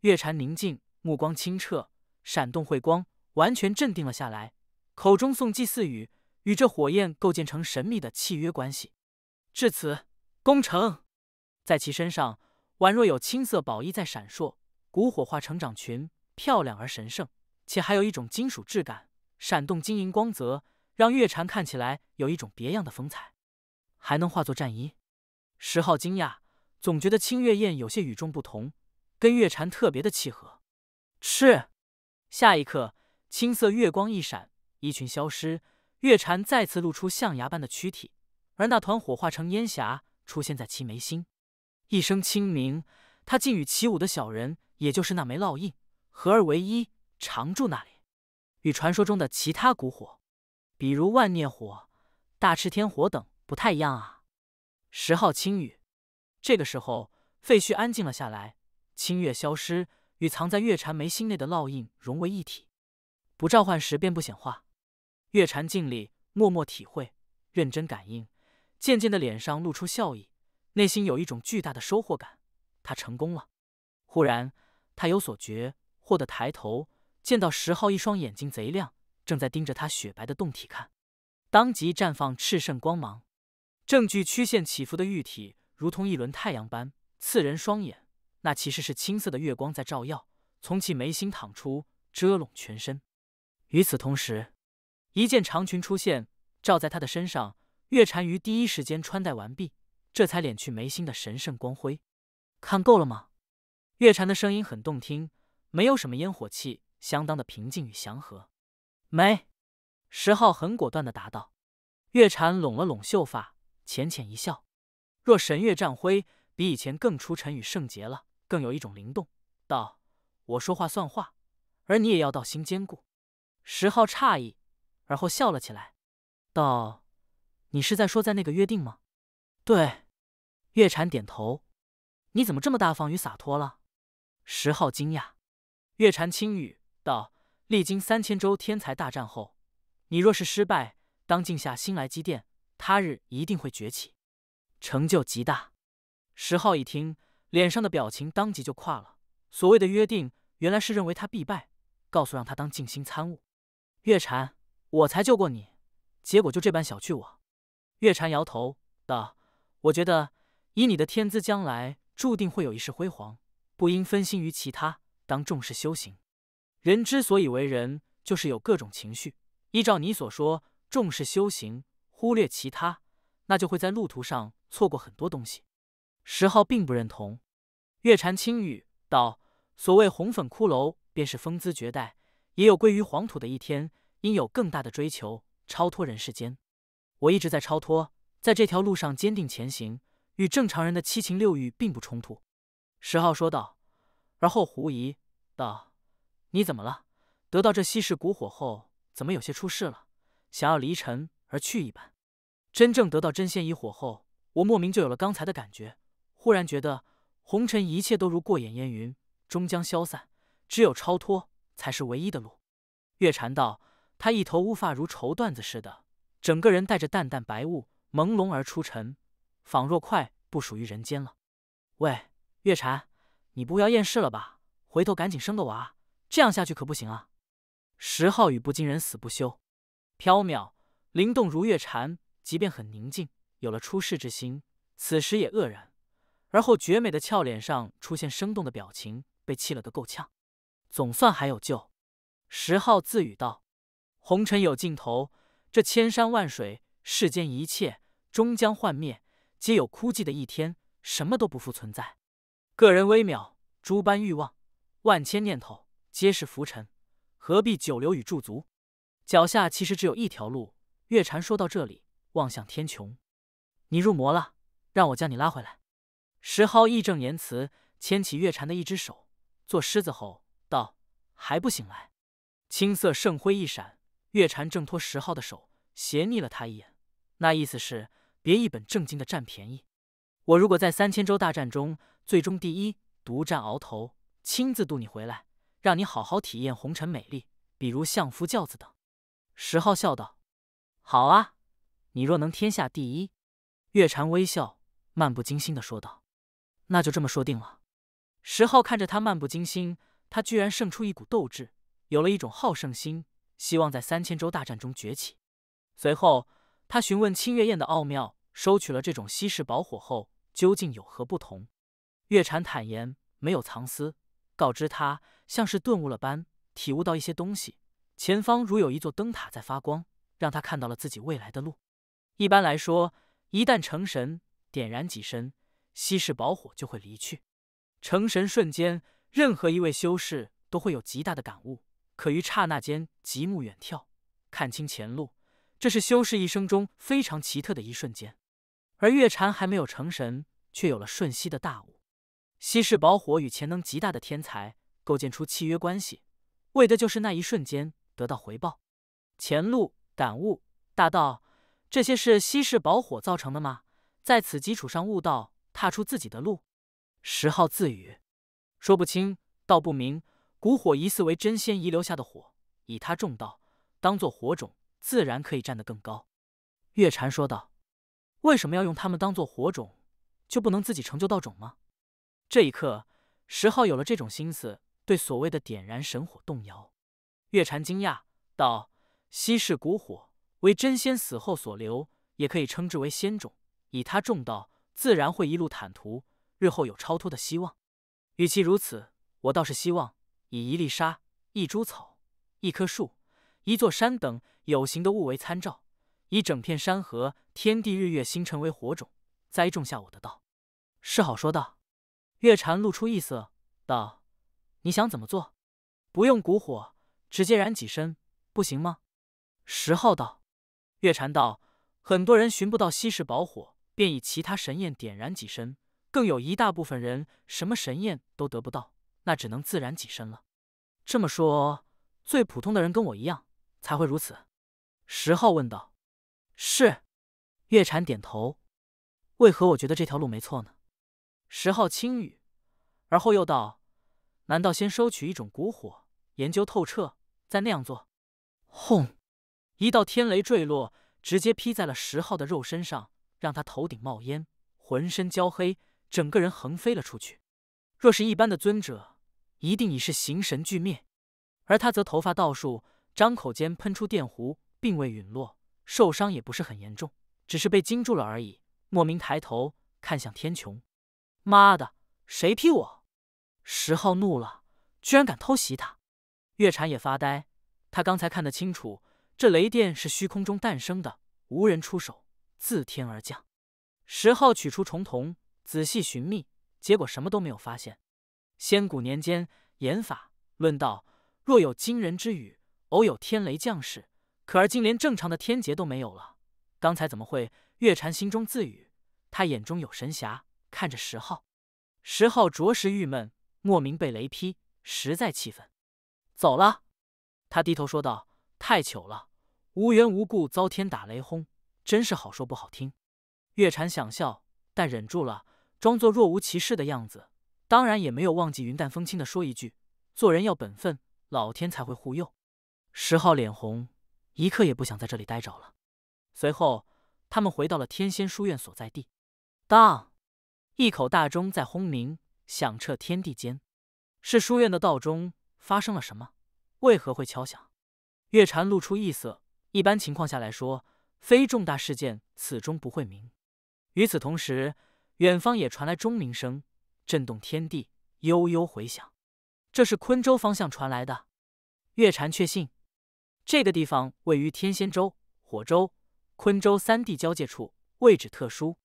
月禅宁静，目光清澈，闪动慧光。完全镇定了下来，口中诵祭祀语，与这火焰构建成神秘的契约关系。至此，攻城在其身上宛若有青色宝衣在闪烁，古火化成长裙，漂亮而神圣，且还有一种金属质感，闪动晶莹光泽，让月蝉看起来有一种别样的风采。还能化作战衣？石昊惊讶，总觉得青月焰有些与众不同，跟月蝉特别的契合。是。下一刻。青色月光一闪，衣裙消失，月蝉再次露出象牙般的躯体，而那团火化成烟霞，出现在其眉心。一声轻鸣，他竟与起舞的小人，也就是那枚烙印，合而为一，常驻那里。与传说中的其他古火，比如万念火、大赤天火等，不太一样啊。十号青羽，这个时候废墟安静了下来，清月消失，与藏在月蝉眉心内的烙印融为一体。不召唤时便不显化，月禅静立，默默体会，认真感应，渐渐的脸上露出笑意，内心有一种巨大的收获感。他成功了。忽然，他有所觉，或地抬头，见到石昊一双眼睛贼亮，正在盯着他雪白的洞体看，当即绽放炽盛光芒，正具曲线起伏的玉体如同一轮太阳般刺人双眼。那其实是青色的月光在照耀，从其眉心淌出，遮拢全身。与此同时，一件长裙出现，罩在他的身上。月婵于第一时间穿戴完毕，这才敛去眉心的神圣光辉。看够了吗？月婵的声音很动听，没有什么烟火气，相当的平静与祥和。没。石昊很果断的答道。月婵拢了拢秀发，浅浅一笑。若神月战辉比以前更出尘与圣洁了，更有一种灵动。道，我说话算话，而你也要道心坚固。石浩诧异，而后笑了起来，道：“你是在说在那个约定吗？”对，月禅点头。你怎么这么大方与洒脱了？石浩惊讶。月禅轻语道：“历经三千州天才大战后，你若是失败，当静下心来积淀，他日一定会崛起，成就极大。”石浩一听，脸上的表情当即就垮了。所谓的约定，原来是认为他必败，告诉让他当静心参悟。月禅，我才救过你，结果就这般小觑我。月禅摇头道：“我觉得以你的天资，将来注定会有一世辉煌，不应分心于其他，当重视修行。人之所以为人，就是有各种情绪。依照你所说，重视修行，忽略其他，那就会在路途上错过很多东西。”石浩并不认同。月禅轻语道：“所谓红粉骷髅，便是风姿绝代。”也有归于黄土的一天，应有更大的追求，超脱人世间。我一直在超脱，在这条路上坚定前行，与正常人的七情六欲并不冲突。石浩说道，而后狐疑道：“你怎么了？得到这稀世古火后，怎么有些出事了？想要离尘而去一般。”真正得到真仙遗火后，我莫名就有了刚才的感觉，忽然觉得红尘一切都如过眼烟云，终将消散，只有超脱。才是唯一的路。月禅道：“他一头乌发如绸缎子似的，整个人带着淡淡白雾，朦胧而出尘，仿若快不属于人间了。”喂，月禅，你不要厌世了吧？回头赶紧生个娃，这样下去可不行啊！石浩宇不惊人死不休，飘渺灵动如月禅，即便很宁静，有了出世之心，此时也愕然，而后绝美的俏脸上出现生动的表情，被气了个够呛。总算还有救，石浩自语道：“红尘有尽头，这千山万水，世间一切终将幻灭，皆有枯寂的一天，什么都不复存在。个人微渺，诸般欲望，万千念头，皆是浮尘，何必久留与驻足？脚下其实只有一条路。”月禅说到这里，望向天穹：“你入魔了，让我将你拉回来。”石浩义正言辞，牵起月禅的一只手，做狮子吼。还不醒来？青色圣辉一闪，月禅挣脱石昊的手，斜睨了他一眼，那意思是别一本正经的占便宜。我如果在三千州大战中最终第一，独占鳌头，亲自渡你回来，让你好好体验红尘美丽，比如相夫教子等。石浩笑道：“好啊，你若能天下第一。”月禅微笑，漫不经心的说道：“那就这么说定了。”石浩看着他漫不经心。他居然胜出一股斗志，有了一种好胜心，希望在三千州大战中崛起。随后，他询问清月焰的奥妙，收取了这种稀世宝火后究竟有何不同。月禅坦言没有藏私，告知他像是顿悟了般，体悟到一些东西。前方如有一座灯塔在发光，让他看到了自己未来的路。一般来说，一旦成神，点燃几身稀世宝火就会离去。成神瞬间。任何一位修士都会有极大的感悟，可于刹那间极目远眺，看清前路，这是修士一生中非常奇特的一瞬间。而月禅还没有成神，却有了瞬息的大悟。西式宝火与潜能极大的天才构建出契约关系，为的就是那一瞬间得到回报。前路、感悟、大道，这些是西式宝火造成的吗？在此基础上悟道，踏出自己的路。十号自语。说不清道不明，古火疑似为真仙遗留下的火，以它种道，当做火种，自然可以站得更高。月禅说道：“为什么要用它们当做火种？就不能自己成就道种吗？”这一刻，石浩有了这种心思，对所谓的点燃神火动摇。月禅惊讶道：“稀世古火为真仙死后所留，也可以称之为仙种，以他种道，自然会一路坦途，日后有超脱的希望。”与其如此，我倒是希望以一粒沙、一株草、一棵树、一座山等有形的物为参照，以整片山河、天地日月星辰为火种，栽种下我的道。石好说道。月禅露出异色道：“你想怎么做？不用古火，直接燃几身，不行吗？”石号道。月禅道：“很多人寻不到稀世宝火，便以其他神焰点燃几身。”更有一大部分人什么神验都得不到，那只能自然己身了。这么说，最普通的人跟我一样才会如此？石浩问道。是。月禅点头。为何我觉得这条路没错呢？石浩轻语，而后又道：“难道先收取一种蛊火，研究透彻，再那样做？”轰！一道天雷坠落，直接劈在了石浩的肉身上，让他头顶冒烟，浑身焦黑。整个人横飞了出去，若是一般的尊者，一定已是形神俱灭，而他则头发倒竖，张口间喷出电弧，并未陨落，受伤也不是很严重，只是被惊住了而已。莫名抬头看向天穹，妈的，谁劈我？十号怒了，居然敢偷袭他！月禅也发呆，他刚才看得清楚，这雷电是虚空中诞生的，无人出手，自天而降。十号取出重瞳。仔细寻觅，结果什么都没有发现。先古年间，言法论道，若有惊人之语，偶有天雷降世。可而今连正常的天劫都没有了，刚才怎么会？月禅心中自语。他眼中有神霞，看着石昊。石昊着实郁闷，莫名被雷劈，实在气愤。走了，他低头说道：“太糗了，无缘无故遭天打雷轰，真是好说不好听。”月禅想笑，但忍住了。装作若无其事的样子，当然也没有忘记云淡风轻的说一句：“做人要本分，老天才会护佑。”石浩脸红，一刻也不想在这里待着了。随后，他们回到了天仙书院所在地。当一口大钟在轰鸣，响彻天地间，是书院的道中发生了什么？为何会敲响？月禅露出异色。一般情况下来说，非重大事件，此钟不会鸣。与此同时。远方也传来钟鸣声，震动天地，悠悠回响。这是昆州方向传来的。月禅确信，这个地方位于天仙州、火州、昆州三地交界处，位置特殊。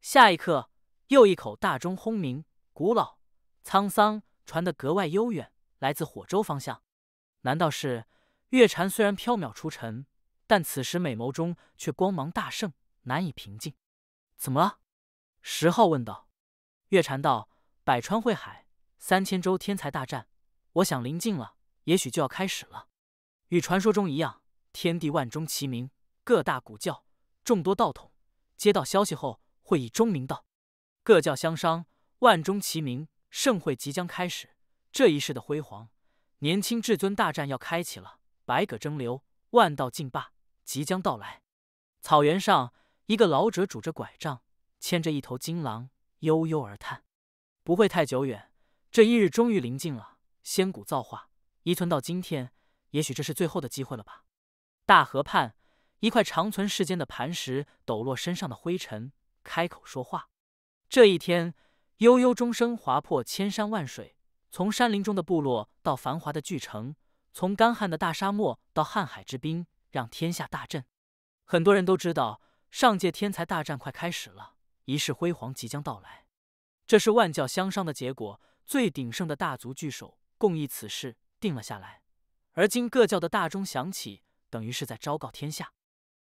下一刻，又一口大钟轰鸣，古老沧桑，传得格外悠远，来自火州方向。难道是月禅？虽然飘渺出尘，但此时美眸中却光芒大盛，难以平静。怎么了？十号问道：“月禅道，百川汇海，三千州天才大战，我想临近了，也许就要开始了。与传说中一样，天地万中齐名，各大古教、众多道统接到消息后，会以钟鸣道各教相商，万钟齐鸣，盛会即将开始。这一世的辉煌，年轻至尊大战要开启了，百舸争流，万道竞霸即将到来。草原上，一个老者拄着拐杖。”牵着一头金狼，悠悠而叹：“不会太久远，这一日终于临近了。仙古造化遗存到今天，也许这是最后的机会了吧。”大河畔，一块长存世间的磐石抖落身上的灰尘，开口说话：“这一天，悠悠钟声划破千山万水，从山林中的部落到繁华的巨城，从干旱的大沙漠到瀚海之滨，让天下大震。很多人都知道，上届天才大战快开始了。”一世辉煌即将到来，这是万教相商的结果，最鼎盛的大族聚首，共议此事，定了下来。而今各教的大钟响起，等于是在昭告天下：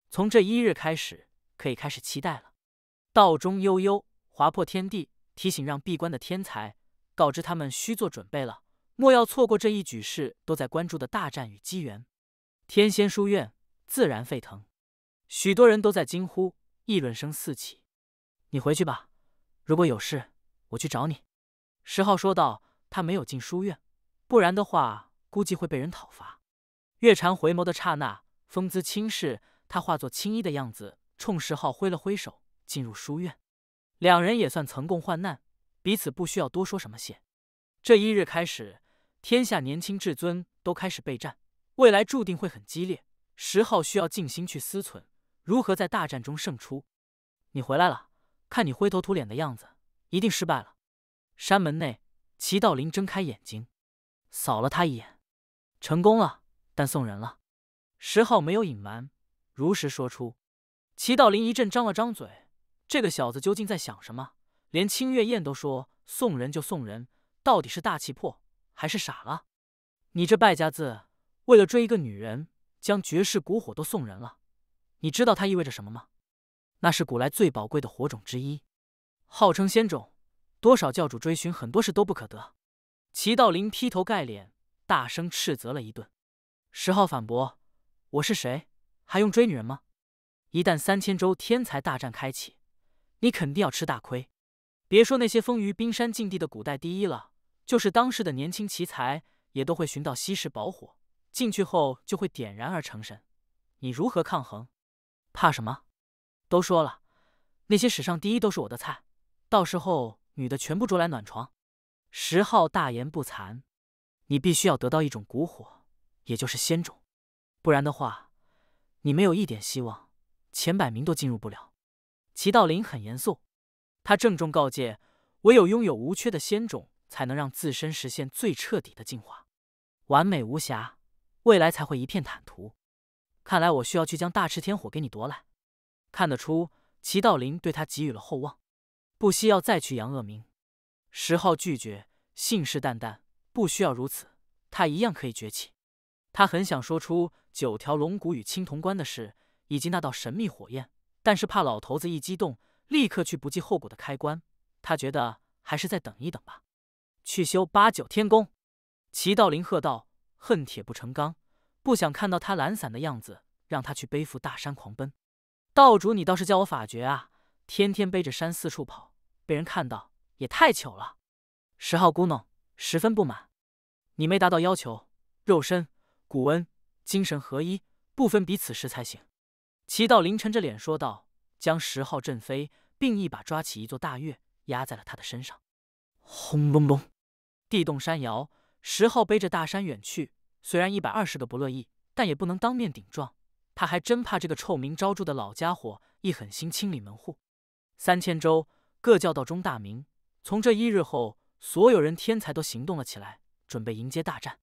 从这一日开始，可以开始期待了。道中悠悠，划破天地，提醒让闭关的天才，告知他们需做准备了，莫要错过这一举世都在关注的大战与机缘。天仙书院自然沸腾，许多人都在惊呼，议论声四起。你回去吧，如果有事，我去找你。”石浩说道。他没有进书院，不然的话，估计会被人讨伐。月禅回眸的刹那，风姿轻视，他化作青衣的样子，冲石浩挥了挥手，进入书院。两人也算曾共患难，彼此不需要多说什么谢。这一日开始，天下年轻至尊都开始备战，未来注定会很激烈。石浩需要静心去思忖，如何在大战中胜出。你回来了。看你灰头土脸的样子，一定失败了。山门内，齐道林睁开眼睛，扫了他一眼。成功了，但送人了。石浩没有隐瞒，如实说出。齐道林一阵张了张嘴，这个小子究竟在想什么？连清月宴都说送人就送人，到底是大气魄还是傻了？你这败家子，为了追一个女人，将绝世古火都送人了。你知道他意味着什么吗？那是古来最宝贵的火种之一，号称仙种，多少教主追寻，很多事都不可得。齐道临劈头盖脸大声斥责了一顿。石浩反驳：“我是谁？还用追女人吗？一旦三千州天才大战开启，你肯定要吃大亏。别说那些封于冰山禁地的古代第一了，就是当世的年轻奇才，也都会寻到稀世宝火，进去后就会点燃而成神。你如何抗衡？怕什么？”都说了，那些史上第一都是我的菜，到时候女的全部捉来暖床。石昊大言不惭，你必须要得到一种蛊火，也就是仙种，不然的话，你没有一点希望，前百名都进入不了。齐道临很严肃，他郑重告诫，唯有拥有无缺的仙种，才能让自身实现最彻底的进化，完美无瑕，未来才会一片坦途。看来我需要去将大赤天火给你夺来。看得出，齐道林对他给予了厚望，不惜要再去杨恶明。石浩拒绝，信誓旦旦，不需要如此，他一样可以崛起。他很想说出九条龙骨与青铜棺的事，以及那道神秘火焰，但是怕老头子一激动，立刻去不计后果的开棺。他觉得还是再等一等吧，去修八九天宫。齐道林喝道：“恨铁不成钢，不想看到他懒散的样子，让他去背负大山狂奔。”道主，你倒是叫我法诀啊！天天背着山四处跑，被人看到也太糗了。十号咕哝，十分不满。你没达到要求，肉身、骨温、精神合一，不分彼此时才行。齐道临沉着脸说道，将十号震飞，并一把抓起一座大岳压在了他的身上。轰隆隆，地动山摇。十号背着大山远去。虽然一百二十个不乐意，但也不能当面顶撞。他还真怕这个臭名昭著的老家伙一狠心清理门户。三千州各教道中大名，从这一日后，所有人天才都行动了起来，准备迎接大战。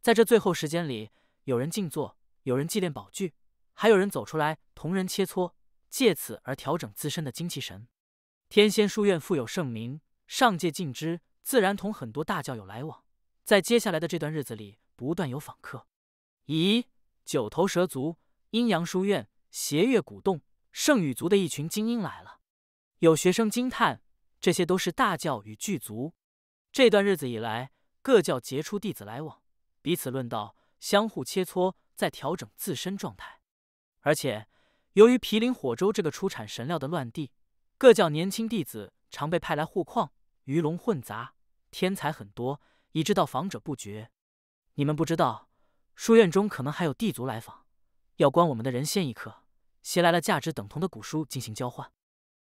在这最后时间里，有人静坐，有人祭奠宝具，还有人走出来同人切磋，借此而调整自身的精气神。天仙书院富有盛名，上界尽知，自然同很多大教有来往。在接下来的这段日子里，不断有访客。咦，九头蛇族。阴阳书院斜月古洞，圣女族的一群精英来了。有学生惊叹：“这些都是大教与巨族。”这段日子以来，各教杰出弟子来往，彼此论道，相互切磋，在调整自身状态。而且，由于毗邻火州这个出产神料的乱地，各教年轻弟子常被派来护矿，鱼龙混杂，天才很多，以致到访者不绝。你们不知道，书院中可能还有地族来访。要关我们的人先一刻，携来了价值等同的古书进行交换。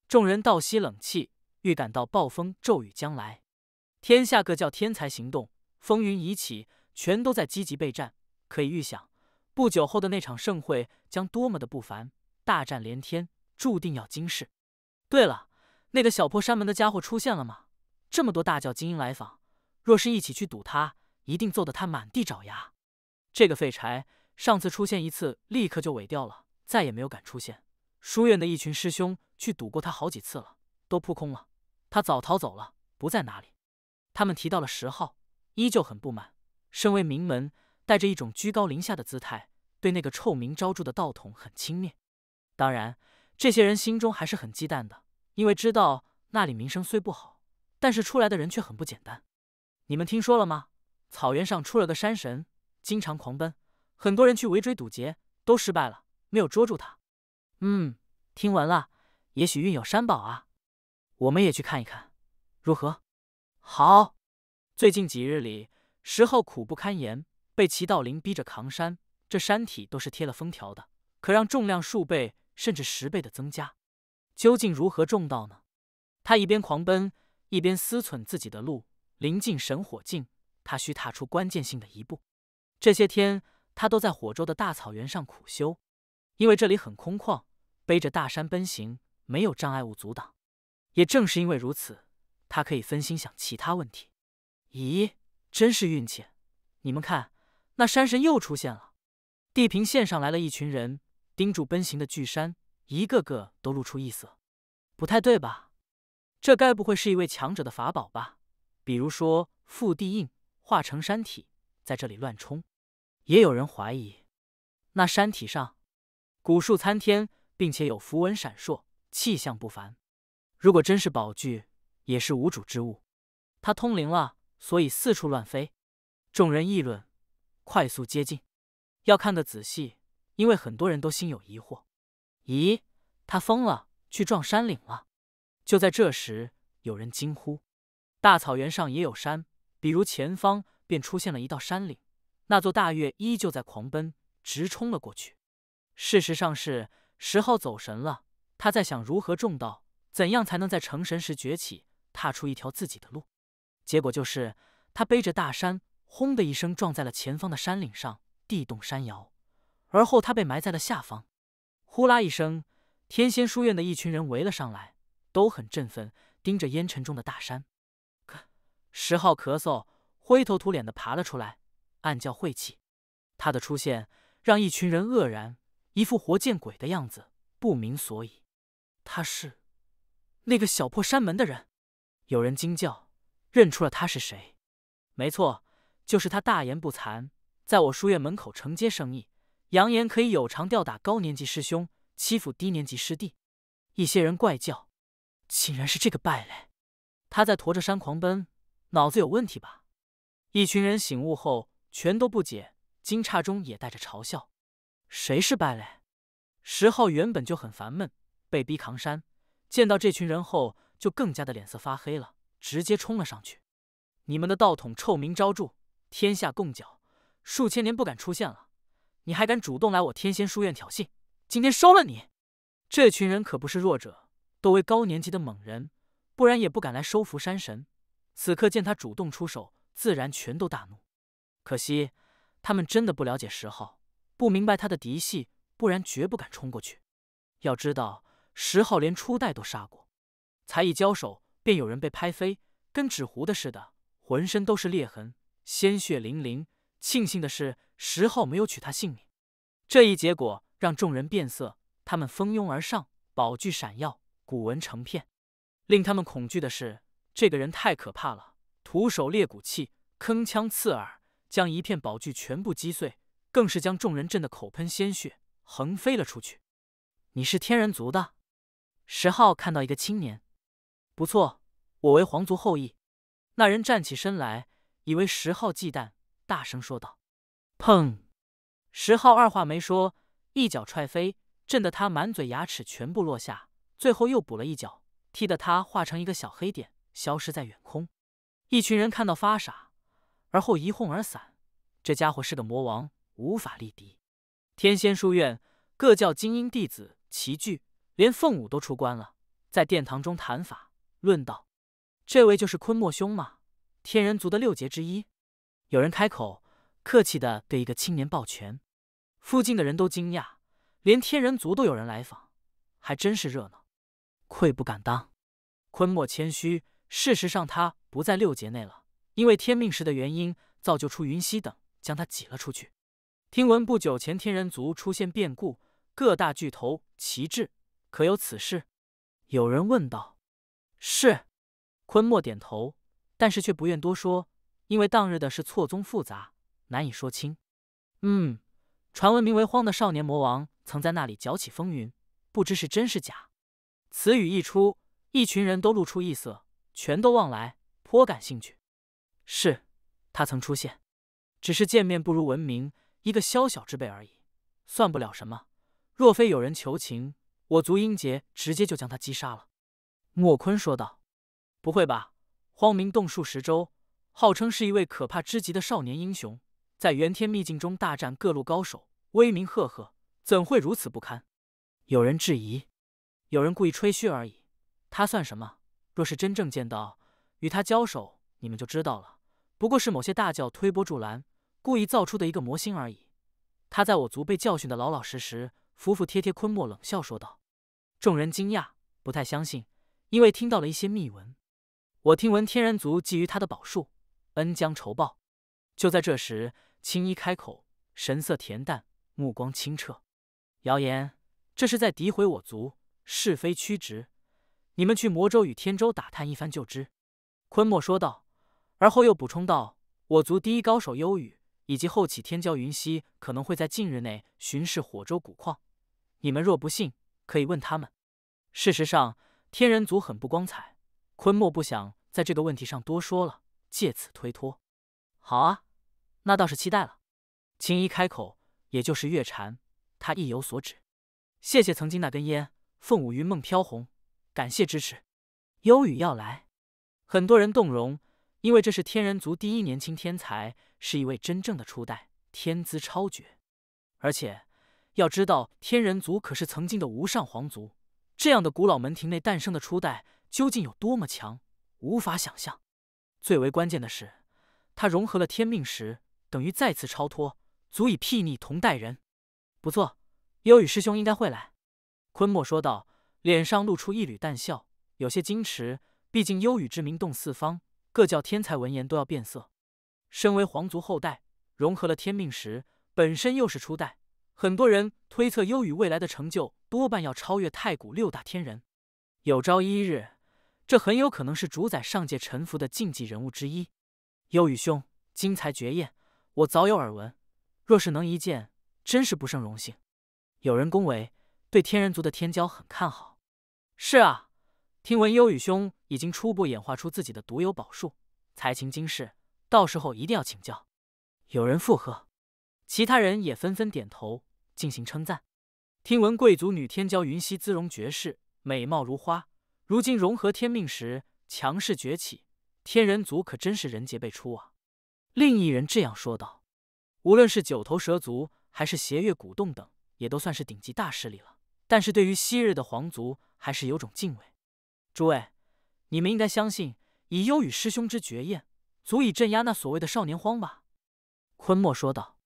众人倒吸冷气，预感到暴风骤雨将来。天下各教天才行动，风云已起，全都在积极备战。可以预想，不久后的那场盛会将多么的不凡，大战连天，注定要惊世。对了，那个小破山门的家伙出现了吗？这么多大教精英来访，若是一起去堵他，一定揍得他满地找牙。这个废柴。上次出现一次，立刻就萎掉了，再也没有敢出现。书院的一群师兄去堵过他好几次了，都扑空了。他早逃走了，不在哪里。他们提到了十号，依旧很不满。身为名门，带着一种居高临下的姿态，对那个臭名昭著的道统很轻蔑。当然，这些人心中还是很忌惮的，因为知道那里名声虽不好，但是出来的人却很不简单。你们听说了吗？草原上出了个山神，经常狂奔。很多人去围追堵截，都失败了，没有捉住他。嗯，听闻了，也许运有山宝啊，我们也去看一看，如何？好。最近几日里，石昊苦不堪言，被齐道临逼着扛山，这山体都是贴了封条的，可让重量数倍甚至十倍的增加。究竟如何重到呢？他一边狂奔，一边思忖自己的路。临近神火境，他需踏出关键性的一步。这些天。他都在火州的大草原上苦修，因为这里很空旷，背着大山奔行没有障碍物阻挡。也正是因为如此，他可以分心想其他问题。咦，真是运气！你们看，那山神又出现了。地平线上来了一群人，盯住奔行的巨山，一个个都露出异色。不太对吧？这该不会是一位强者的法宝吧？比如说覆地印，化成山体在这里乱冲。也有人怀疑，那山体上古树参天，并且有符文闪烁，气象不凡。如果真是宝具，也是无主之物。它通灵了，所以四处乱飞。众人议论，快速接近，要看得仔细，因为很多人都心有疑惑。咦，它疯了，去撞山岭了！就在这时，有人惊呼：“大草原上也有山，比如前方，便出现了一道山岭。”那座大岳依旧在狂奔，直冲了过去。事实上是石昊走神了，他在想如何中道，怎样才能在成神时崛起，踏出一条自己的路。结果就是他背着大山，轰的一声撞在了前方的山岭上，地动山摇。而后他被埋在了下方，呼啦一声，天仙书院的一群人围了上来，都很振奋，盯着烟尘中的大山。咳，石号咳嗽，灰头土脸的爬了出来。暗叫晦气，他的出现让一群人愕然，一副活见鬼的样子，不明所以。他是那个小破山门的人，有人惊叫，认出了他是谁。没错，就是他，大言不惭，在我书院门口承接生意，扬言可以有偿吊打高年级师兄，欺负低年级师弟。一些人怪叫，竟然是这个败类！他在驮着山狂奔，脑子有问题吧？一群人醒悟后。全都不解，惊诧中也带着嘲笑。谁是败类？石浩原本就很烦闷，被逼扛山，见到这群人后就更加的脸色发黑了，直接冲了上去。你们的道统臭名昭著，天下共剿，数千年不敢出现了，你还敢主动来我天仙书院挑衅？今天收了你！这群人可不是弱者，都为高年级的猛人，不然也不敢来收服山神。此刻见他主动出手，自然全都大怒。可惜，他们真的不了解石浩，不明白他的嫡系，不然绝不敢冲过去。要知道，石浩连初代都杀过，才一交手，便有人被拍飞，跟纸糊的似的，浑身都是裂痕，鲜血淋淋。庆幸的是，石浩没有取他性命。这一结果让众人变色，他们蜂拥而上，宝具闪耀，古文成片。令他们恐惧的是，这个人太可怕了，徒手裂骨器，铿锵刺耳。将一片宝具全部击碎，更是将众人震得口喷鲜血，横飞了出去。你是天人族的？石昊看到一个青年，不错，我为皇族后裔。那人站起身来，以为石昊忌惮，大声说道：“砰！”石昊二话没说，一脚踹飞，震得他满嘴牙齿全部落下。最后又补了一脚，踢得他化成一个小黑点，消失在远空。一群人看到发傻。而后一哄而散。这家伙是个魔王，无法力敌。天仙书院各教精英弟子齐聚，连凤舞都出关了，在殿堂中谈法论道。这位就是昆莫兄吗？天人族的六杰之一。有人开口，客气的对一个青年抱拳。附近的人都惊讶，连天人族都有人来访，还真是热闹。愧不敢当。昆莫谦虚，事实上他不在六杰内了。因为天命石的原因，造就出云溪等，将他挤了出去。听闻不久前天人族出现变故，各大巨头齐聚，可有此事？有人问道。是，坤莫点头，但是却不愿多说，因为当日的事错综复杂，难以说清。嗯，传闻名为荒的少年魔王曾在那里搅起风云，不知是真是假。此语一出，一群人都露出异色，全都望来，颇感兴趣。是，他曾出现，只是见面不如闻名，一个宵小之辈而已，算不了什么。若非有人求情，我族英杰直接就将他击杀了。”莫坤说道。“不会吧？荒明洞数十州，号称是一位可怕之极的少年英雄，在元天秘境中大战各路高手，威名赫赫，怎会如此不堪？”有人质疑，有人故意吹嘘而已。他算什么？若是真正见到，与他交手，你们就知道了。不过是某些大教推波助澜、故意造出的一个魔星而已。他在我族被教训的老老实实、服服帖帖。昆莫冷笑说道。众人惊讶，不太相信，因为听到了一些秘闻。我听闻天然族觊觎他的宝术，恩将仇报。就在这时，青衣开口，神色恬淡，目光清澈。谣言，这是在诋毁我族，是非曲直，你们去魔州与天州打探一番就知。昆莫说道。而后又补充道：“我族第一高手幽雨以及后起天骄云溪可能会在近日内巡视火州古矿，你们若不信，可以问他们。事实上，天人族很不光彩。”昆莫不想在这个问题上多说了，借此推脱。好啊，那倒是期待了。青衣开口，也就是月禅，他意有所指。谢谢曾经那根烟，凤舞云梦飘红，感谢支持。幽雨要来，很多人动容。因为这是天人族第一年轻天才，是一位真正的初代，天资超绝。而且要知道，天人族可是曾经的无上皇族，这样的古老门庭内诞生的初代，究竟有多么强，无法想象。最为关键的是，他融合了天命石，等于再次超脱，足以睥睨同代人。不错，幽羽师兄应该会来。”昆莫说道，脸上露出一缕淡笑，有些矜持，毕竟幽羽之名动四方。各教天才闻言都要变色。身为皇族后代，融合了天命石，本身又是初代，很多人推测幽雨未来的成就多半要超越太古六大天人。有朝一日，这很有可能是主宰上界臣服的禁忌人物之一。幽雨兄，精彩绝艳，我早有耳闻，若是能一见，真是不胜荣幸。有人恭维，对天人族的天骄很看好。是啊。听闻幽雨兄已经初步演化出自己的独有宝术，才情惊世，到时候一定要请教。有人附和，其他人也纷纷点头进行称赞。听闻贵族女天骄云汐姿容绝世，美貌如花，如今融合天命时强势崛起，天人族可真是人杰辈出啊！另一人这样说道。无论是九头蛇族还是邪月古洞等，也都算是顶级大势力了，但是对于昔日的皇族，还是有种敬畏。诸位，你们应该相信以幽羽师兄之绝艳，足以镇压那所谓的少年荒吧？”昆莫说道。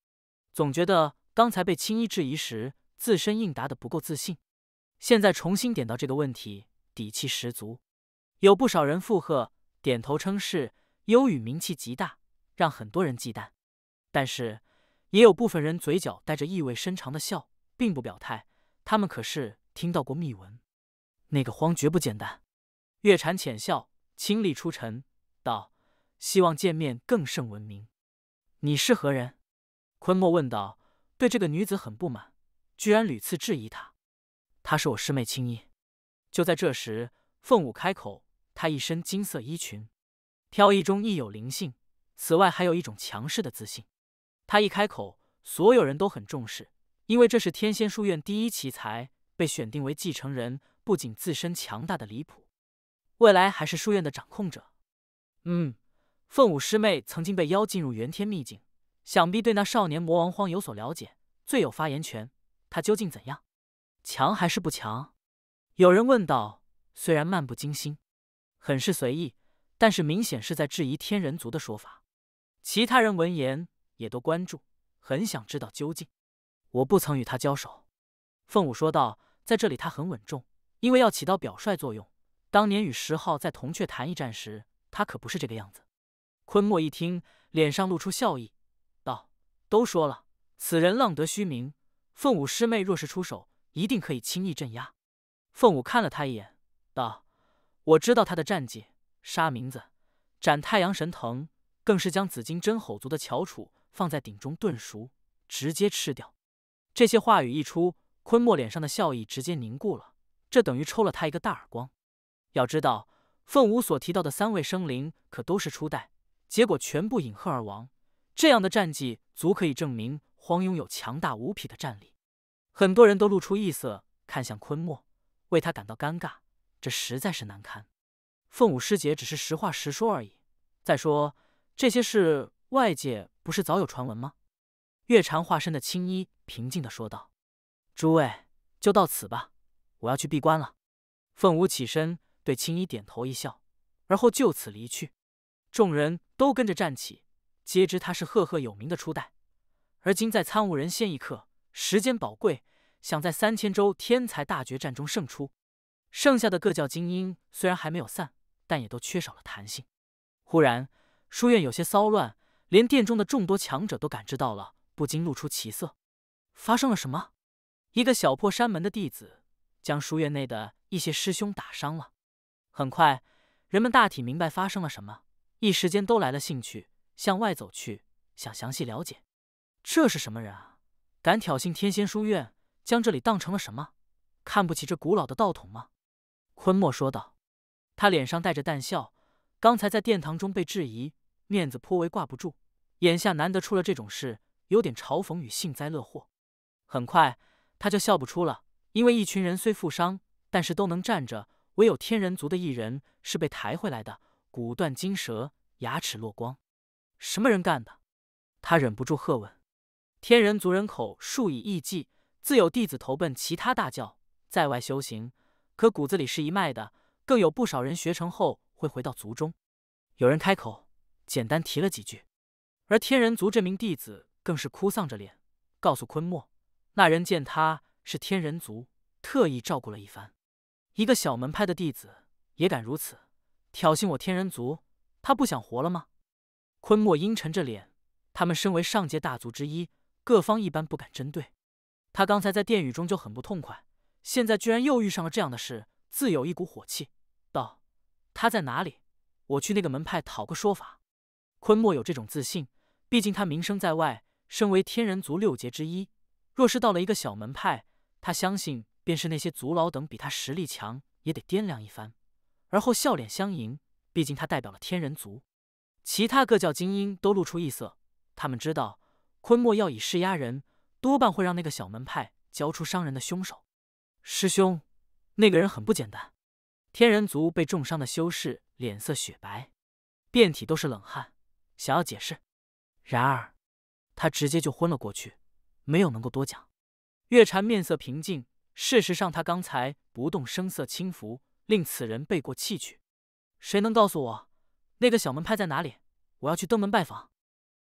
总觉得刚才被青衣质疑时，自身应答的不够自信，现在重新点到这个问题，底气十足。有不少人附和，点头称是。幽雨名气极大，让很多人忌惮，但是也有部分人嘴角带着意味深长的笑，并不表态。他们可是听到过密文，那个荒绝不简单。月禅浅笑，清丽出尘，道：“希望见面更胜闻名。”你是何人？”昆莫问道，对这个女子很不满，居然屡次质疑她。“她是我师妹青衣。”就在这时，凤舞开口，她一身金色衣裙，飘逸中亦有灵性，此外还有一种强势的自信。她一开口，所有人都很重视，因为这是天仙书院第一奇才，被选定为继承人，不仅自身强大的离谱。未来还是书院的掌控者。嗯，凤舞师妹曾经被邀进入元天秘境，想必对那少年魔王荒有所了解，最有发言权。他究竟怎样，强还是不强？有人问道。虽然漫不经心，很是随意，但是明显是在质疑天人族的说法。其他人闻言也都关注，很想知道究竟。我不曾与他交手，凤舞说道。在这里，他很稳重，因为要起到表率作用。当年与石昊在铜雀潭一战时，他可不是这个样子。昆莫一听，脸上露出笑意，道：“都说了，此人浪得虚名。凤舞师妹若是出手，一定可以轻易镇压。”凤舞看了他一眼，道：“我知道他的战绩，杀名字，斩太阳神藤，更是将紫金真吼族的翘楚放在鼎中炖熟，直接吃掉。”这些话语一出，昆莫脸上的笑意直接凝固了，这等于抽了他一个大耳光。要知道，凤舞所提到的三位生灵可都是初代，结果全部饮恨而亡。这样的战绩足可以证明荒拥有强大无匹的战力。很多人都露出异色，看向坤墨，为他感到尴尬。这实在是难堪。凤舞师姐只是实话实说而已。再说这些事，外界不是早有传闻吗？月禅化身的青衣平静的说道：“诸位就到此吧，我要去闭关了。”凤舞起身。对青衣点头一笑，而后就此离去。众人都跟着站起，皆知他是赫赫有名的初代，而今在参悟人仙一刻，时间宝贵，想在三千州天才大决战中胜出。剩下的各教精英虽然还没有散，但也都缺少了弹性。忽然，书院有些骚乱，连殿中的众多强者都感知到了，不禁露出奇色。发生了什么？一个小破山门的弟子将书院内的一些师兄打伤了。很快，人们大体明白发生了什么，一时间都来了兴趣，向外走去，想详细了解。这是什么人啊？敢挑衅天仙书院，将这里当成了什么？看不起这古老的道统吗？坤莫说道，他脸上带着淡笑。刚才在殿堂中被质疑，面子颇为挂不住，眼下难得出了这种事，有点嘲讽与幸灾乐祸。很快，他就笑不出了，因为一群人虽负伤，但是都能站着。唯有天人族的一人是被抬回来的，骨断筋折，牙齿落光。什么人干的？他忍不住喝问。天人族人口数以亿计，自有弟子投奔其他大教，在外修行，可骨子里是一脉的。更有不少人学成后会回到族中。有人开口，简单提了几句。而天人族这名弟子更是哭丧着脸，告诉坤莫，那人见他是天人族，特意照顾了一番。一个小门派的弟子也敢如此挑衅我天人族？他不想活了吗？昆莫阴沉着脸。他们身为上界大族之一，各方一般不敢针对。他刚才在殿宇中就很不痛快，现在居然又遇上了这样的事，自有一股火气。道他在哪里？我去那个门派讨个说法。昆莫有这种自信，毕竟他名声在外，身为天人族六杰之一，若是到了一个小门派，他相信。便是那些族老等比他实力强，也得掂量一番，而后笑脸相迎。毕竟他代表了天人族，其他各教精英都露出异色。他们知道，坤莫要以势压人，多半会让那个小门派交出伤人的凶手。师兄，那个人很不简单。天人族被重伤的修士脸色雪白，遍体都是冷汗，想要解释，然而他直接就昏了过去，没有能够多讲。月禅面色平静。事实上，他刚才不动声色轻浮，令此人背过气去。谁能告诉我，那个小门派在哪里？我要去登门拜访。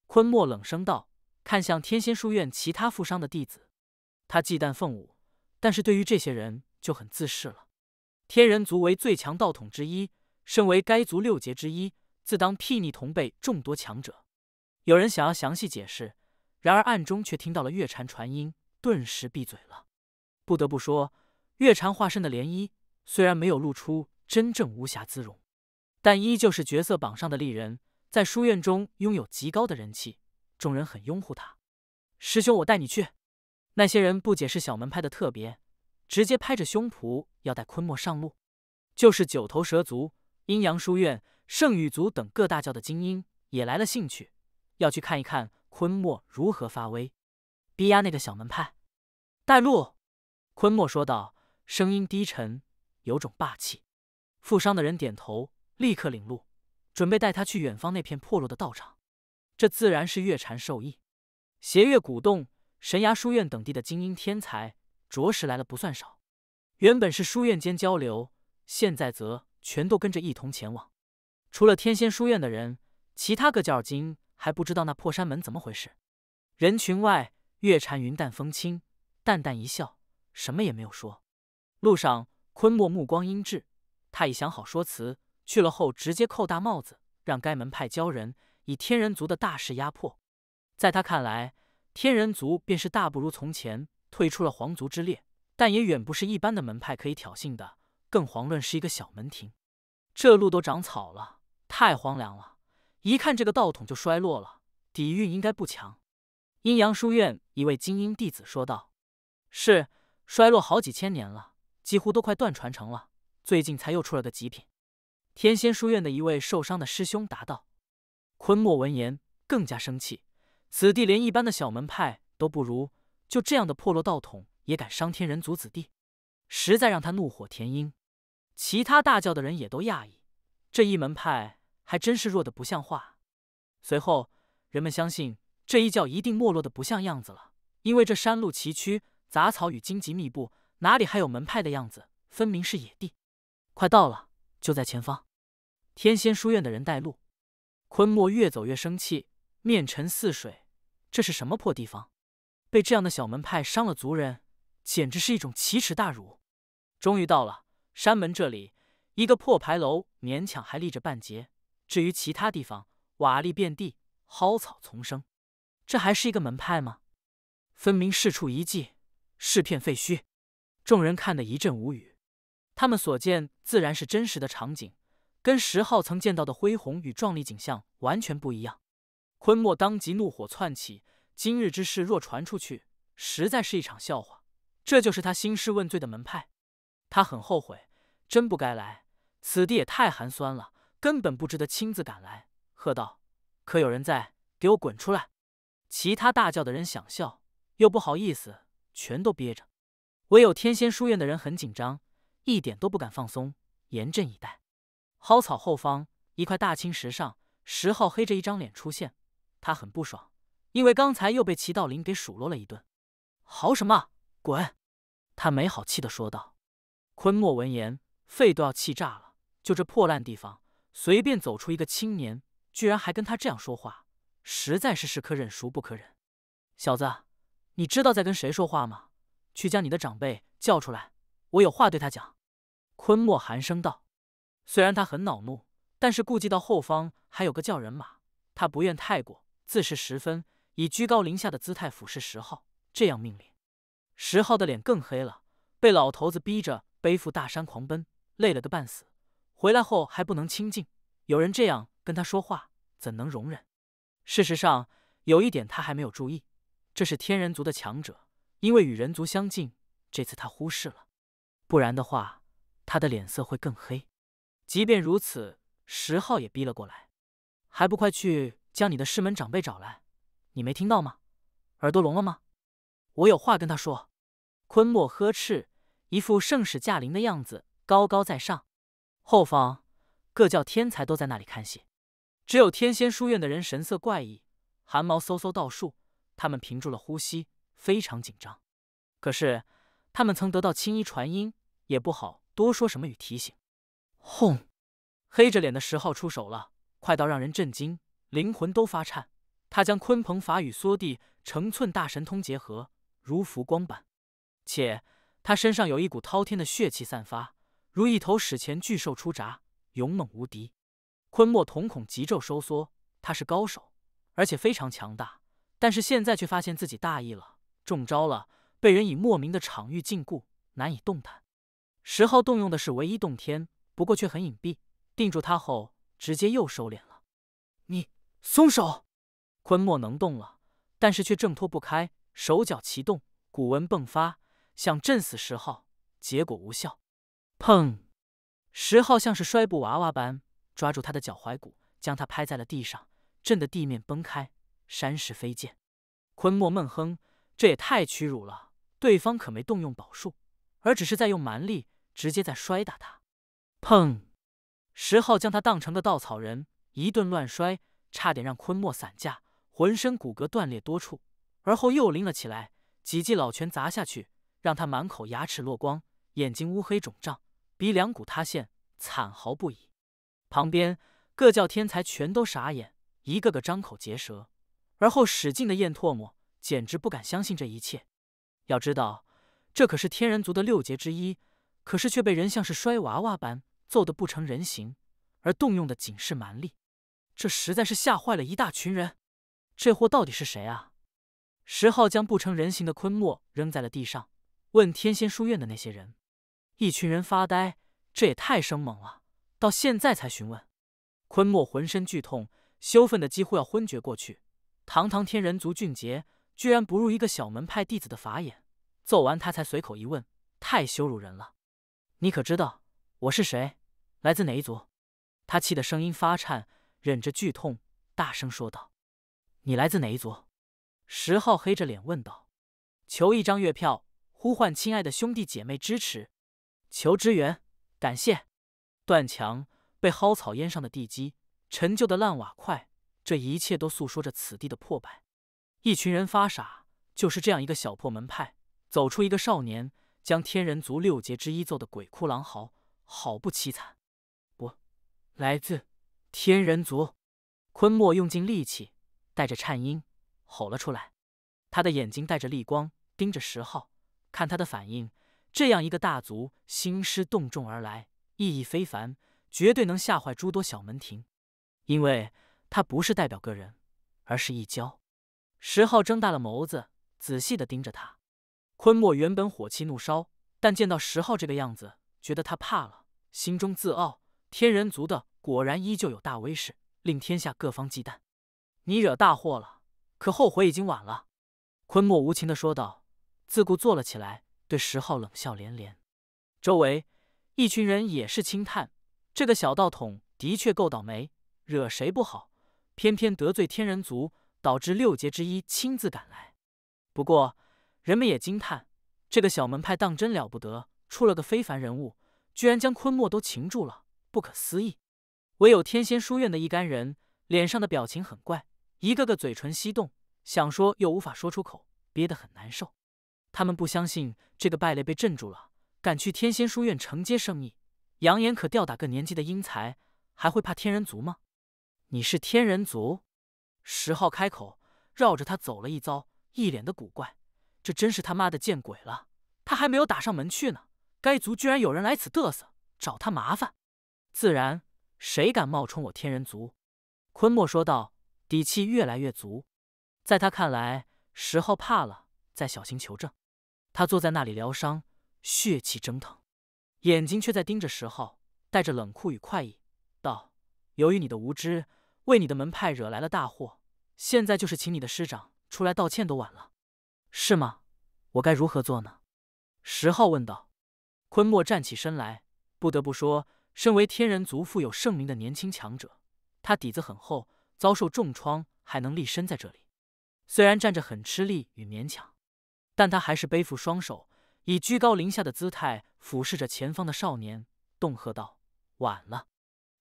昆莫冷声道，看向天仙书院其他负伤的弟子。他忌惮凤舞，但是对于这些人就很自视了。天人族为最强道统之一，身为该族六杰之一，自当睥睨同辈众多强者。有人想要详细解释，然而暗中却听到了月禅传音，顿时闭嘴了。不得不说，月婵化身的涟漪虽然没有露出真正无瑕姿容，但依旧是角色榜上的丽人，在书院中拥有极高的人气，众人很拥护她。师兄，我带你去。那些人不解释小门派的特别，直接拍着胸脯要带坤莫上路。就是九头蛇族、阴阳书院、圣女族等各大教的精英也来了兴趣，要去看一看坤莫如何发威，逼压那个小门派。带路。昆莫说道，声音低沉，有种霸气。负伤的人点头，立刻领路，准备带他去远方那片破落的道场。这自然是月禅授意。斜月古洞、神崖书院等地的精英天才，着实来了不算少。原本是书院间交流，现在则全都跟着一同前往。除了天仙书院的人，其他各教精还不知道那破山门怎么回事。人群外，月禅云淡风轻，淡淡一笑。什么也没有说。路上，昆莫目光阴鸷，他已想好说辞，去了后直接扣大帽子，让该门派教人，以天人族的大势压迫。在他看来，天人族便是大不如从前，退出了皇族之列，但也远不是一般的门派可以挑衅的，更遑论是一个小门庭。这路都长草了，太荒凉了，一看这个道统就衰落了，底蕴应该不强。阴阳书院一位精英弟子说道：“是。”衰落好几千年了，几乎都快断传承了。最近才又出了个极品。天仙书院的一位受伤的师兄答道：“昆莫闻言更加生气，此地连一般的小门派都不如，就这样的破落道统也敢伤天人族子弟，实在让他怒火填膺。”其他大教的人也都讶异，这一门派还真是弱的不像话。随后，人们相信这一教一定没落的不像样子了，因为这山路崎岖。杂草与荆棘密布，哪里还有门派的样子？分明是野地。快到了，就在前方。天仙书院的人带路。昆莫越走越生气，面沉似水。这是什么破地方？被这样的小门派伤了族人，简直是一种奇耻大辱。终于到了山门，这里一个破牌楼勉强还立着半截，至于其他地方，瓦砾遍地，蒿草丛生。这还是一个门派吗？分明是处遗迹。是片废墟，众人看得一阵无语。他们所见自然是真实的场景，跟十号曾见到的恢宏与壮丽景象完全不一样。坤莫当即怒火窜起，今日之事若传出去，实在是一场笑话。这就是他兴师问罪的门派，他很后悔，真不该来此地，也太寒酸了，根本不值得亲自赶来。喝道：“可有人在？给我滚出来！”其他大叫的人想笑，又不好意思。全都憋着，唯有天仙书院的人很紧张，一点都不敢放松，严阵以待。蒿草后方一块大青石上，石浩黑着一张脸出现，他很不爽，因为刚才又被齐道林给数落了一顿。嚎什么？滚！他没好气的说道。昆莫闻言，肺都要气炸了。就这破烂地方，随便走出一个青年，居然还跟他这样说话，实在是是可忍孰不可忍。小子。你知道在跟谁说话吗？去将你的长辈叫出来，我有话对他讲。昆莫寒声道，虽然他很恼怒，但是顾及到后方还有个叫人马，他不愿太过自视十分，以居高临下的姿态俯视石浩，这样命令。石浩的脸更黑了，被老头子逼着背负大山狂奔，累了个半死，回来后还不能清静，有人这样跟他说话，怎能容忍？事实上，有一点他还没有注意。这是天人族的强者，因为与人族相近，这次他忽视了，不然的话，他的脸色会更黑。即便如此，石浩也逼了过来，还不快去将你的师门长辈找来？你没听到吗？耳朵聋了吗？我有话跟他说。”昆莫呵斥，一副圣使驾临的样子，高高在上。后方各教天才都在那里看戏，只有天仙书院的人神色怪异，汗毛嗖嗖倒竖。他们屏住了呼吸，非常紧张。可是，他们曾得到青衣传音，也不好多说什么与提醒。轰！黑着脸的石昊出手了，快到让人震惊，灵魂都发颤。他将鲲鹏法与缩地成寸大神通结合，如浮光般。且他身上有一股滔天的血气散发，如一头史前巨兽出闸，勇猛无敌。昆莫瞳孔极骤收缩，他是高手，而且非常强大。但是现在却发现自己大意了，中招了，被人以莫名的场域禁锢，难以动弹。十号动用的是唯一洞天，不过却很隐蔽，定住他后直接又收敛了。你松手！昆莫能动了，但是却挣脱不开，手脚齐动，骨纹迸发，想震死十号，结果无效。砰！十号像是摔布娃娃般抓住他的脚踝骨，将他拍在了地上，震得地面崩开。山石飞溅，昆莫闷哼：“这也太屈辱了！对方可没动用宝术，而只是在用蛮力，直接在摔打他。”砰！石昊将他当成个稻草人，一顿乱摔，差点让昆莫散架，浑身骨骼断裂多处。而后又拎了起来，几记老拳砸下去，让他满口牙齿落光，眼睛乌黑肿胀，鼻梁骨塌陷，惨嚎不已。旁边各教天才全都傻眼，一个个张口结舌。而后使劲的咽唾沫，简直不敢相信这一切。要知道，这可是天人族的六劫之一，可是却被人像是摔娃娃般揍得不成人形，而动用的仅是蛮力，这实在是吓坏了一大群人。这货到底是谁啊？石浩将不成人形的坤墨扔在了地上，问天仙书院的那些人。一群人发呆，这也太生猛了，到现在才询问。坤墨浑身剧痛，羞愤的几乎要昏厥过去。堂堂天人族俊杰，居然不入一个小门派弟子的法眼。揍完他，才随口一问，太羞辱人了！你可知道我是谁，来自哪一族？他气得声音发颤，忍着剧痛，大声说道：“你来自哪一族？”石浩黑着脸问道：“求一张月票，呼唤亲爱的兄弟姐妹支持，求支援，感谢！”断墙被蒿草淹上的地基，陈旧的烂瓦块。这一切都诉说着此地的破败。一群人发傻，就是这样一个小破门派，走出一个少年，将天人族六杰之一揍得鬼哭狼嚎，好不凄惨！不，来自天人族，昆莫用尽力气，带着颤音吼了出来。他的眼睛带着厉光，盯着石昊，看他的反应。这样一个大族兴师动众而来，意义非凡，绝对能吓坏诸多小门庭，因为。他不是代表个人，而是一交。石昊睁大了眸子，仔细的盯着他。坤莫原本火气怒烧，但见到石昊这个样子，觉得他怕了，心中自傲：天人族的果然依旧有大威势，令天下各方忌惮。你惹大祸了，可后悔已经晚了。坤莫无情的说道，自顾坐了起来，对石昊冷笑连连。周围一群人也是轻叹：这个小道统的确够倒霉，惹谁不好。偏偏得罪天人族，导致六杰之一亲自赶来。不过，人们也惊叹这个小门派当真了不得，出了个非凡人物，居然将坤墨都擒住了，不可思议。唯有天仙书院的一干人脸上的表情很怪，一个个嘴唇翕动，想说又无法说出口，憋得很难受。他们不相信这个败类被镇住了，敢去天仙书院承接生意，扬言可吊打各年纪的英才，还会怕天人族吗？你是天人族，石浩开口，绕着他走了一遭，一脸的古怪。这真是他妈的见鬼了！他还没有打上门去呢，该族居然有人来此嘚瑟，找他麻烦。自然，谁敢冒充我天人族？坤莫说道，底气越来越足。在他看来，石浩怕了，在小心求证。他坐在那里疗伤，血气蒸腾，眼睛却在盯着石浩，带着冷酷与快意道：“由于你的无知。”为你的门派惹来了大祸，现在就是请你的师长出来道歉都晚了，是吗？我该如何做呢？石浩问道。昆莫站起身来，不得不说，身为天人族富有盛名的年轻强者，他底子很厚，遭受重创还能立身在这里，虽然站着很吃力与勉强，但他还是背负双手，以居高临下的姿态俯视着前方的少年，动喝道：“晚了，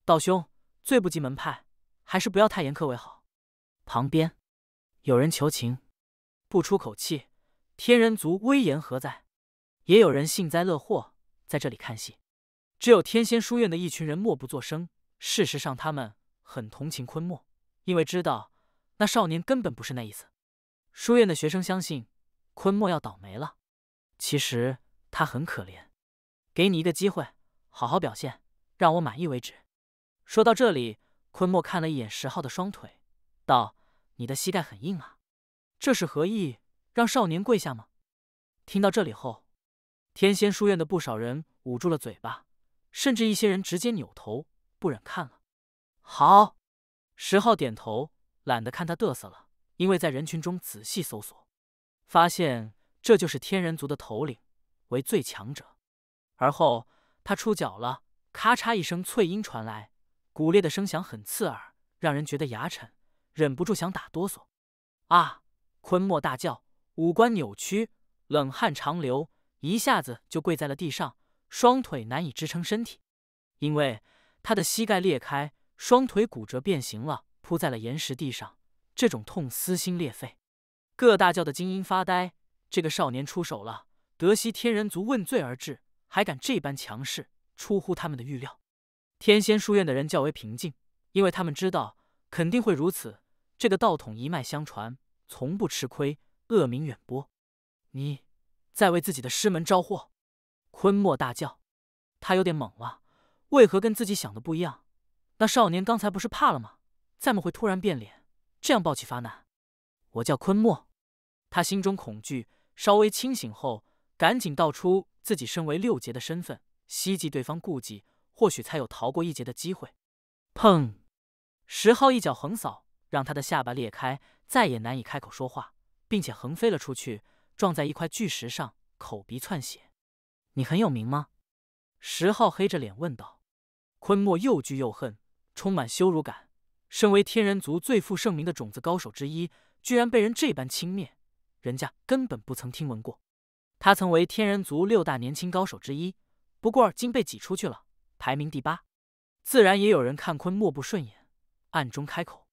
道兄，罪不及门派。”还是不要太严苛为好。旁边有人求情，不出口气，天人族威严何在？也有人幸灾乐祸，在这里看戏。只有天仙书院的一群人默不作声。事实上，他们很同情坤墨，因为知道那少年根本不是那意思。书院的学生相信坤墨要倒霉了。其实他很可怜。给你一个机会，好好表现，让我满意为止。说到这里。坤莫看了一眼石浩的双腿，道：“你的膝盖很硬啊，这是何意？让少年跪下吗？”听到这里后，天仙书院的不少人捂住了嘴巴，甚至一些人直接扭头，不忍看了。好，石浩点头，懒得看他得瑟了，因为在人群中仔细搜索，发现这就是天人族的头领，为最强者。而后他出脚了，咔嚓一声脆音传来。骨裂的声响很刺耳，让人觉得牙碜，忍不住想打哆嗦。啊！昆莫大叫，五官扭曲，冷汗长流，一下子就跪在了地上，双腿难以支撑身体，因为他的膝盖裂开，双腿骨折变形了，扑在了岩石地上，这种痛撕心裂肺。各大教的精英发呆：这个少年出手了，德西天人族问罪而至，还敢这般强势，出乎他们的预料。天仙书院的人较为平静，因为他们知道肯定会如此。这个道统一脉相传，从不吃亏，恶名远播。你在为自己的师门招祸！昆莫大叫，他有点懵了，为何跟自己想的不一样？那少年刚才不是怕了吗？怎么会突然变脸，这样暴起发难？我叫昆莫。他心中恐惧，稍微清醒后，赶紧道出自己身为六杰的身份，希冀对方顾忌。或许才有逃过一劫的机会。砰！石浩一脚横扫，让他的下巴裂开，再也难以开口说话，并且横飞了出去，撞在一块巨石上，口鼻窜血。你很有名吗？石浩黑着脸问道。坤莫又惧又恨，充满羞辱感。身为天人族最负盛名的种子高手之一，居然被人这般轻蔑，人家根本不曾听闻过。他曾为天人族六大年轻高手之一，不过今被挤出去了。排名第八，自然也有人看坤莫不顺眼，暗中开口：“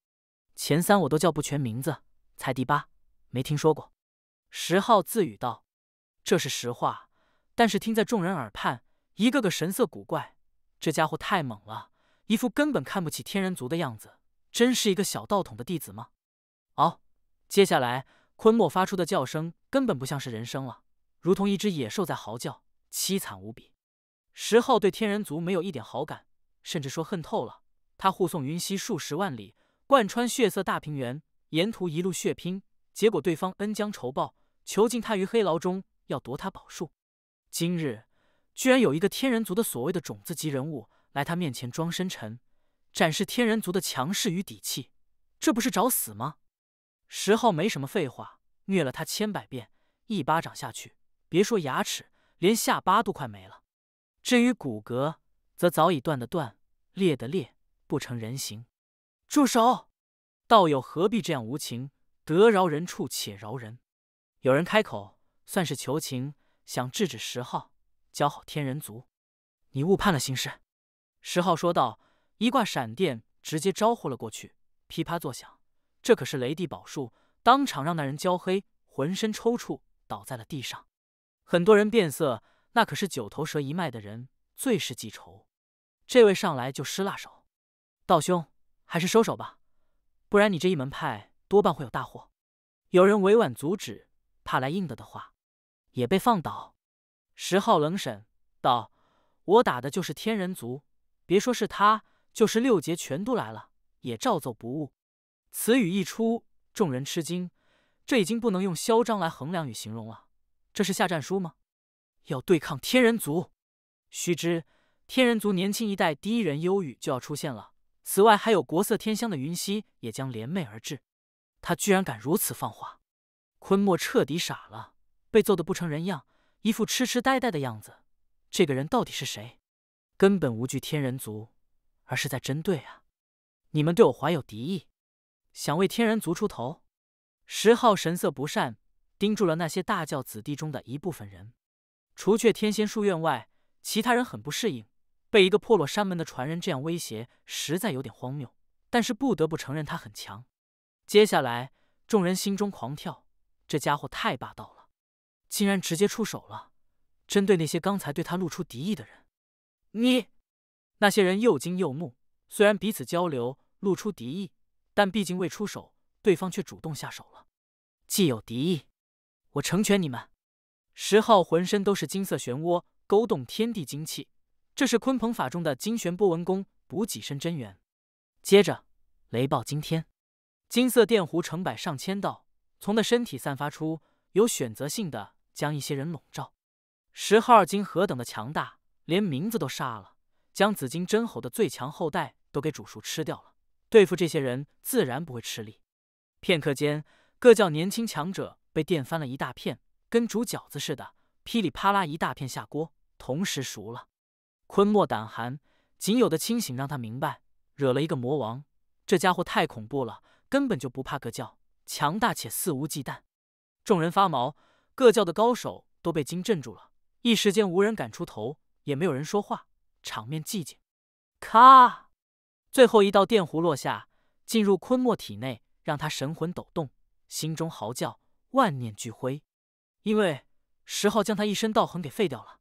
前三我都叫不全名字，才第八，没听说过。”石昊自语道：“这是实话。”但是听在众人耳畔，一个个神色古怪。这家伙太猛了，一副根本看不起天人族的样子，真是一个小道统的弟子吗？嗷！接下来坤莫发出的叫声根本不像是人声了，如同一只野兽在嚎叫，凄惨无比。石昊对天人族没有一点好感，甚至说恨透了。他护送云溪数十万里，贯穿血色大平原，沿途一路血拼，结果对方恩将仇报，囚禁他于黑牢中，要夺他宝术。今日居然有一个天人族的所谓的种子级人物来他面前装深沉，展示天人族的强势与底气，这不是找死吗？石昊没什么废话，虐了他千百遍，一巴掌下去，别说牙齿，连下巴都快没了。至于骨骼，则早已断的断，裂的裂，不成人形。住手！道友何必这样无情？得饶人处且饶人。有人开口，算是求情，想制止石昊，教好天人族。你误判了形势。石昊说道，一挂闪电直接招呼了过去，噼啪作响。这可是雷帝宝术，当场让那人焦黑，浑身抽搐，倒在了地上。很多人变色。那可是九头蛇一脉的人，最是记仇。这位上来就失辣手，道兄还是收手吧，不然你这一门派多半会有大祸。有人委婉阻止，怕来硬的的话，也被放倒。十号冷审道：“我打的就是天人族，别说是他，就是六杰全都来了，也照揍不误。”此语一出，众人吃惊，这已经不能用嚣张来衡量与形容了。这是下战书吗？要对抗天人族，须知天人族年轻一代第一人忧郁就要出现了。此外，还有国色天香的云溪也将联袂而至。他居然敢如此放话，坤莫彻底傻了，被揍得不成人样，一副痴痴呆呆的样子。这个人到底是谁？根本无惧天人族，而是在针对啊！你们对我怀有敌意，想为天人族出头？石昊神色不善，盯住了那些大教子弟中的一部分人。除却天仙书院外，其他人很不适应，被一个破落山门的传人这样威胁，实在有点荒谬。但是不得不承认，他很强。接下来，众人心中狂跳，这家伙太霸道了，竟然直接出手了，针对那些刚才对他露出敌意的人。你那些人又惊又怒，虽然彼此交流露出敌意，但毕竟未出手，对方却主动下手了，既有敌意，我成全你们。十号浑身都是金色漩涡，勾动天地精气，这是鲲鹏法中的金旋波纹功，补给身真元。接着雷暴惊天，金色电弧成百上千道从的身体散发出，有选择性的将一些人笼罩。十号今何等的强大，连名字都杀了，将紫金真猴的最强后代都给煮熟吃掉了，对付这些人自然不会吃力。片刻间，各教年轻强者被电翻了一大片。跟煮饺子似的，噼里啪啦一大片下锅，同时熟了。坤莫胆寒，仅有的清醒让他明白，惹了一个魔王，这家伙太恐怖了，根本就不怕个教，强大且肆无忌惮。众人发毛，各教的高手都被惊震住了，一时间无人敢出头，也没有人说话，场面寂静。咔，最后一道电弧落下，进入坤莫体内，让他神魂抖动，心中嚎叫，万念俱灰。因为石昊将他一身道痕给废掉了，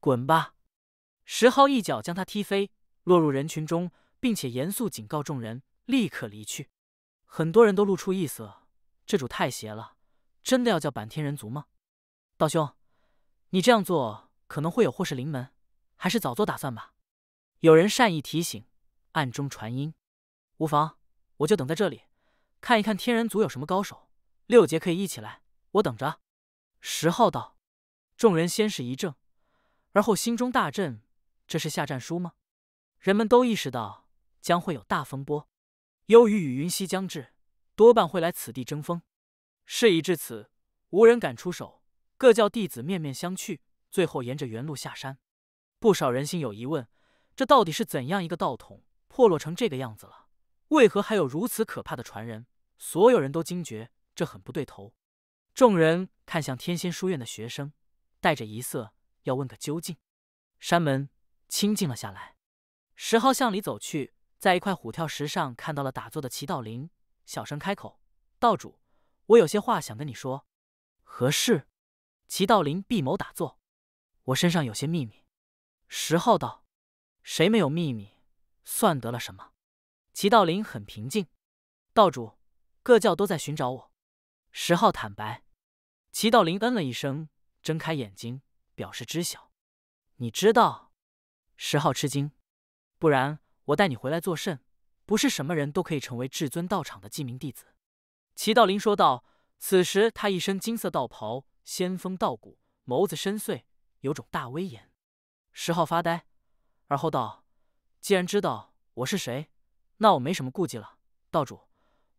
滚吧！石昊一脚将他踢飞，落入人群中，并且严肃警告众人立刻离去。很多人都露出异色，这主太邪了，真的要叫板天人族吗？道兄，你这样做可能会有祸事临门，还是早做打算吧。有人善意提醒，暗中传音，无妨，我就等在这里，看一看天人族有什么高手。六杰可以一起来，我等着。十号道，众人先是一怔，而后心中大震。这是下战书吗？人们都意识到将会有大风波。由于与云溪将至，多半会来此地争锋。事已至此，无人敢出手。各教弟子面面相觑，最后沿着原路下山。不少人心有疑问：这到底是怎样一个道统破落成这个样子了？为何还有如此可怕的传人？所有人都惊觉这很不对头。众人。看向天仙书院的学生，带着疑色，要问个究竟。山门清静了下来，石浩向里走去，在一块虎跳石上看到了打坐的齐道林，小声开口：“道主，我有些话想跟你说，何事？”齐道林闭眸打坐：“我身上有些秘密。”石浩道：“谁没有秘密，算得了什么？”齐道林很平静：“道主，各教都在寻找我。”石浩坦白。齐道林嗯了一声，睁开眼睛，表示知晓。你知道？石浩吃惊。不然我带你回来作甚？不是什么人都可以成为至尊道场的记名弟子。齐道林说道。此时他一身金色道袍，仙风道骨，眸子深邃，有种大威严。石浩发呆，而后道：“既然知道我是谁，那我没什么顾忌了。道主，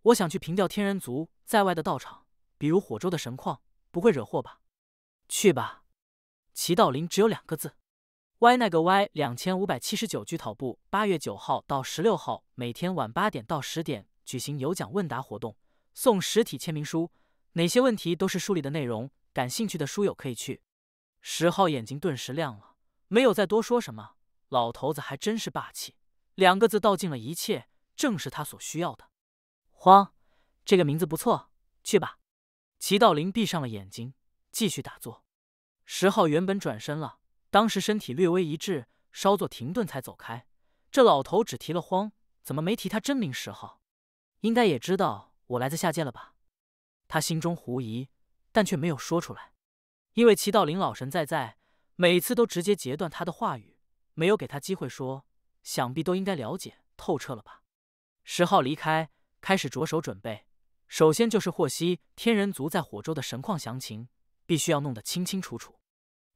我想去平掉天人族在外的道场，比如火州的神矿。”不会惹祸吧？去吧。齐道林只有两个字，歪那个歪。两千五百七十九聚讨部八月九号到十六号每天晚八点到十点举行有奖问答活动，送实体签名书。哪些问题都是书里的内容，感兴趣的书友可以去。十号眼睛顿时亮了，没有再多说什么。老头子还真是霸气，两个字道尽了一切，正是他所需要的。慌，这个名字不错，去吧。齐道林闭上了眼睛，继续打坐。石昊原本转身了，当时身体略微一滞，稍作停顿才走开。这老头只提了荒，怎么没提他真名？石昊应该也知道我来自下界了吧？他心中狐疑，但却没有说出来，因为齐道林老神在在，每次都直接截断他的话语，没有给他机会说。想必都应该了解透彻了吧？石昊离开，开始着手准备。首先就是获悉天人族在火州的神况详情，必须要弄得清清楚楚。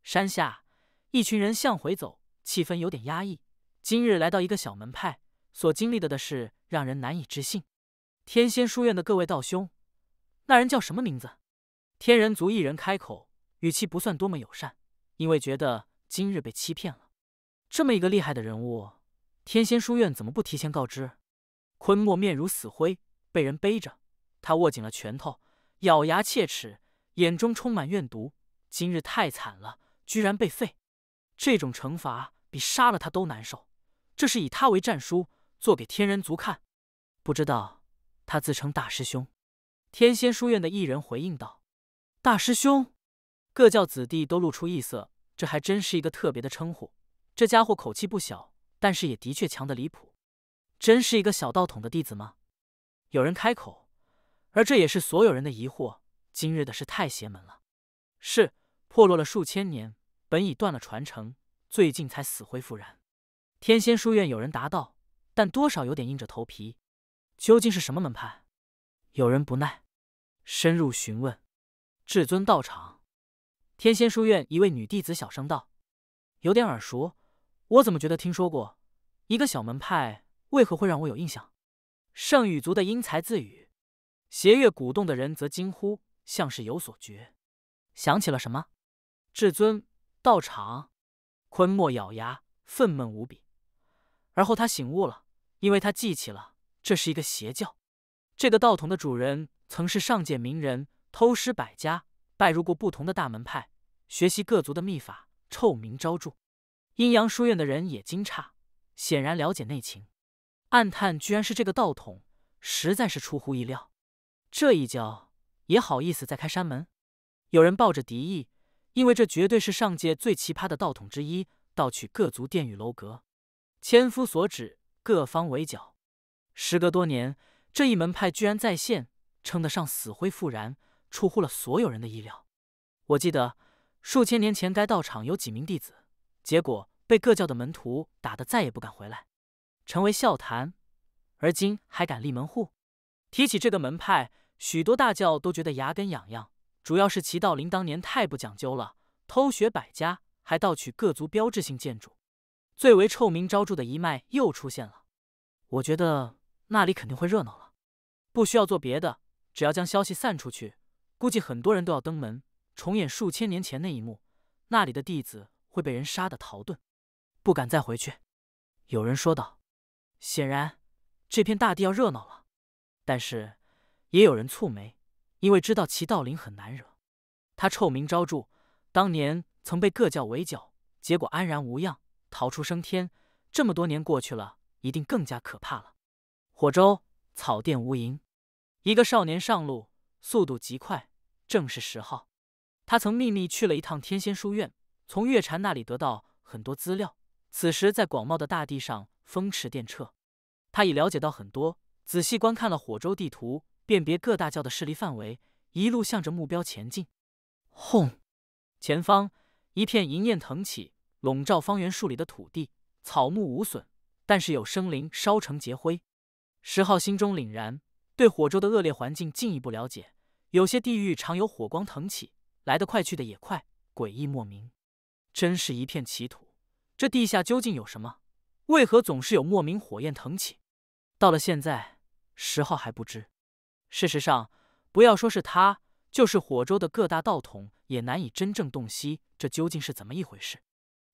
山下一群人向回走，气氛有点压抑。今日来到一个小门派，所经历的的事让人难以置信。天仙书院的各位道兄，那人叫什么名字？天人族一人开口，语气不算多么友善，因为觉得今日被欺骗了。这么一个厉害的人物，天仙书院怎么不提前告知？坤莫面如死灰，被人背着。他握紧了拳头，咬牙切齿，眼中充满怨毒。今日太惨了，居然被废！这种惩罚比杀了他都难受。这是以他为战书，做给天人族看。不知道他自称大师兄，天仙书院的一人回应道：“大师兄。”各教子弟都露出异色。这还真是一个特别的称呼。这家伙口气不小，但是也的确强得离谱。真是一个小道统的弟子吗？有人开口。而这也是所有人的疑惑。今日的事太邪门了，是破落了数千年，本已断了传承，最近才死灰复燃。天仙书院有人答道，但多少有点硬着头皮。究竟是什么门派？有人不耐，深入询问。至尊道场。天仙书院一位女弟子小声道：“有点耳熟，我怎么觉得听说过？一个小门派为何会让我有印象？”圣羽族的英才自语。邪月鼓动的人则惊呼，像是有所觉，想起了什么。至尊道场，坤莫咬牙，愤懑无比。而后他醒悟了，因为他记起了，这是一个邪教。这个道统的主人曾是上界名人，偷师百家，拜入过不同的大门派，学习各族的秘法，臭名昭著。阴阳书院的人也惊诧，显然了解内情，暗叹居然是这个道统，实在是出乎意料。这一教也好意思再开山门？有人抱着敌意，因为这绝对是上界最奇葩的道统之一，盗取各族殿宇楼阁，千夫所指，各方围剿。时隔多年，这一门派居然再现，称得上死灰复燃，出乎了所有人的意料。我记得数千年前，该道场有几名弟子，结果被各教的门徒打得再也不敢回来，成为笑谈。而今还敢立门户？提起这个门派。许多大教都觉得牙根痒痒，主要是齐道林当年太不讲究了，偷学百家，还盗取各族标志性建筑。最为臭名昭著的一脉又出现了，我觉得那里肯定会热闹了。不需要做别的，只要将消息散出去，估计很多人都要登门，重演数千年前那一幕。那里的弟子会被人杀的逃遁，不敢再回去。有人说道。显然，这片大地要热闹了。但是。也有人蹙眉，因为知道齐道林很难惹，他臭名昭著，当年曾被各教围剿，结果安然无恙，逃出升天。这么多年过去了，一定更加可怕了。火州草甸无垠，一个少年上路，速度极快，正是十号。他曾秘密去了一趟天仙书院，从月禅那里得到很多资料。此时在广袤的大地上风驰电掣，他已了解到很多，仔细观看了火州地图。辨别各大教的势力范围，一路向着目标前进。轰！前方一片银焰腾起，笼罩方圆数里的土地，草木无损，但是有生灵烧成劫灰。石昊心中凛然，对火州的恶劣环境进一步了解。有些地域常有火光腾起，来得快，去的也快，诡异莫名。真是一片奇土，这地下究竟有什么？为何总是有莫名火焰腾起？到了现在，石浩还不知。事实上，不要说是他，就是火州的各大道统也难以真正洞悉这究竟是怎么一回事。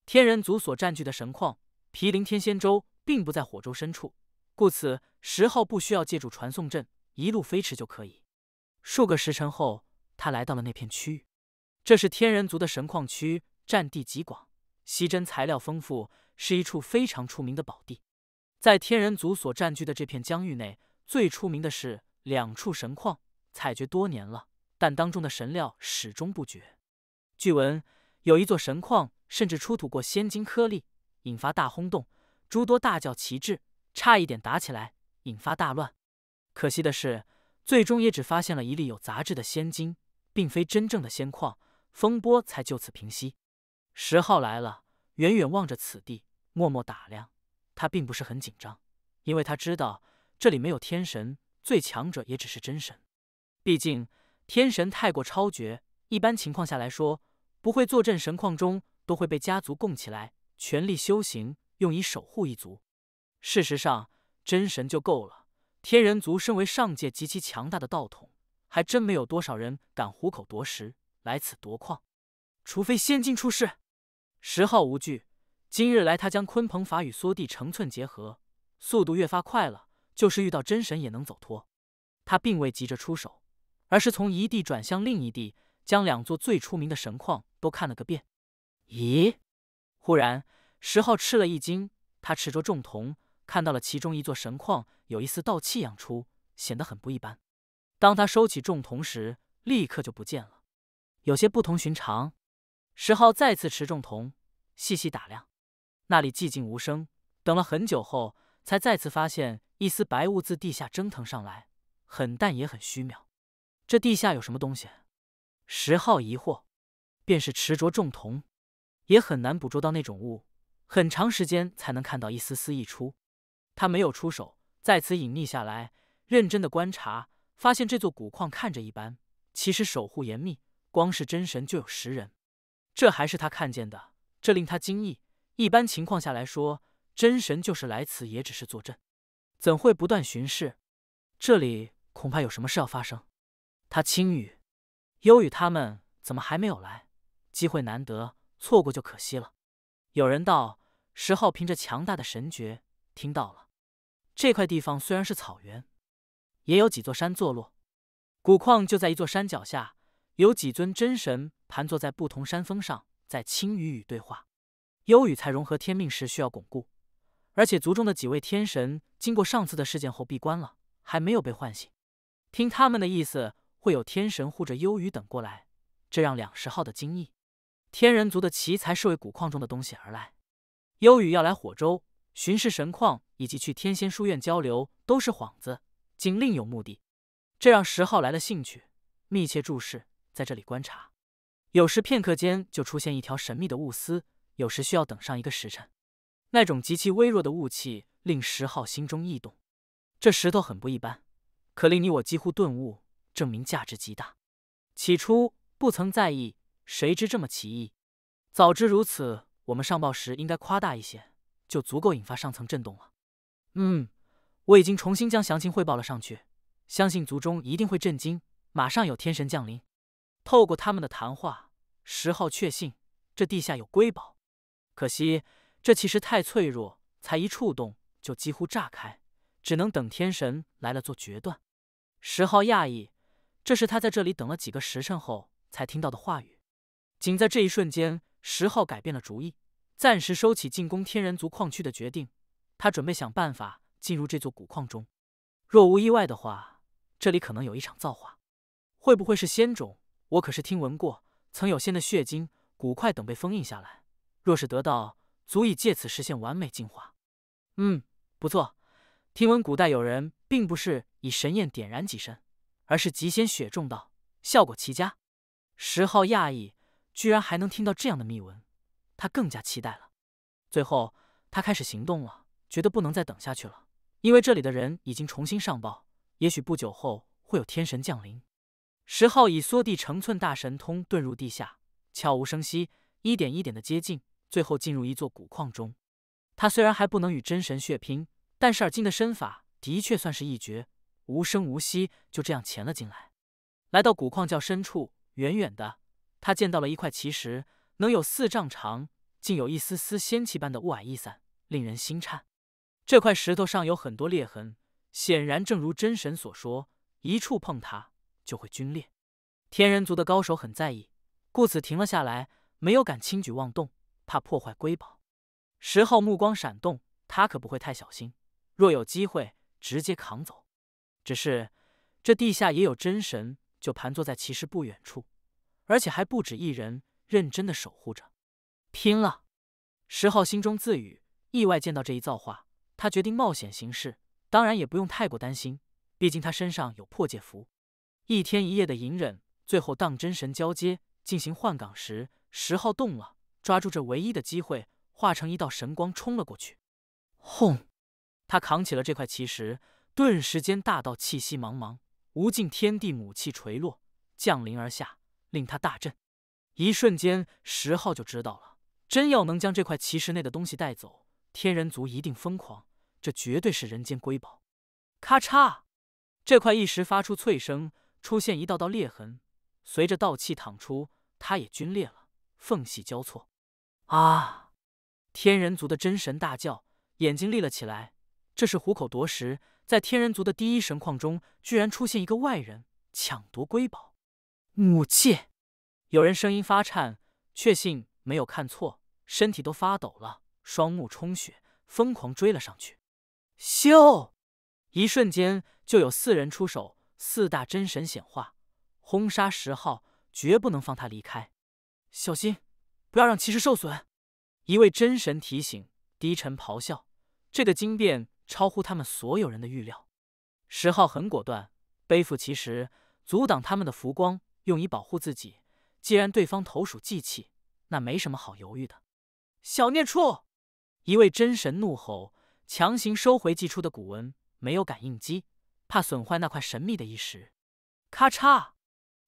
天人族所占据的神矿毗邻天仙州，并不在火州深处，故此十号不需要借助传送阵，一路飞驰就可以。数个时辰后，他来到了那片区域。这是天人族的神矿区，占地极广，稀珍材料丰富，是一处非常出名的宝地。在天人族所占据的这片疆域内，最出名的是。两处神矿采掘多年了，但当中的神料始终不绝。据闻有一座神矿，甚至出土过仙金颗粒，引发大轰动，诸多大教旗帜差一点打起来，引发大乱。可惜的是，最终也只发现了一粒有杂质的仙金，并非真正的仙矿，风波才就此平息。石昊来了，远远望着此地，默默打量。他并不是很紧张，因为他知道这里没有天神。最强者也只是真神，毕竟天神太过超绝，一般情况下来说，不会坐镇神矿中，都会被家族供起来，全力修行，用以守护一族。事实上，真神就够了。天人族身为上界极其强大的道统，还真没有多少人敢虎口夺食来此夺矿，除非仙境出世。十号无惧，今日来他将鲲鹏法与缩地成寸结合，速度越发快了。就是遇到真神也能走脱，他并未急着出手，而是从一地转向另一地，将两座最出名的神矿都看了个遍。咦！忽然，石昊吃了一惊，他持着重瞳，看到了其中一座神矿有一丝道气样出，显得很不一般。当他收起重瞳时，立刻就不见了，有些不同寻常。石昊再次持重瞳，细细打量，那里寂静无声，等了很久后。才再次发现，一丝白雾自地下蒸腾上来，很淡也很虚渺。这地下有什么东西？石昊疑惑。便是持着重瞳，也很难捕捉到那种雾，很长时间才能看到一丝丝溢出。他没有出手，在此隐匿下来，认真的观察。发现这座古矿看着一般，其实守护严密。光是真神就有十人，这还是他看见的，这令他惊异。一般情况下来说。真神就是来此，也只是坐镇，怎会不断巡视？这里恐怕有什么事要发生。他轻语：“幽雨他们怎么还没有来？机会难得，错过就可惜了。”有人道：“石昊凭着强大的神觉听到了，这块地方虽然是草原，也有几座山坐落。古矿就在一座山脚下，有几尊真神盘坐在不同山峰上，在轻语与对话。幽雨才融合天命时，需要巩固。”而且族中的几位天神经过上次的事件后闭关了，还没有被唤醒。听他们的意思，会有天神护着幽雨等过来，这让两十号的惊异。天人族的奇才是为古矿中的东西而来，幽雨要来火州巡视神矿以及去天仙书院交流都是幌子，竟另有目的，这让十号来了兴趣，密切注视，在这里观察，有时片刻间就出现一条神秘的雾丝，有时需要等上一个时辰。那种极其微弱的雾气令石浩心中异动，这石头很不一般，可令你我几乎顿悟，证明价值极大。起初不曾在意，谁知这么奇异。早知如此，我们上报时应该夸大一些，就足够引发上层震动了。嗯，我已经重新将详情汇报了上去，相信族中一定会震惊。马上有天神降临，透过他们的谈话，石浩确信这地下有瑰宝。可惜。这其实太脆弱，才一触动就几乎炸开，只能等天神来了做决断。石昊讶异，这是他在这里等了几个时辰后才听到的话语。仅在这一瞬间，石昊改变了主意，暂时收起进攻天人族矿区的决定。他准备想办法进入这座古矿中。若无意外的话，这里可能有一场造化。会不会是仙种？我可是听闻过，曾有仙的血晶、骨块等被封印下来。若是得到。足以借此实现完美进化。嗯，不错。听闻古代有人并不是以神焰点燃己身，而是集鲜血中道，效果奇佳。石昊讶异，居然还能听到这样的秘闻，他更加期待了。最后，他开始行动了，觉得不能再等下去了，因为这里的人已经重新上报，也许不久后会有天神降临。石昊以缩地成寸大神通遁入地下，悄无声息，一点一点的接近。最后进入一座古矿中，他虽然还不能与真神血拼，但是尔金的身法的确算是一绝，无声无息就这样潜了进来。来到古矿窖深处，远远的他见到了一块奇石，能有四丈长，竟有一丝丝仙气般的雾霭溢散，令人心颤。这块石头上有很多裂痕，显然正如真神所说，一触碰它就会皲裂。天人族的高手很在意，故此停了下来，没有敢轻举妄动。怕破坏瑰宝，石浩目光闪动，他可不会太小心。若有机会，直接扛走。只是这地下也有真神，就盘坐在骑士不远处，而且还不止一人，认真的守护着。拼了！石浩心中自语。意外见到这一造化，他决定冒险行事。当然也不用太过担心，毕竟他身上有破戒符。一天一夜的隐忍，最后当真神交接进行换岗时，石浩动了。抓住这唯一的机会，化成一道神光冲了过去。轰！他扛起了这块奇石，顿时间大道气息茫茫，无尽天地母气垂落降临而下，令他大震。一瞬间，石昊就知道了：真要能将这块奇石内的东西带走，天人族一定疯狂。这绝对是人间瑰宝。咔嚓！这块异石发出脆声，出现一道道裂痕，随着道气淌出，它也龟裂了，缝隙交错。啊！天人族的真神大叫，眼睛立了起来。这是虎口夺食，在天人族的第一神矿中，居然出现一个外人抢夺瑰宝。母亲，有人声音发颤，确信没有看错，身体都发抖了，双目充血，疯狂追了上去。咻！一瞬间就有四人出手，四大真神显化，轰杀十号，绝不能放他离开。小心！不要让骑士受损，一位真神提醒，低沉咆哮。这个惊变超乎他们所有人的预料。十号很果断，背负其实，阻挡他们的浮光，用以保护自己。既然对方投鼠忌器，那没什么好犹豫的。小孽畜！一位真神怒吼，强行收回祭出的古文，没有感应机，怕损坏那块神秘的遗石。咔嚓！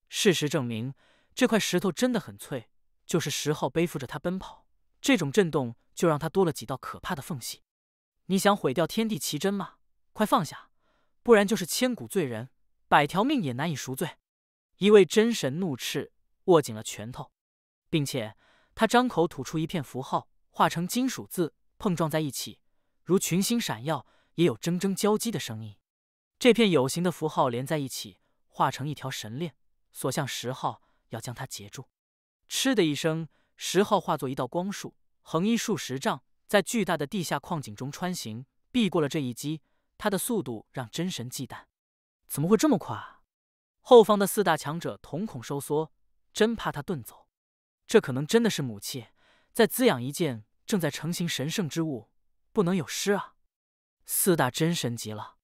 事实证明，这块石头真的很脆。就是十号背负着他奔跑，这种震动就让他多了几道可怕的缝隙。你想毁掉天地奇珍吗？快放下，不然就是千古罪人，百条命也难以赎罪。一位真神怒斥，握紧了拳头，并且他张口吐出一片符号，化成金属字，碰撞在一起，如群星闪耀，也有铮铮交击的声音。这片有形的符号连在一起，化成一条神链，所向十号，要将它截住。嗤的一声，石号化作一道光束，横移数十丈，在巨大的地下矿井中穿行，避过了这一击。他的速度让真神忌惮，怎么会这么快？后方的四大强者瞳孔收缩，真怕他遁走。这可能真的是母器在滋养一件正在成型神圣之物，不能有失啊！四大真神急了，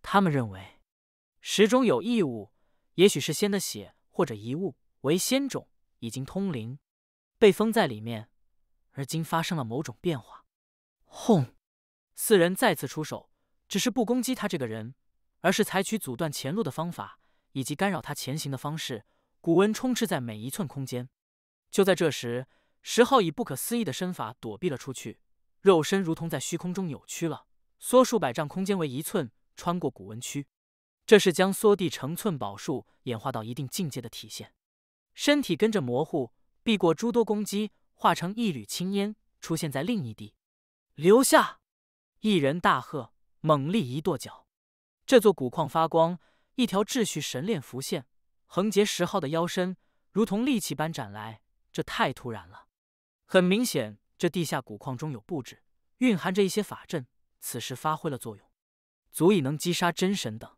他们认为石中有异物，也许是仙的血或者遗物，为仙种。已经通灵，被封在里面，而今发生了某种变化。轰！四人再次出手，只是不攻击他这个人，而是采取阻断前路的方法，以及干扰他前行的方式。古文充斥在每一寸空间。就在这时，石昊以不可思议的身法躲避了出去，肉身如同在虚空中扭曲了，缩数百丈空间为一寸，穿过古文区。这是将缩地成寸宝术演化到一定境界的体现。身体跟着模糊，避过诸多攻击，化成一缕青烟，出现在另一地。留下一人大喝，猛力一跺脚，这座古矿发光，一条秩序神链浮现，横截十号的腰身，如同利器般斩来。这太突然了，很明显，这地下古矿中有布置，蕴含着一些法阵，此时发挥了作用，足以能击杀真神等。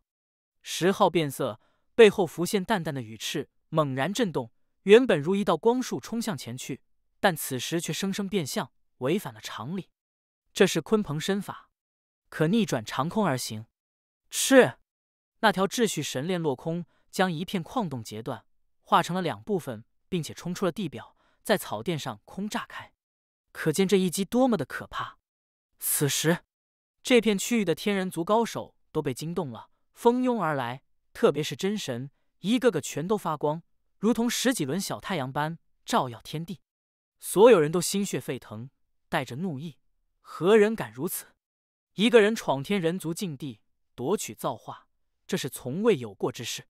十号变色，背后浮现淡淡的羽翅。猛然震动，原本如一道光束冲向前去，但此时却生生变相，违反了常理。这是鲲鹏身法，可逆转长空而行。是，那条秩序神链落空，将一片矿洞截断，化成了两部分，并且冲出了地表，在草甸上空炸开。可见这一击多么的可怕。此时，这片区域的天人族高手都被惊动了，蜂拥而来，特别是真神。一个个全都发光，如同十几轮小太阳般照耀天地。所有人都心血沸腾，带着怒意：何人敢如此？一个人闯天人族禁地，夺取造化，这是从未有过之事。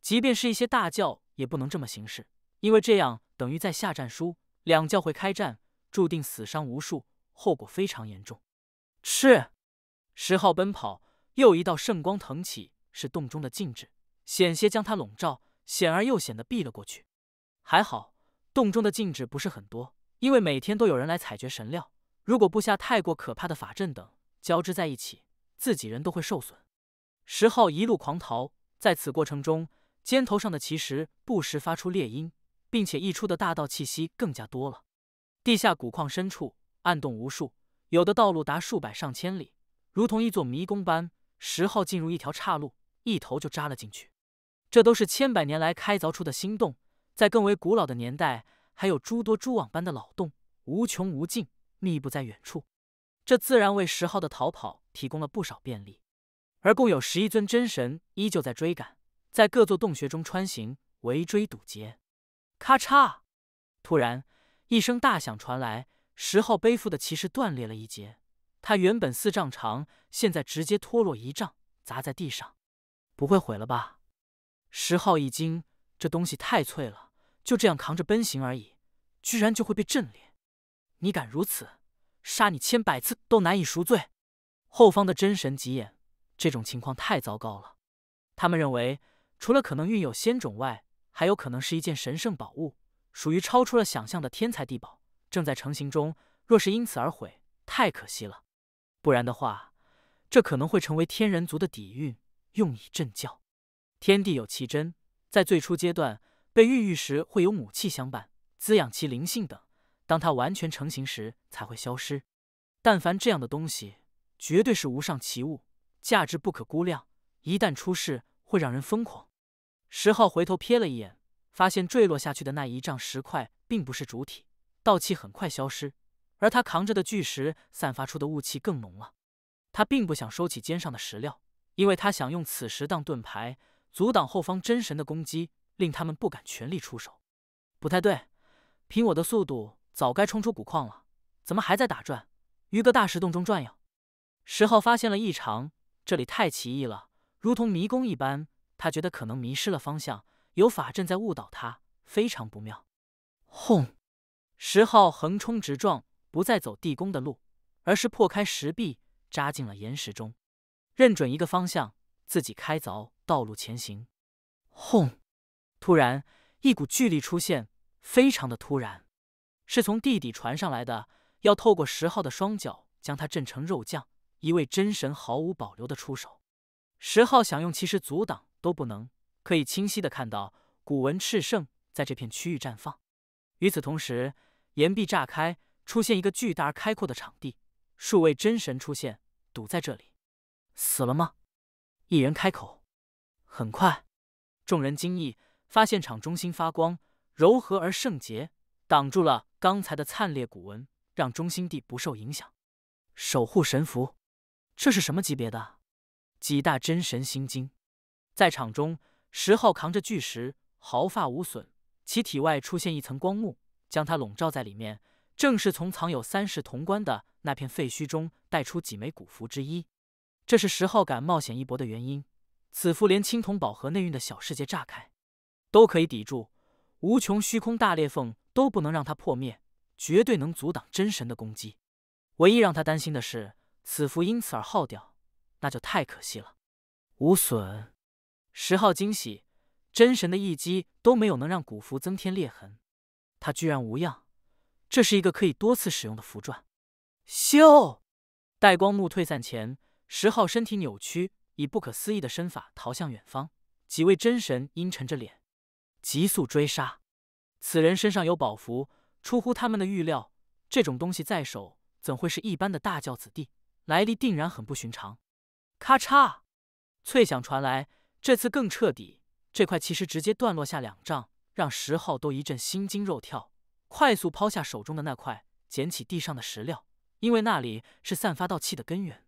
即便是一些大教，也不能这么行事，因为这样等于在下战书，两教会开战，注定死伤无数，后果非常严重。是十号奔跑，又一道圣光腾起，是洞中的禁制。险些将他笼罩，险而又险的避了过去。还好洞中的禁制不是很多，因为每天都有人来采掘神料。如果布下太过可怕的法阵等交织在一起，自己人都会受损。石昊一路狂逃，在此过程中，肩头上的奇石不时发出猎鹰，并且溢出的大道气息更加多了。地下古矿深处，暗洞无数，有的道路达数百上千里，如同一座迷宫般。石昊进入一条岔路，一头就扎了进去。这都是千百年来开凿出的新洞，在更为古老的年代，还有诸多蛛网般的老洞，无穷无尽，密布在远处。这自然为石号的逃跑提供了不少便利。而共有十一尊真神依旧在追赶，在各座洞穴中穿行，围追堵截。咔嚓！突然一声大响传来，石号背负的骑士断裂了一截，他原本四丈长，现在直接脱落一丈，砸在地上。不会毁了吧？石昊一惊，这东西太脆了，就这样扛着奔行而已，居然就会被震裂！你敢如此，杀你千百次都难以赎罪。后方的真神急眼，这种情况太糟糕了。他们认为，除了可能运有仙种外，还有可能是一件神圣宝物，属于超出了想象的天才地宝，正在成型中。若是因此而毁，太可惜了。不然的话，这可能会成为天人族的底蕴，用以镇教。天地有其真，在最初阶段被孕育时会有母气相伴，滋养其灵性等。当它完全成型时才会消失。但凡这样的东西，绝对是无上奇物，价值不可估量。一旦出世，会让人疯狂。十号回头瞥了一眼，发现坠落下去的那一丈石块并不是主体，道气很快消失，而他扛着的巨石散发出的雾气更浓了。他并不想收起肩上的石料，因为他想用此石当盾牌。阻挡后方真神的攻击，令他们不敢全力出手。不太对，凭我的速度，早该冲出古矿了，怎么还在打转？于个大石洞中转悠。石昊发现了异常，这里太奇异了，如同迷宫一般。他觉得可能迷失了方向，有法阵在误导他，非常不妙。轰！石昊横冲直撞，不再走地宫的路，而是破开石壁，扎进了岩石中，认准一个方向，自己开凿。道路前行，轰！突然一股巨力出现，非常的突然，是从地底传上来的，要透过十号的双脚将他震成肉酱。一位真神毫无保留的出手，十号想用其实阻挡都不能，可以清晰的看到古文赤圣在这片区域绽放。与此同时，岩壁炸开，出现一个巨大而开阔的场地，数位真神出现，堵在这里，死了吗？一人开口。很快，众人惊异，发现场中心发光柔和而圣洁，挡住了刚才的灿烈古纹，让中心地不受影响。守护神符，这是什么级别的？几大真神心惊。在场中，石昊扛着巨石，毫发无损，其体外出现一层光幕，将它笼罩在里面。正是从藏有三世铜棺的那片废墟中带出几枚古符之一，这是石昊敢冒险一搏的原因。此符连青铜宝盒内蕴的小世界炸开，都可以抵住无穷虚空大裂缝，都不能让它破灭，绝对能阻挡真神的攻击。唯一让他担心的是，此符因此而耗掉，那就太可惜了。无损，十号惊喜，真神的一击都没有能让古符增添裂痕，他居然无恙。这是一个可以多次使用的符篆。咻，待光幕退散前，十号身体扭曲。以不可思议的身法逃向远方，几位真神阴沉着脸，急速追杀。此人身上有宝符，出乎他们的预料。这种东西在手，怎会是一般的大教子弟？来历定然很不寻常。咔嚓，脆响传来，这次更彻底。这块其实直接断落下两丈，让石昊都一阵心惊肉跳。快速抛下手中的那块，捡起地上的石料，因为那里是散发道气的根源。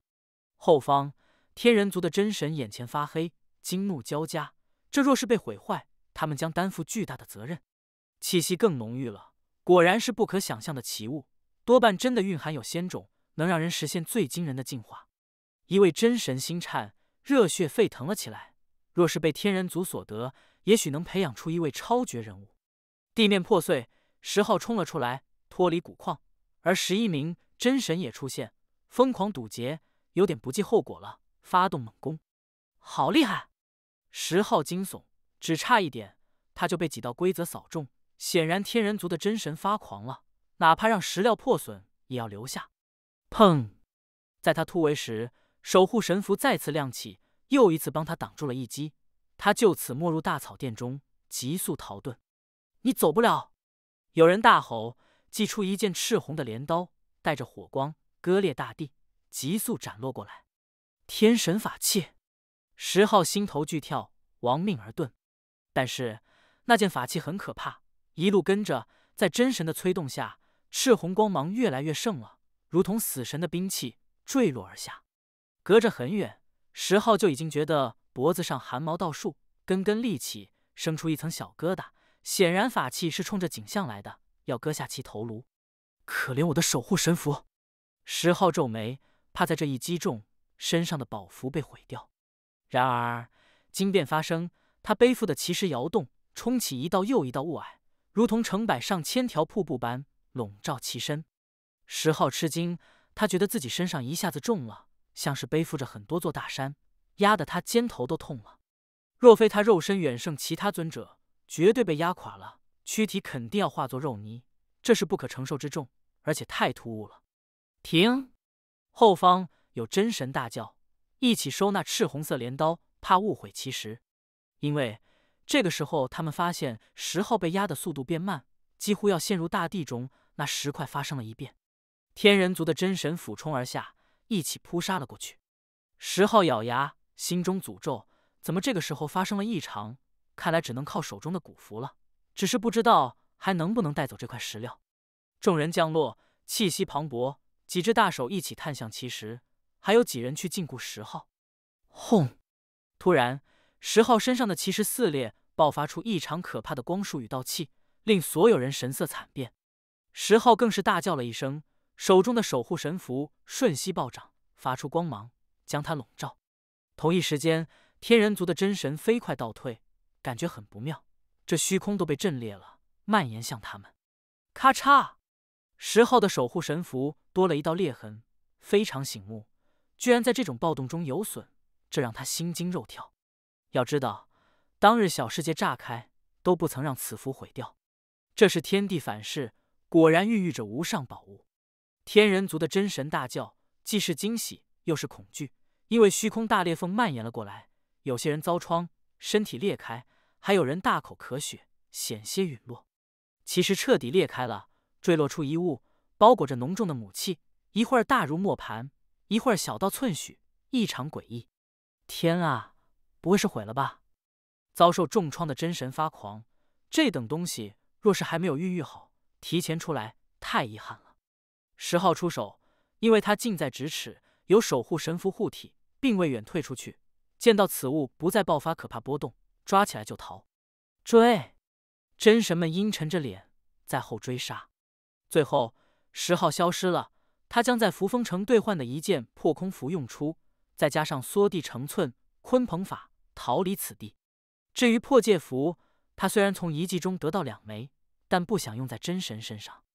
后方。天人族的真神眼前发黑，惊怒交加。这若是被毁坏，他们将担负巨大的责任。气息更浓郁了，果然是不可想象的奇物，多半真的蕴含有仙种，能让人实现最惊人的进化。一位真神心颤，热血沸腾了起来。若是被天人族所得，也许能培养出一位超绝人物。地面破碎，十号冲了出来，脱离古矿，而十一名真神也出现，疯狂堵截，有点不计后果了。发动猛攻，好厉害！十号惊悚，只差一点他就被几道规则扫中。显然天人族的真神发狂了，哪怕让石料破损，也要留下。砰！在他突围时，守护神符再次亮起，又一次帮他挡住了一击。他就此没入大草甸中，急速逃遁。你走不了！有人大吼，祭出一件赤红的镰刀，带着火光割裂大地，急速斩落过来。天神法器，石昊心头剧跳，亡命而遁。但是那件法器很可怕，一路跟着，在真神的催动下，赤红光芒越来越盛了，如同死神的兵器坠落而下。隔着很远，石昊就已经觉得脖子上汗毛倒竖，根根立起，生出一层小疙瘩。显然，法器是冲着景象来的，要割下其头颅。可怜我的守护神符，石昊皱眉，怕在这一击中。身上的宝符被毁掉，然而惊变发生，他背负的奇石摇动，冲起一道又一道雾霭，如同成百上千条瀑布般笼罩其身。石昊吃惊，他觉得自己身上一下子重了，像是背负着很多座大山，压得他肩头都痛了。若非他肉身远胜其他尊者，绝对被压垮了，躯体肯定要化作肉泥。这是不可承受之重，而且太突兀了。停，后方。有真神大叫，一起收纳赤红色镰刀，怕误会其实。因为这个时候，他们发现石号被压的速度变慢，几乎要陷入大地中。那石块发生了一变，天人族的真神俯冲而下，一起扑杀了过去。石号咬牙，心中诅咒：怎么这个时候发生了异常？看来只能靠手中的古符了。只是不知道还能不能带走这块石料。众人降落，气息磅礴，几只大手一起探向奇石。还有几人去禁锢十号？轰！突然，十号身上的奇石四裂爆发出异常可怕的光束与道气，令所有人神色惨变。十号更是大叫了一声，手中的守护神符瞬息暴涨，发出光芒将他笼罩。同一时间，天人族的真神飞快倒退，感觉很不妙，这虚空都被震裂了，蔓延向他们。咔嚓！十号的守护神符多了一道裂痕，非常醒目。居然在这种暴动中有损，这让他心惊肉跳。要知道，当日小世界炸开都不曾让此符毁掉，这是天地反噬，果然孕育着无上宝物。天人族的真神大叫，既是惊喜又是恐惧，因为虚空大裂缝蔓延了过来，有些人遭疮，身体裂开，还有人大口咳血，险些陨落。其实彻底裂开了，坠落出一物，包裹着浓重的母气，一会儿大如磨盘。一会儿小到寸许，异常诡异。天啊，不会是毁了吧？遭受重创的真神发狂，这等东西若是还没有孕育好，提前出来，太遗憾了。十号出手，因为他近在咫尺，有守护神符护体，并未远退出去。见到此物不再爆发可怕波动，抓起来就逃。追！真神们阴沉着脸在后追杀，最后十号消失了。他将在扶风城兑换的一件破空符用出，再加上缩地成寸鲲鹏法逃离此地。至于破戒符，他虽然从遗迹中得到两枚，但不想用在真神身上。